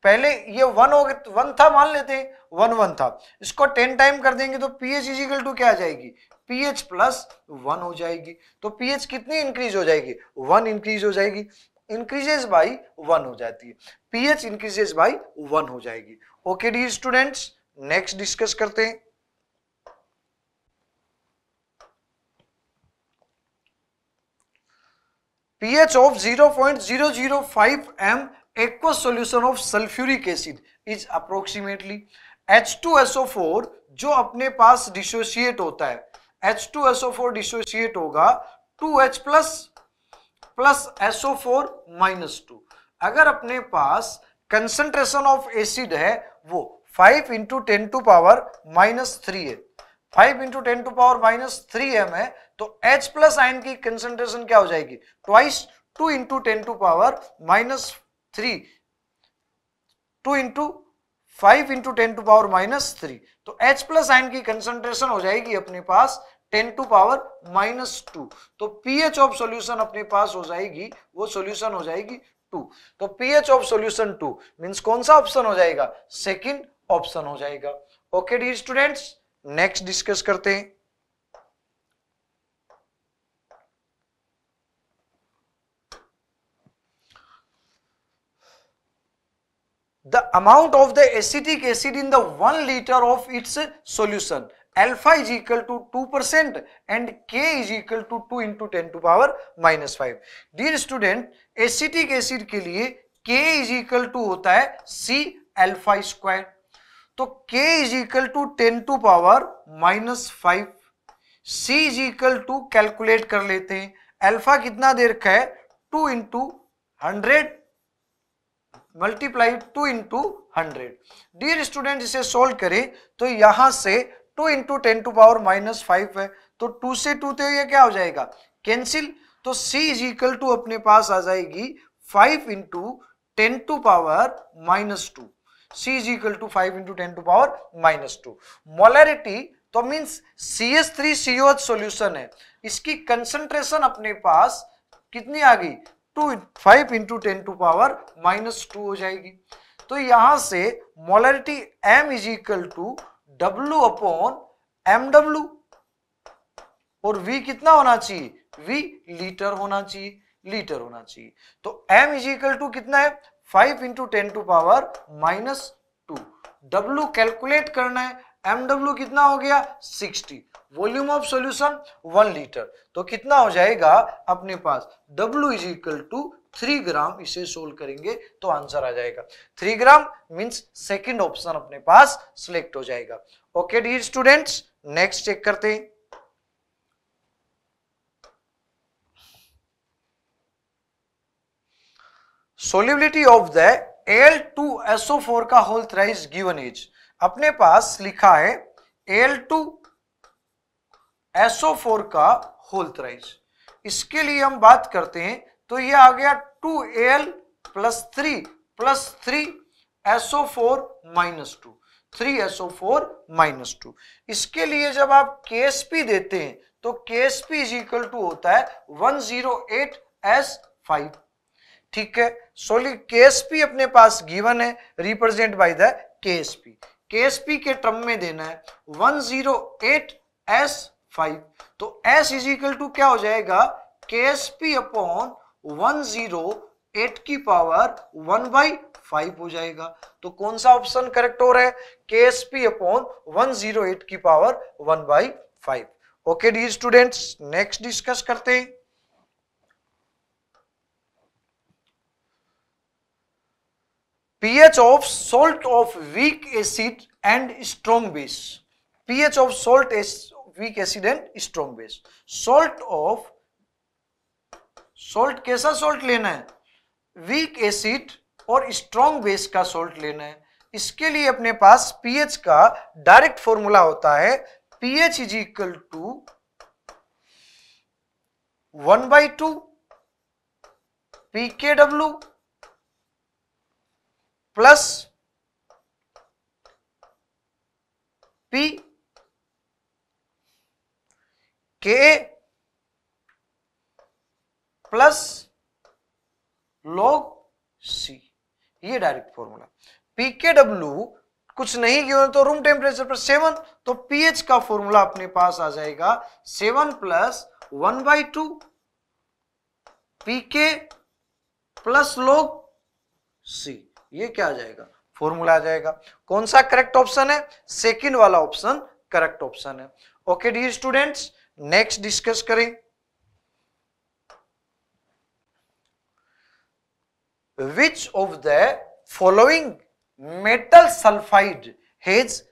पहले ये वन हो गया वन था मान लेते हैं वन वन था इसको टेन टाइम कर देंगे तो पी एच इजिकल टू क्या आ जाएगी पी एच प्लस वन हो जाएगी तो पी एच कितनी इंक्रीज हो जाएगी वन इंक्रीज हो जाएगी इंक्रीजेस बाई वन हो जाती है p H increases by one हो जाएगी okay D students next discuss करते हैं zero zero 0.005 M aqueous solution of sulfuric acid is approximately H2SO4 जो अपने पास डिसोशिएट होता है H2SO4 डिसोशिएट होगा 2H plus plus SO4 minus two अगर अपने पास कंसंट्रेशन ऑफ एसिड है वो 5 into ten to power minus three है five into ten to power minus three M है तो H प्लस आयन की कंसंट्रेशन क्या हो जाएगी twice two into ten to power minus three two into five into ten to power minus three तो H plus ion की concentration हो जाएगी अपने पास ten to power minus two तो पीएच ऑफ सॉल्यूशन अपने पास हो जाएगी वो सॉल्यूशन हो जाएगी टू तो pH of solution two means कौन सा ऑप्शन हो जाएगा सेकंड ऑप्शन हो जाएगा okay D students next discuss करते हैं the amount of the acetic acid in the 1 liter of its solution. Alpha is equal to 2% and K is equal to 2 into 10 to power minus 5. Dear student, acetic acid के लिए K is equal to होता है C alpha square. तो K is equal to 10 to power minus 5. C is equal to calculate कर लेते हैं alpha कितना दे रखा है 2 into hundred multiply two into hundred dear student इसे सोल्व करें तो यहां से two into ten to power minus five है तो टू से टू तो ये क्या हो जाएगा कैंसिल तो सी इज इक्वल टू अपने पास आ जाएगी five into ten to power minus two C is equal to five into ten to power minus two molarity तो means C S three C O H solution है इसकी concentration अपने पास कितनी आ गई two five into ten to power minus two हो जाएगी तो यहां से molarity M is equal to W upon M W और वी कितना होना चाहिए वी लीटर होना चाहिए लीटर होना चाहिए तो m इज इक्वल टू कितना है five into ten to power minus two W calculate करना है एमडब्ल्यू कितना हो गया 60 volume of solution one litre तो कितना हो जाएगा अपने पास W is equal to three gram इसे सोल्व करेंगे तो आंसर आ जाएगा three gram means second option अपने पास सिलेक्ट हो जाएगा okay D students next check करते हैं solubility of the L two SO four का होल थ्राइज गिवन इज अपने पास लिखा है एल टू एसओ फोर का थ्राइज इसके लिए हम बात करते हैं तो ये आ गया two L plus three plus three SO four minus two three SO four minus two इसके लिए जब आप के एस पी देते हैं तो K S P is equal to होता है one zero eight S five ठीक है सोली के एस पी अपने पास गिवन है represent by the K S P KSP के ट्रम में देना है 108 जीरो एट एस फाइव तो एस इज इक्वल टू क्या हो जाएगा K S P upon one zero eight की पावर वन बाई फाइव हो जाएगा तो कौन सा ऑप्शन करेक्ट हो रहा है K S P upon one zero eight की power one by five okay D students next discuss करते हैं pH of salt of weak acid and strong base pH of salt weak acid and strong base salt of salt कैसा salt लेना है weak acid और strong base का salt लेना है इसके लिए अपने पास पीएच का डायरेक्ट फॉर्मूला होता है pH is equal to one by two P K W plus P K plus log C ये direct formula P K W कुछ नहीं गिवन तो रूम टेम्परेचर पर सेवन तो पीएच का फॉर्मूला अपने पास आ जाएगा seven plus one by two P K plus log C ये क्या आ जाएगा फॉर्मूला आ जाएगा कौन सा करेक्ट ऑप्शन है सेकंड वाला ऑप्शन करेक्ट ऑप्शन है okay D students next discuss करें of of the following metal sulphide has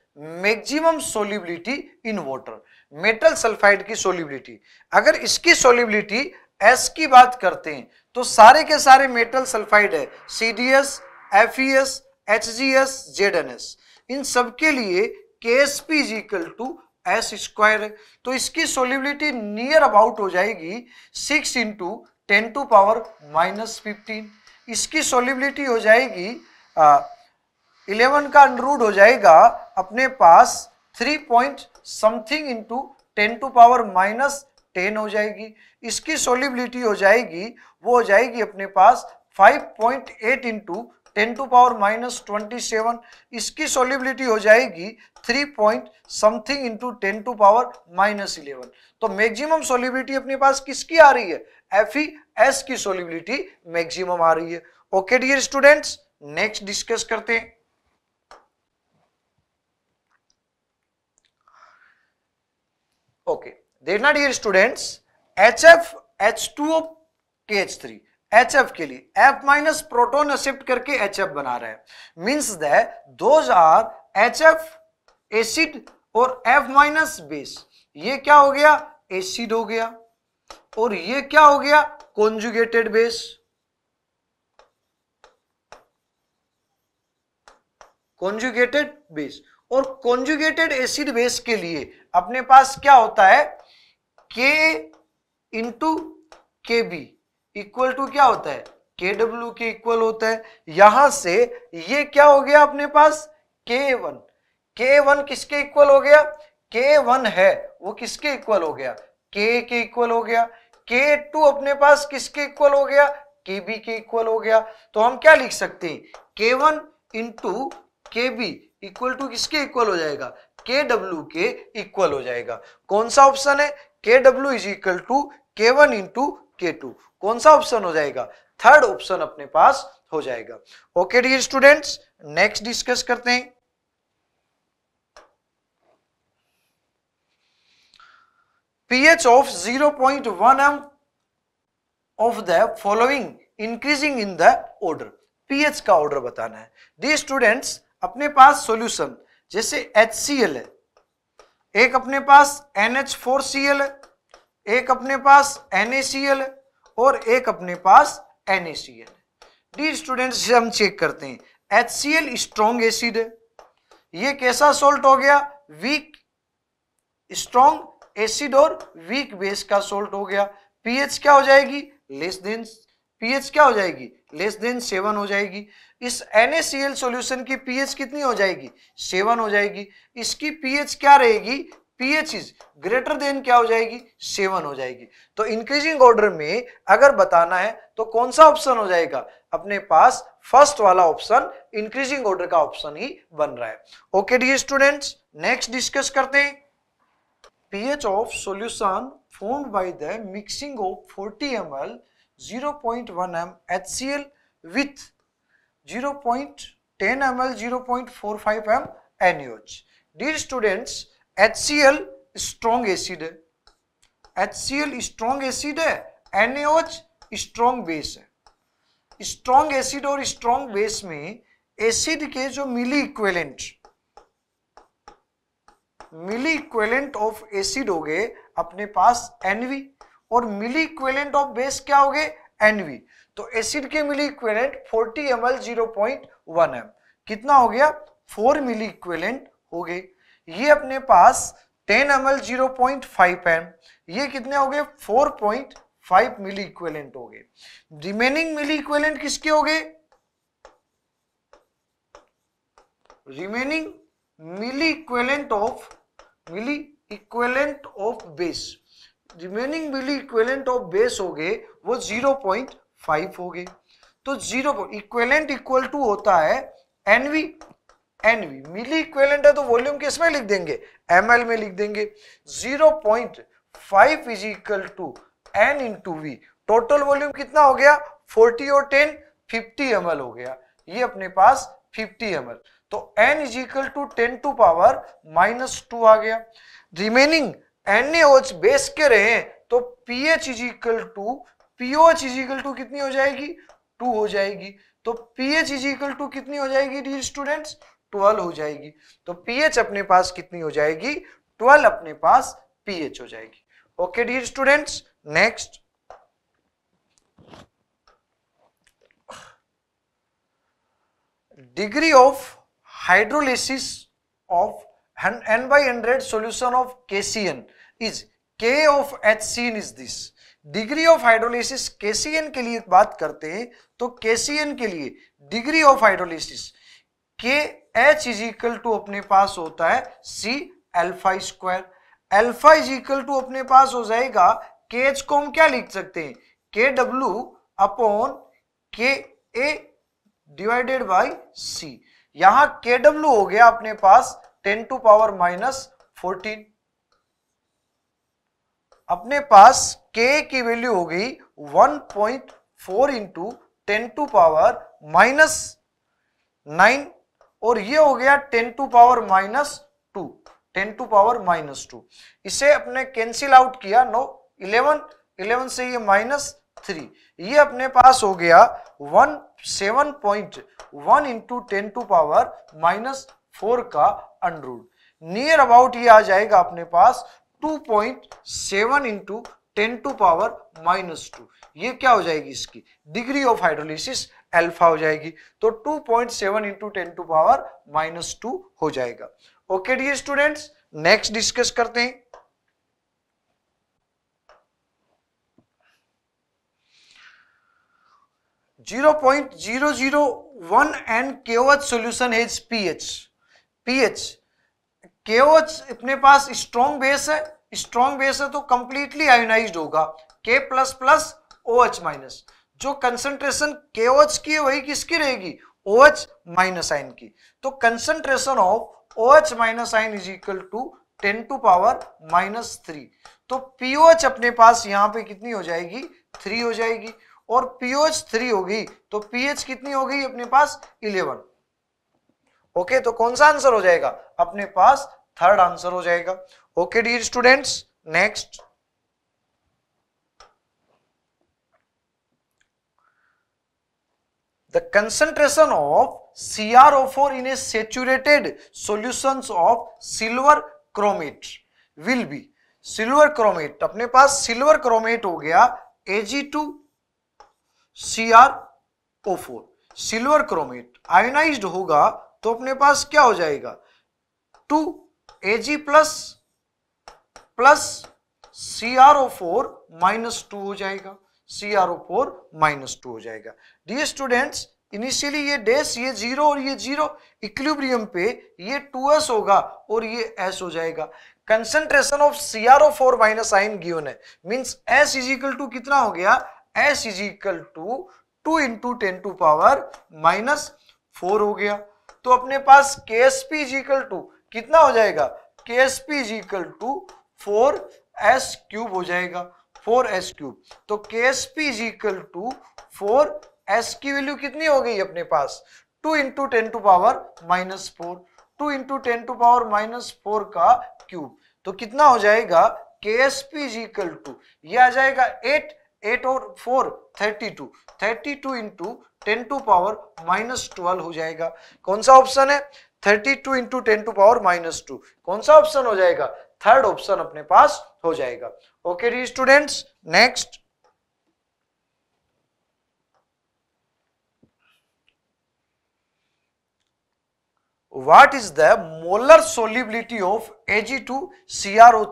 maximum solubility in water metal sulphide की सोलिबिलिटी अगर इसकी सोलिबिलिटी एस की बात करते हैं तो सारे के सारे मेटल सल्फाइड है C D S F E S H G S Z N S इन सबके लिए K S P is equal to S square है तो इसकी सोलिबिलिटी नियर अबाउट हो जाएगी six into ten to power minus fifteen इसकी सोलिबिलिटी हो जाएगी इलेवन का अनरूड हो जाएगा अपने पास three point something into ten to power minus ten हो जाएगी इसकी सोलिबिलिटी हो जाएगी वो हो जाएगी अपने पास five point eight into ten to power minus twenty seven इसकी सोलिबिलिटी हो जाएगी three point something into ten to power minus eleven तो मैक्सिमम सोलिबिलिटी अपने पास किसकी आ रही है एफ ई एस की सोलिबिलिटी मैक्सिमम आ रही है okay dear students next discuss करते हैं ओके देखना dear students H F H two O K H three H F के लिए एफ माइनस प्रोटोन शिफ्ट करके एच एफ बना रहे means those are H F acid और एफ माइनस बेस ये क्या हो गया एसिड हो गया और ये क्या हो गया कॉन्जुगेटेड बेस कॉन्जुगेटेड बेस और कॉन्जुगेटेड एसिड बेस के लिए अपने पास क्या होता है के into K B equal to क्या होता है के डब्ल्यू के इक्वल होता है यहां से ये क्या हो गया अपने पास के वन के वन किसके इक्वल हो गया के वन है वो किसके इक्वल हो गया के के इक्वल हो गया के टू अपने पास किसके इक्वल हो गया के बी के इक्वल हो गया तो हम क्या लिख सकते हैं K one into K B equal to किसके इक्वल हो जाएगा के डब्ल्यू के इक्वल हो जाएगा कौन सा ऑप्शन है K W is equal to K one into K two कौन सा ऑप्शन हो जाएगा थर्ड ऑप्शन अपने पास हो जाएगा okay dear students next discuss करते हैं zero point 0.1 M of the following increasing in the order pH का ऑर्डर बताना है डी स्टूडेंट्स अपने पास सॉल्यूशन जैसे HCl है एक अपने पास NH4Cl है एक अपने पास NaCl है और एक अपने पास NaCl है डी स्टूडेंट्स हम चेक करते हैं HCl स्ट्रॉन्ग एसिड है ये कैसा सोल्ट हो गया वीक स्ट्रॉन्ग एसिड और वीक बेस का सोल्ट हो गया पीएच क्या हो जाएगी लेस देन पीएच क्या हो जाएगी लेस देन सेवन हो जाएगी इस NaCl सॉल्यूशन की पीएच कितनी हो जाएगी सेवन हो जाएगी इसकी पीएच क्या रहेगी पीएच इज ग्रेटर देन क्या हो जाएगी सेवन हो जाएगी तो इंक्रीजिंग ऑर्डर में अगर बताना है तो कौन सा ऑप्शन हो जाएगा अपने पास फर्स्ट वाला ऑप्शन इंक्रीजिंग ऑर्डर का ऑप्शन ही बन रहा है okay D students next discuss करते हैं pH of of phone the mixing forty M L pH of solution formed by the mixing of 40 ml 0.1 m HCl with 0.10 ml 0.45 m NaOH. Dear students H C L strong acid है H C L strong acid है NH strong base है strong acid और strong base में acid के जो milli equivalent milli equivalent of acid हो गए अपने पास एनवी और मिली इक्वेलेंट ऑफ बेस क्या हो गए एनवी तो एसिड के milli equivalent 40 M L zero point one M कितना हो गया फोर मिली इक्वेलेंट हो गए ये अपने पास 10 M L zero point five M ये कितने हो गए four point five milli equivalent हो गए रिमेनिंग मिली इक्वेलेंट किसके हो गए remaining milli equivalent of milli equivalent of base remaining milli equivalent of base हो गए वो जीरो पॉइंट फाइव हो गए तो जीरो इक्वेलेंट इक्वल टू होता है NV N V milli equivalent है तो वॉल्यूम किस में लिख देंगे एम में लिख देंगे zero point five is equal to N into V total volume कितना हो गया फोर्टी और टेन फिफ्टी एम हो गया ये अपने पास फिफ्टी एम तो N is equal to ten to power minus two आ गया रिमेनिंग एन एच बेस के रहे तो P H is equal to pOH is equal to कितनी हो जाएगी टू हो जाएगी तो पीएच इज इक्वल टू कितनी हो जाएगी डी स्टूडेंट्स 12 हो जाएगी तो पीएच अपने पास कितनी हो जाएगी ट्वेल्व अपने पास पीएच हो जाएगी okay dear students next degree of hydrolysis of N by hundred solution of KCN is K of H C is this degree of hydrolysis KCN के लिए बात करते हैं तो केसीएन के लिए degree of hydrolysis K H is equal to अपने पास होता है C alpha square alpha is equal to अपने पास हो जाएगा के एच को हम क्या लिख सकते हैं के डब्ल्यू अपॉन के ए डिवाइडेड बाई सी यहां के डब्ल्यू हो गया अपने पास ten to power minus fourteen अपने पास के की वैल्यू हो गई one point four into ten to power minus nine और ये हो गया ten to power minus two ten to power minus two इसे अपने कैंसिल आउट किया नो इलेवन इलेवन से ये माइनस थ्री ये अपने पास हो गया one seven point one into ten to power minus four का अनरूड नियर अबाउट ये आ जाएगा अपने पास two point seven into ten to power minus two ये क्या हो जाएगी इसकी डिग्री ऑफ हाइड्रोलिसिस अल्फा हो जाएगी तो 2.7 point seven into ten to power minus two हो जाएगा okay D students next discuss करते हैं zero point zero zero one and केवच सोल्यूशन इज पीएच पीएच केवच अपने पास स्ट्रॉन्ग बेस है स्ट्रॉन्ग बेस है तो कंप्लीटली आयोनाइज होगा K plus plus O H minus जो कंसंट्रेशन के की है वही किसकी रहेगी ओ एच माइनस आइन की तो concentration of O H minus ion is equal to ten to power minus three तो पीओएच अपने पास यहाँ पे कितनी हो जाएगी थ्री हो जाएगी और पीओएच थ्री होगी तो पीएच कितनी हो गई अपने पास इलेवन ओके तो कौन सा आंसर हो जाएगा अपने पास थर्ड आंसर हो जाएगा okay dear students next the concentration of CrO4 in a saturated solutions of silver chromate will be silver chromate अपने पास silver chromate हो गया Ag2CrO4 silver chromate ionized होगा तो अपने पास क्या हो जाएगा 2 Ag plus plus CrO4 minus two हो जाएगा C R O four minus two हो जाएगा डी स्टूडेंट्स इनिशियली ये डेस ये जीरो और ये जीरो इक्विलिब्रियम पे ये टू एस होगा और ये एस हो जाएगा concentration of C R O four minus ion given है means S is equal to कितना हो गया S is equal to two into ten to power minus four हो गया तो अपने पास K S P is equal to कितना हो जाएगा K S P is equal to four S cube हो जाएगा फोर एस क्यूब तो K S P is equal to four S की वैल्यू कितनी हो गई अपने पास two into ten to power minus four two into ten to power minus four का क्यूब तो कितना हो जाएगा K S P is equal to यह आ जाएगा एट एट और four thirty two thirty two into ten to power minus twelve हो जाएगा कौन सा ऑप्शन है thirty two into ten to power minus two कौन सा ऑप्शन हो जाएगा थर्ड ऑप्शन अपने पास हो जाएगा okay D students next what is the molar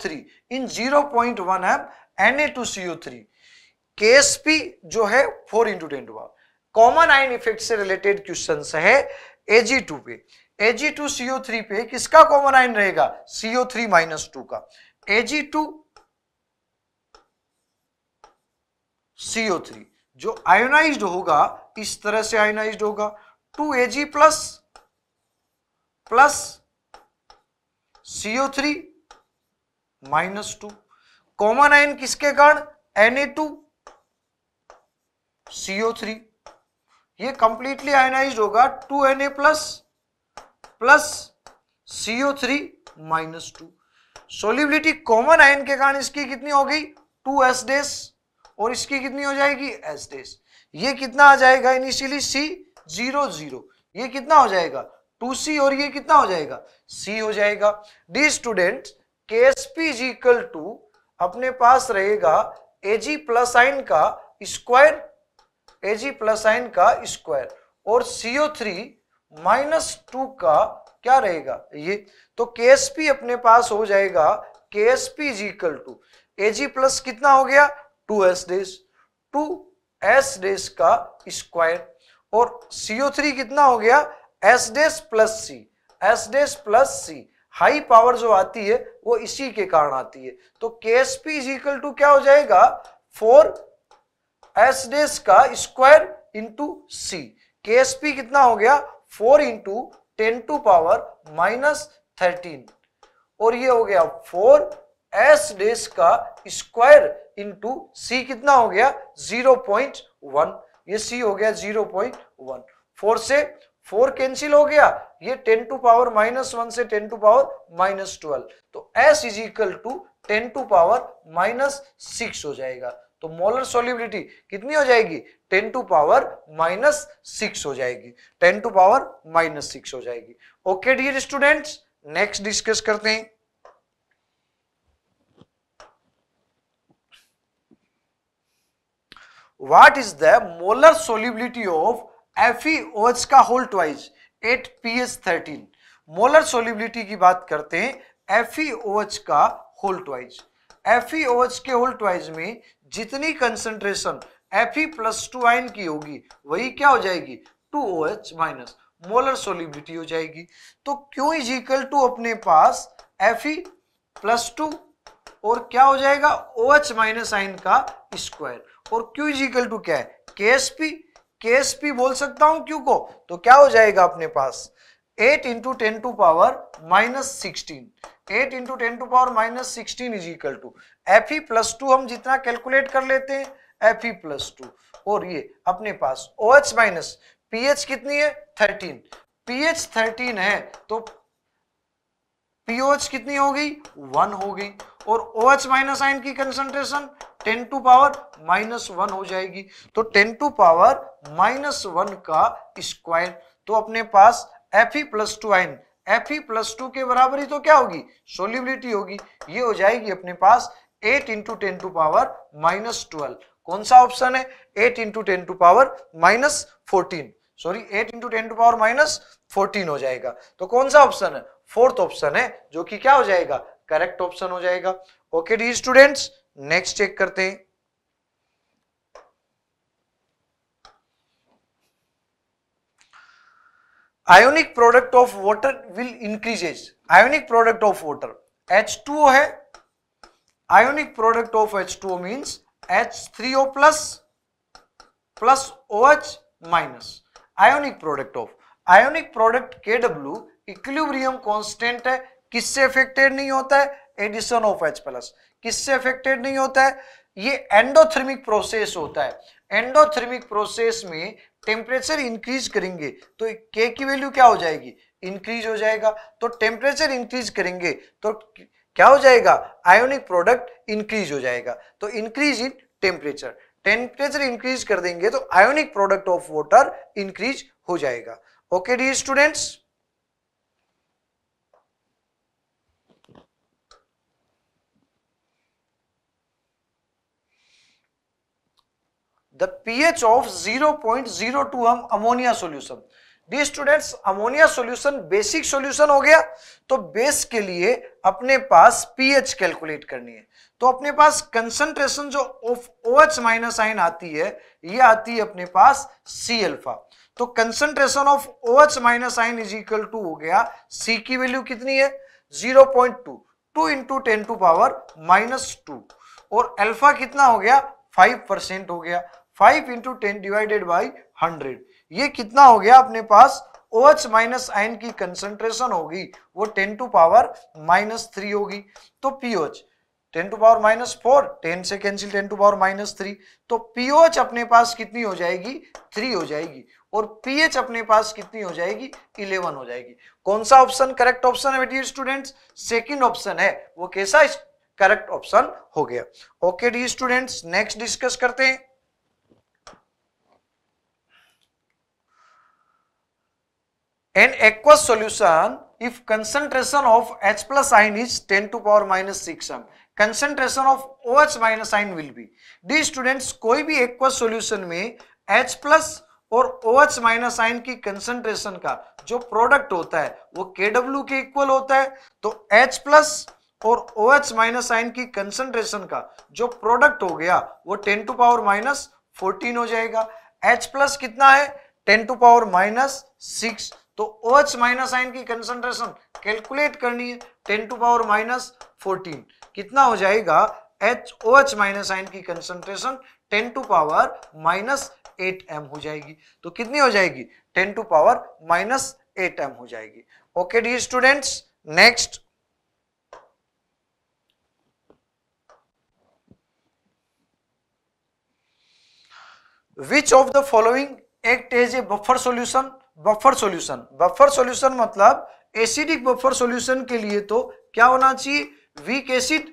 three in zero point 0.1 है Na2CO3 KSP जो है four into ten to common ion effect से रिलेटेड क्वेश्चन है एजी टू e पे Ag2CO3 पे किसका कॉमन आयन रहेगा CO3 माइनस टू का Ag2 CO3 जो आयोनाइज होगा इस तरह से आयोनाइज होगा 2Ag plus plus CO three minus two common ion किसके कारण Na2 CO3 ये कंप्लीटली आयोनाइज होगा 2Na plus plus CO three minus two solubility common ion के कारण इसकी कितनी हो गई टू एस डेस और इसकी कितनी हो जाएगी एस डेस ये कितना आ जाएगा इनिशियली सी जीरो जीरो ये कितना हो जाएगा टू सी और ये कितना हो जाएगा सी हो जाएगा dear student K S P G equal to अपने पास रहेगा ए जी प्लस आइन का स्क्वायर ए जी प्लस आइन का स्क्वायर और सीओ थ्री माइनस टू का क्या रहेगा ये तो के एस पी अपने पास हो जाएगा K S P is equal to A G plus कितना हो गया two S dash two S dash का स्क्वायर और सीओ थ्री कितना हो गया S dash plus C S dash plus C high power जो आती है वो इसी के कारण आती है तो K S P is equal to क्या हो जाएगा फोर एस डेस का स्क्वायर इंटू सी के एस पी कितना हो गया four into ten to power minus thirteen और ये हो गया फोर एस डेस का स्क्वायर इंटू सी कितना हो गया जीरो पॉइंट वन ये सी हो गया जीरो पॉइंट वन फोर से फोर कैंसिल हो गया ये ten to power minus one से ten to power minus twelve तो S is equal to ten to power minus six हो जाएगा तो मोलर सोलिबिलिटी कितनी हो जाएगी ten to power minus six हो जाएगी ten to power minus six हो जाएगी okay dear students next discuss करते हैं is the molar molar of of FeOH का whole at P H thirteen molar solubility की बात करते हैं ओच का whole twice F E OH के होल ट्वाइज में जितनी concentration F E plus two ion की होगी वही क्या हो जाएगी two O H minus molar solubility हो जाएगी तो क्यों इज इक्वल टू अपने पास एफ ई प्लस टू और क्या हो जाएगा ओ एच माइनस आइन का स्क्वायर और क्यों इज इक्वल टू क्या है K S P K S P बोल सकता हूं क्यों को तो क्या हो जाएगा अपने पास 8 into 10 to power minus 16. 8 into 10 to power minus 16 is equal to F E plus two हम जितना कैलकुलेट कर लेते हैं एफ ई प्लस टू और ये अपने पास O H minus P H कितनी है 13. पी एच थर्टीन है तो पी एच कितनी हो गई वन हो गई और ओ एच माइनस आइन की concentration 10 to power minus one हो जाएगी तो 10 टू पावर माइनस वन का स्क्वायर तो अपने पास Fe plus two ion F E plus two के बराबर ही तो क्या होगी सोलिबिलिटी होगी ये हो जाएगी अपने पास 8 into ten to power minus twelve कौन सा ऑप्शन है 8 into ten to power minus fourteen sorry 8 into ten to power minus fourteen हो जाएगा तो कौन सा ऑप्शन है फोर्थ ऑप्शन है जो कि क्या हो जाएगा करेक्ट ऑप्शन हो जाएगा okay D students next check करते हैं ionic product of water will increases ionic product of water to है ionic product of H two H three O plus plus O H minus ionic product of ionic product के W equilibrium constant है किससे affected नहीं होता है addition of H plus किससे affected नहीं होता है ये एंडोथर्मिक प्रोसेस होता है एंडोथर्मिक प्रोसेस में टेम्परेचर इंक्रीज करेंगे तो के की वैल्यू क्या हो जाएगी इंक्रीज हो जाएगा तो टेम्परेचर इंक्रीज करेंगे तो क्या हो जाएगा आयोनिक प्रोडक्ट इंक्रीज हो जाएगा तो increase in temperature temperature increase कर देंगे तो ionic product of water increase हो जाएगा okay D students the pH of 0.02 हम ammonia solution. The students ammonia solution basic solution हो गया तो बेस के लिए अपने पास पीएच कैलकुलेट करनी है तो अपने पास कंसंट्रेशन जो ऑफ ओएच माइनस आइन आती है ये आती है अपने पास सी अल्फा तो concentration of OH minus ion is equal to हो गया सी की वैल्यू कितनी है 0.2 point two two into ten to power minus two और अल्फा कितना हो गया फाइव परसेंट हो गया five into ten divided by hundred ये कितना हो गया अपने पास ओ एच माइनस आयन की कंसंट्रेशन होगी वो ten to power minus three होगी तो pOH ten to power minus four ten से cancel ten to power minus three तो पीओएच अपने पास कितनी हो जाएगी थ्री हो जाएगी और पीएच अपने पास कितनी हो जाएगी इलेवन हो जाएगी कौन सा ऑप्शन करेक्ट ऑप्शन है बेटी स्टूडेंट्स सेकंड ऑप्शन है वो कैसा करेक्ट ऑप्शन हो गया okay D students next discuss करते हैं an aqueous solution if concentration of H plus ion is ten to power minus six M concentration of O H minus ion will be D students कोई भी aqueous solution में H plus और O H minus ion की concentration का जो product होता है वो के डब्ल्यू के इक्वल होता है तो एच प्लस और ओ एच माइनस आइन की कंसेंट्रेशन का जो प्रोडक्ट हो गया वो ten to power minus fourteen हो जाएगा एच प्लस कितना है ten to power minus six तो ओच माइनस आइन की कंसंट्रेशन कैलकुलेट करनी है 10 टू पावर माइनस फोर्टीन कितना हो जाएगा H O H minus ion की concentration 10 to power minus eight M हो जाएगी तो कितनी हो जाएगी 10 to power minus eight M हो जाएगी okay D students next which of the following act as a buffer solution buffer solution buffer solution मतलब एसिडिक बफर सॉल्यूशन के लिए तो क्या होना चाहिए वीक एसिड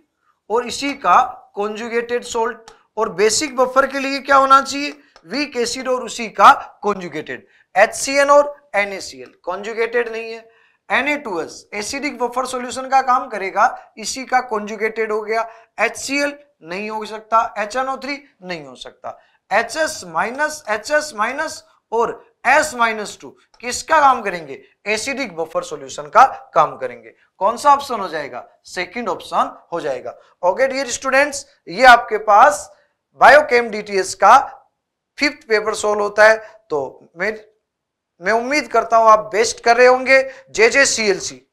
और इसी का कॉन्जुगेटेड सोल्ट और बेसिक बफर के लिए क्या होना चाहिए वीक एसिड और उसी का कॉन्जुगेटेड HCl और NaCl कॉन्जुगेटेड नहीं है Na2S एसिडिक बफर सॉल्यूशन का काम करेगा इसी का कॉन्जुगेटेड हो गया HCl नहीं हो सकता HNO3 नहीं हो सकता HS माइनस HS माइनस और एस माइनस टू किसका काम करेंगे एसिडिक बफर सॉल्यूशन का काम करेंगे कौन सा ऑप्शन हो जाएगा सेकंड ऑप्शन हो जाएगा ओके डियर स्टूडेंट्स ये आपके पास बायोकेम डीटीएस का फिफ्थ पेपर सोल्व होता है तो मैं मैं उम्मीद करता हूं आप बेस्ट कर रहे होंगे जे जे सी एल सी